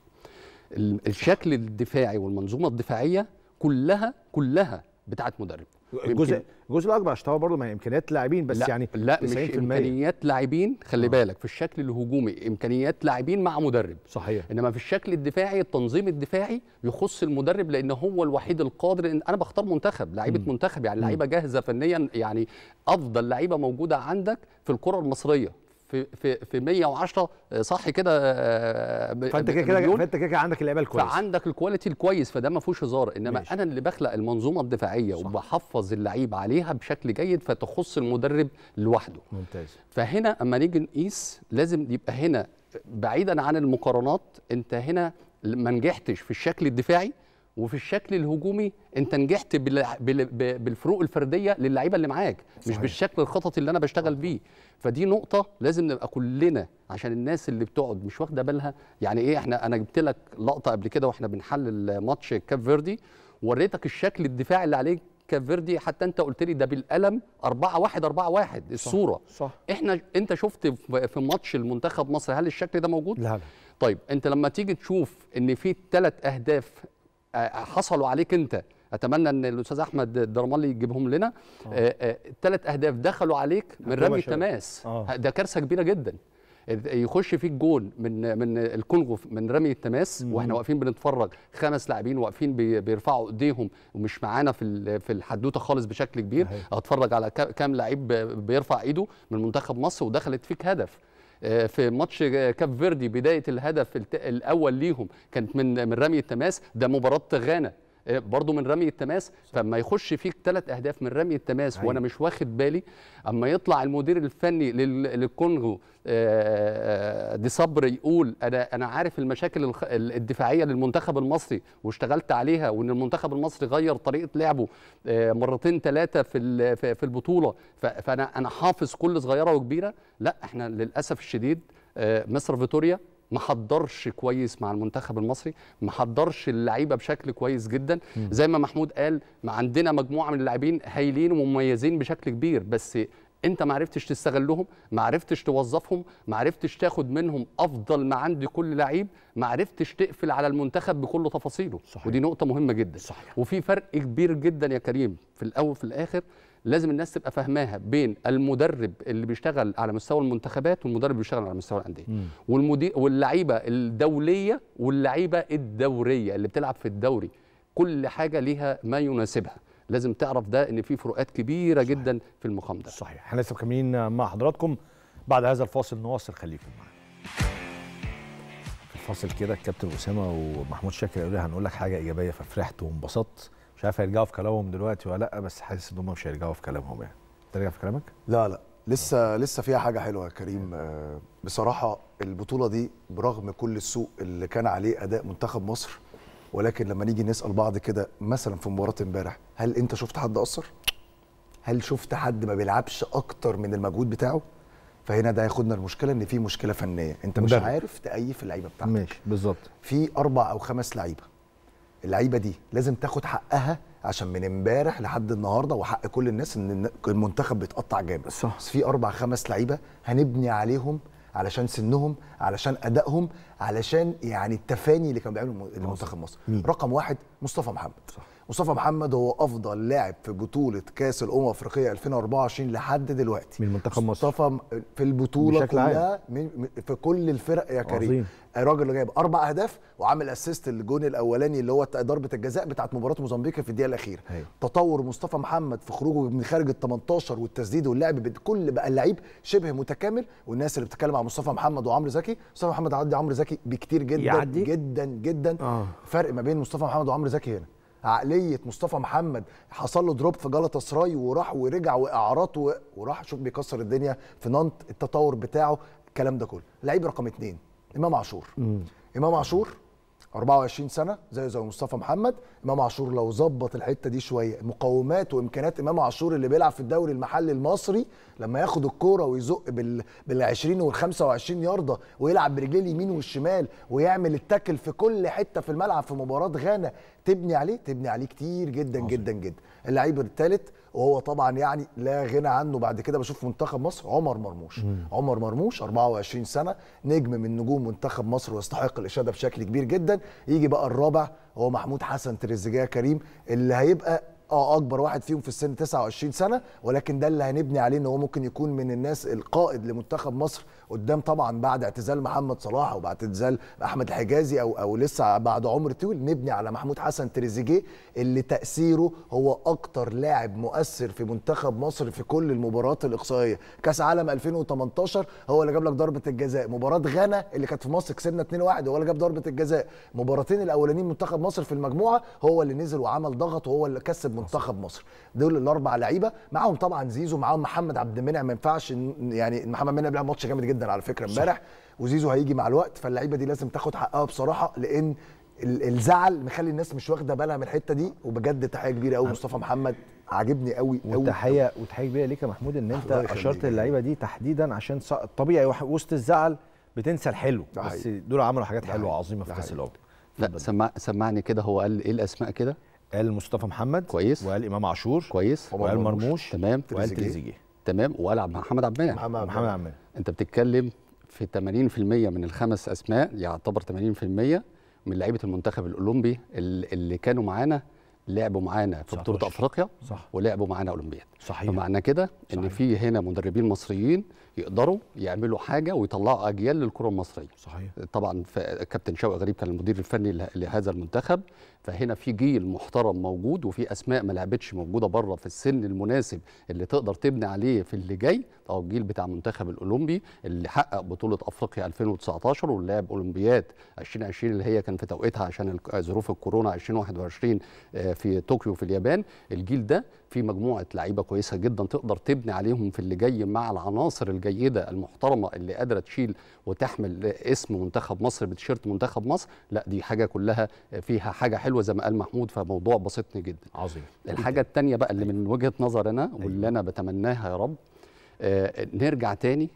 الشكل الدفاعي والمنظومه الدفاعيه كلها كلها بتاعت مدرب الجزء الجزء الاكبر عشان برضه ما هي امكانيات لاعبين بس لا يعني لا مش امكانيات لاعبين خلي آه. بالك في الشكل الهجومي امكانيات لاعبين مع مدرب صحيح انما في الشكل الدفاعي التنظيم الدفاعي يخص المدرب لان هو الوحيد القادر ان انا بختار منتخب لعيبه منتخب يعني لعيبه جاهزه فنيا يعني افضل لعيبه موجوده عندك في الكره المصريه في في في 110 آه، صح كده آه، آه، فانت كده كده فانت كده عندك اللعيبه الكويس فعندك الكواليتي الكويس فده ما فيهوش هزار انما ماشي. انا اللي بخلق المنظومه الدفاعيه صح. وبحفظ اللعيب عليها بشكل جيد فتخص المدرب لوحده ممتاز فهنا اما نيجي نقيس لازم يبقى هنا بعيدا عن المقارنات انت هنا ما نجحتش في الشكل الدفاعي وفي الشكل الهجومي انت نجحت بالفروق الفرديه للعيبه اللي معاك مش بالشكل الخططي اللي انا بشتغل بيه فدي نقطه لازم نبقى كلنا عشان الناس اللي بتقعد مش واخده بالها يعني ايه احنا انا جبت لك لقطه قبل كده واحنا بنحلل ماتش كاب فيردي وريتك الشكل الدفاعي اللي عليه كاب فيردي حتى انت قلت لي ده بالقلم 4 1 4 1 الصوره صح, صح. احنا انت شفت في ماتش المنتخب مصر هل الشكل ده موجود لا, لا. طيب انت لما تيجي تشوف ان في ثلاث اهداف آه، حصلوا عليك انت اتمنى ان الاستاذ احمد الدرمالي يجيبهم لنا ثلاث آه. آه، آه، اهداف دخلوا عليك من رمي التماس ده كارثه كبيره جدا يخش فيك جون من من الكونغو من رمي التماس مم. واحنا واقفين بنتفرج خمس لاعبين واقفين بيرفعوا ايديهم ومش معانا في في الحدوته خالص بشكل كبير هي. اتفرج على كام لعيب بيرفع ايده من منتخب مصر ودخلت فيك هدف في ماتش كاب فيردي بدايه الهدف الاول ليهم كانت من من رمي التماس ده مباراه غانا آه، برضه من رمي التماس فما يخش فيك ثلاث اهداف من رمي التماس أيوة. وانا مش واخد بالي اما يطلع المدير الفني للكونغو آه، آه، دي صبر يقول انا انا عارف المشاكل الدفاعيه للمنتخب المصري واشتغلت عليها وان المنتخب المصري غير طريقه لعبه مرتين ثلاثه في في البطوله فانا انا حافظ كل صغيره وكبيره لا احنا للاسف الشديد مصر فيتوريا ما حضرش كويس مع المنتخب المصري ما حضرش اللعيبه بشكل كويس جدا زي ما محمود قال ما عندنا مجموعه من اللاعبين هايلين ومميزين بشكل كبير بس انت ما عرفتش تستغلهم ما عرفتش توظفهم ما عرفتش تاخد منهم افضل ما عند كل لعيب ما عرفتش تقفل على المنتخب بكل تفاصيله صحيح. ودي نقطه مهمه جدا صحيح. وفي فرق كبير جدا يا كريم في الاول في الاخر لازم الناس تبقى فاهماها بين المدرب اللي بيشتغل على مستوى المنتخبات والمدرب اللي بيشتغل على مستوى الانديه والمدير واللعيبه الدوليه واللعيبه الدوريه اللي بتلعب في الدوري كل حاجه ليها ما يناسبها لازم تعرف ده ان في فروقات كبيره صحيح. جدا في المقام ده صحيح احنا لسه مكملين مع حضراتكم بعد هذا الفاصل نواصل خليكم معانا في الفاصل كده الكابتن اسامه ومحمود شاكر قالوا لي هنقول لك حاجه ايجابيه ففرحت وانبسطت مش عارف هيرجعوا في كلامهم دلوقتي ولا لا بس حاسس ان هم مش هيرجعوا في كلامهم يعني ترجع في كلامك لا لا لسه لسه فيها حاجه حلوه يا كريم آه، بصراحه البطوله دي برغم كل السوء اللي كان عليه اداء منتخب مصر ولكن لما نيجي نسال بعض كده مثلا في مباراه امبارح هل انت شفت حد قصر هل شفت حد ما بيلعبش اكتر من المجهود بتاعه فهنا ده هياخدنا المشكله ان في مشكله فنيه انت مش عارف تأيف اللعيبه بتاعتك ماشي بالظبط في اربع او خمس لعيبه اللعيبه دي لازم تاخد حقها عشان من امبارح لحد النهارده وحق كل الناس ان المنتخب بيتقطع جامد صح بس في اربع خمس لعيبه هنبني عليهم علشان سنهم علشان ادائهم علشان يعني التفاني اللي كانوا بيعمله المنتخب مصر مين؟ رقم واحد مصطفى محمد صح. مصطفى محمد هو افضل لاعب في بطوله كاس الامم الافريقيه 2024 لحد دلوقتي من منتخب مصر مصطفى في البطوله كلها عام. في كل الفرق يا كريم عظيم. الراجل اللي جايب اربع اهداف وعامل اسيست للجون الاولاني اللي هو ضربه الجزاء بتاعت مباراه موزمبيق في الدقيقه الاخيره هي. أيوه. تطور مصطفى محمد في خروجه من خارج ال 18 والتسديد واللعب بكل بقى اللعيب شبه متكامل والناس اللي بتتكلم على مصطفى محمد وعمرو زكي مصطفى محمد عدي عمرو زكي بكتير جدا يعدي. جدا جدا آه. فرق ما بين مصطفى محمد وعمرو زكي هنا عقليه مصطفى محمد حصل له دروب في جلطه سراي وراح ورجع واعارات وراح شوف بيكسر الدنيا في نانت التطور بتاعه الكلام ده كله لعيب رقم اتنين امام عاشور امام عاشور 24 سنه زيه زي مصطفى محمد امام عاشور لو ظبط الحته دي شويه مقومات وامكانيات امام عاشور اللي بيلعب في الدوري المحلي المصري لما ياخد الكوره ويزق بال بال 20 وال 25 يارده ويلعب برجليه اليمين والشمال ويعمل التاكل في كل حته في الملعب في مباراه غانا تبني عليه تبني عليه كتير جدا جدا جدا اللعيب الثالث وهو طبعا يعني لا غنى عنه بعد كده بشوف منتخب مصر عمر مرموش مم. عمر مرموش 24 سنه نجم من نجوم منتخب مصر ويستحق الاشاده بشكل كبير جدا يجي بقى الرابع هو محمود حسن تريزيجيه كريم اللي هيبقى اه اكبر واحد فيهم في السن 29 سنه ولكن ده اللي هنبني عليه ان هو ممكن يكون من الناس القائد لمنتخب مصر قدام طبعا بعد اعتزال محمد صلاح وبعد اعتزال احمد الحجازي او او لسه بعد عمر طويل نبني على محمود حسن تريزيجيه اللي تاثيره هو اكتر لاعب مؤثر في منتخب مصر في كل المباريات الاقصائيه كاس عالم 2018 هو اللي جاب لك ضربه الجزاء مباراه غانا اللي كانت في مصر كسبنا 2-1 هو اللي جاب ضربه الجزاء مباراتين الاولانيين منتخب مصر في المجموعه هو اللي نزل وعمل ضغط وهو اللي كسب منتخب مصر دول الاربع لعيبه معاهم طبعا زيزو معاهم محمد عبد المنعم ما ينفعش يعني محمد منعم بيلعب ماتش جامد جدا جدا على فكره امبارح وزيزو هيجي مع الوقت فاللعيبه دي لازم تاخد حقها بصراحه لان الزعل مخلي الناس مش واخده بالها من الحته دي وبجد تحيه كبيره قوي مصطفى محمد عاجبني قوي قوي وتحيه وتحيه كبيره ليك يا محمود ان انت اشرت اللعيبه دي تحديدا عشان طبيعي وسط الزعل بتنسى الحلو بس دول عملوا حاجات حلوه عظيمه في كاس الامم لا سمع سمعني كده هو قال ايه الاسماء كده قال مصطفى محمد كويس وقال امام عاشور كويس وقال مرموش تمام وقال تريزيجيه تمام والعب مع محمد عبان محمد عبان انت بتتكلم في 80% من الخمس اسماء يعتبر 80% من لعيبه المنتخب الاولمبي اللي كانوا معانا لعبوا معانا في بطوله افريقيا صح. ولعبوا معانا اولمبياد صحيح فمعنى كده ان في هنا مدربين مصريين يقدروا يعملوا حاجه ويطلعوا اجيال للكره المصريه صحيح طبعا كابتن شوقي غريب كان المدير الفني لهذا المنتخب فهنا في جيل محترم موجود وفي اسماء ما لعبتش موجوده بره في السن المناسب اللي تقدر تبني عليه في اللي جاي او الجيل بتاع المنتخب الاولمبي اللي حقق بطوله افريقيا 2019 واللعب اولمبياد 2020 اللي هي كان في توقيتها عشان ظروف الكورونا 2021 آه، في طوكيو في اليابان الجيل ده في مجموعه لعيبه كويسه جدا تقدر تبني عليهم في اللي جاي مع العناصر الجيده المحترمه اللي قادره تشيل وتحمل اسم منتخب مصر بتيشيرت منتخب مصر لا دي حاجه كلها فيها حاجه حلوه زي ما قال محمود فموضوع بسطني جدا عظيم الحاجه الثانيه بقى اللي من وجهه نظرنا واللي أيوه. انا بتمناها يا رب آه، نرجع تاني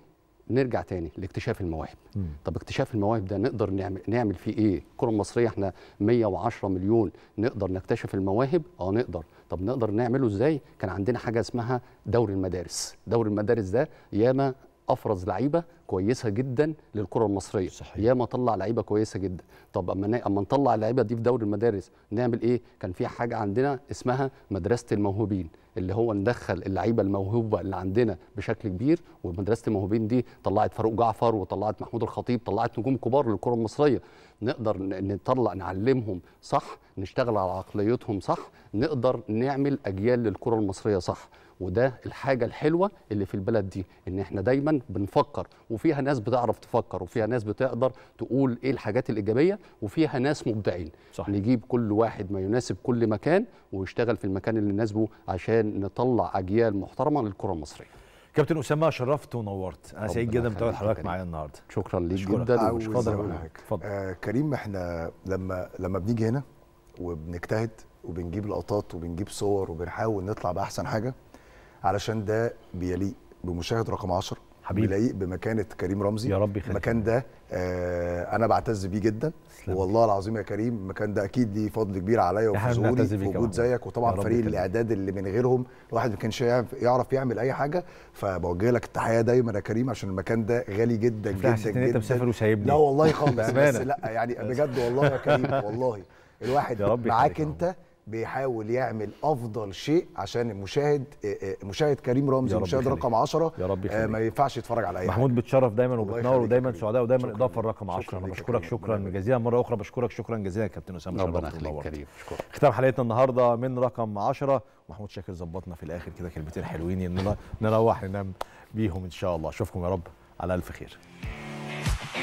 نرجع تاني لاكتشاف المواهب مم. طب اكتشاف المواهب ده نقدر نعمل نعمل فيه ايه الكره المصريه احنا 110 مليون نقدر نكتشف المواهب اه نقدر طب نقدر نعمله ازاي كان عندنا حاجه اسمها دوري المدارس دوري المدارس ده ياما افرز لعيبه كويسه جدا للكره المصريه صحيح. ياما طلع لعيبه كويسه جدا طب اما اما نطلع اللعيبه دي في دوري المدارس نعمل ايه كان في حاجه عندنا اسمها مدرسه الموهوبين اللي هو ندخل اللعيبه الموهوبه اللي عندنا بشكل كبير ومدرسه الموهوبين دي طلعت فاروق جعفر وطلعت محمود الخطيب طلعت نجوم كبار للكره المصريه نقدر نطلع نعلمهم صح نشتغل على عقليتهم صح نقدر نعمل اجيال للكره المصريه صح وده الحاجه الحلوه اللي في البلد دي ان احنا دايما بنفكر وفيها ناس بتعرف تفكر وفيها ناس بتقدر تقول ايه الحاجات الايجابيه وفيها ناس مبدعين صح. نجيب كل واحد ما يناسب كل مكان ويشتغل في المكان اللي يناسبه عشان نطلع اجيال محترمه للكره المصريه كابتن اسامه شرفت ونورت انا سعيد جدا بتواجد حضرتك معايا النهارده شكرا ليك جدا وشكرا اتفضل آه كريم احنا لما لما بنيجي هنا وبنجتهد وبنجيب لقطات وبنجيب صور وبنحاول نطلع باحسن حاجه علشان ده بيليق بمشاهد رقم 10 حبيبي بيليق بمكانه كريم رمزي يا رب يخليك المكان ده آه انا بعتز بيه جدا والله العظيم يا كريم المكان ده اكيد ليه فضل كبير عليا وفي وجود زيك وطبعا فريق الاعداد اللي من غيرهم الواحد ما كانش يعرف يعمل اي حاجه فبوجه لك التحيه دايما يا كريم عشان المكان ده غالي جدا جدا جدا انت مسافر وسايبني لا والله خالص بس لا يعني بجد والله يا كريم والله الواحد معاك انت بيحاول يعمل افضل شيء عشان المشاهد آه، آه، مشاهد كريم رمزي المشاهد رقم 10 يا رب آه، ما ينفعش يتفرج على اي محمود حاجة. بتشرف دايما وبتنور ودايما سعداء ودايما اضافه الرقم 10 انا بشكرك شكرا جزيلا مره اخرى بشكرك شكرا جزيلا كابتن اسامه ربنا يخليك كريم شكرا ختام حلقتنا النهارده من رقم 10 محمود شاكر ظبطنا في الاخر كده كلمتين حلوين نروح ننام بيهم ان شاء الله اشوفكم يا رب على الف خير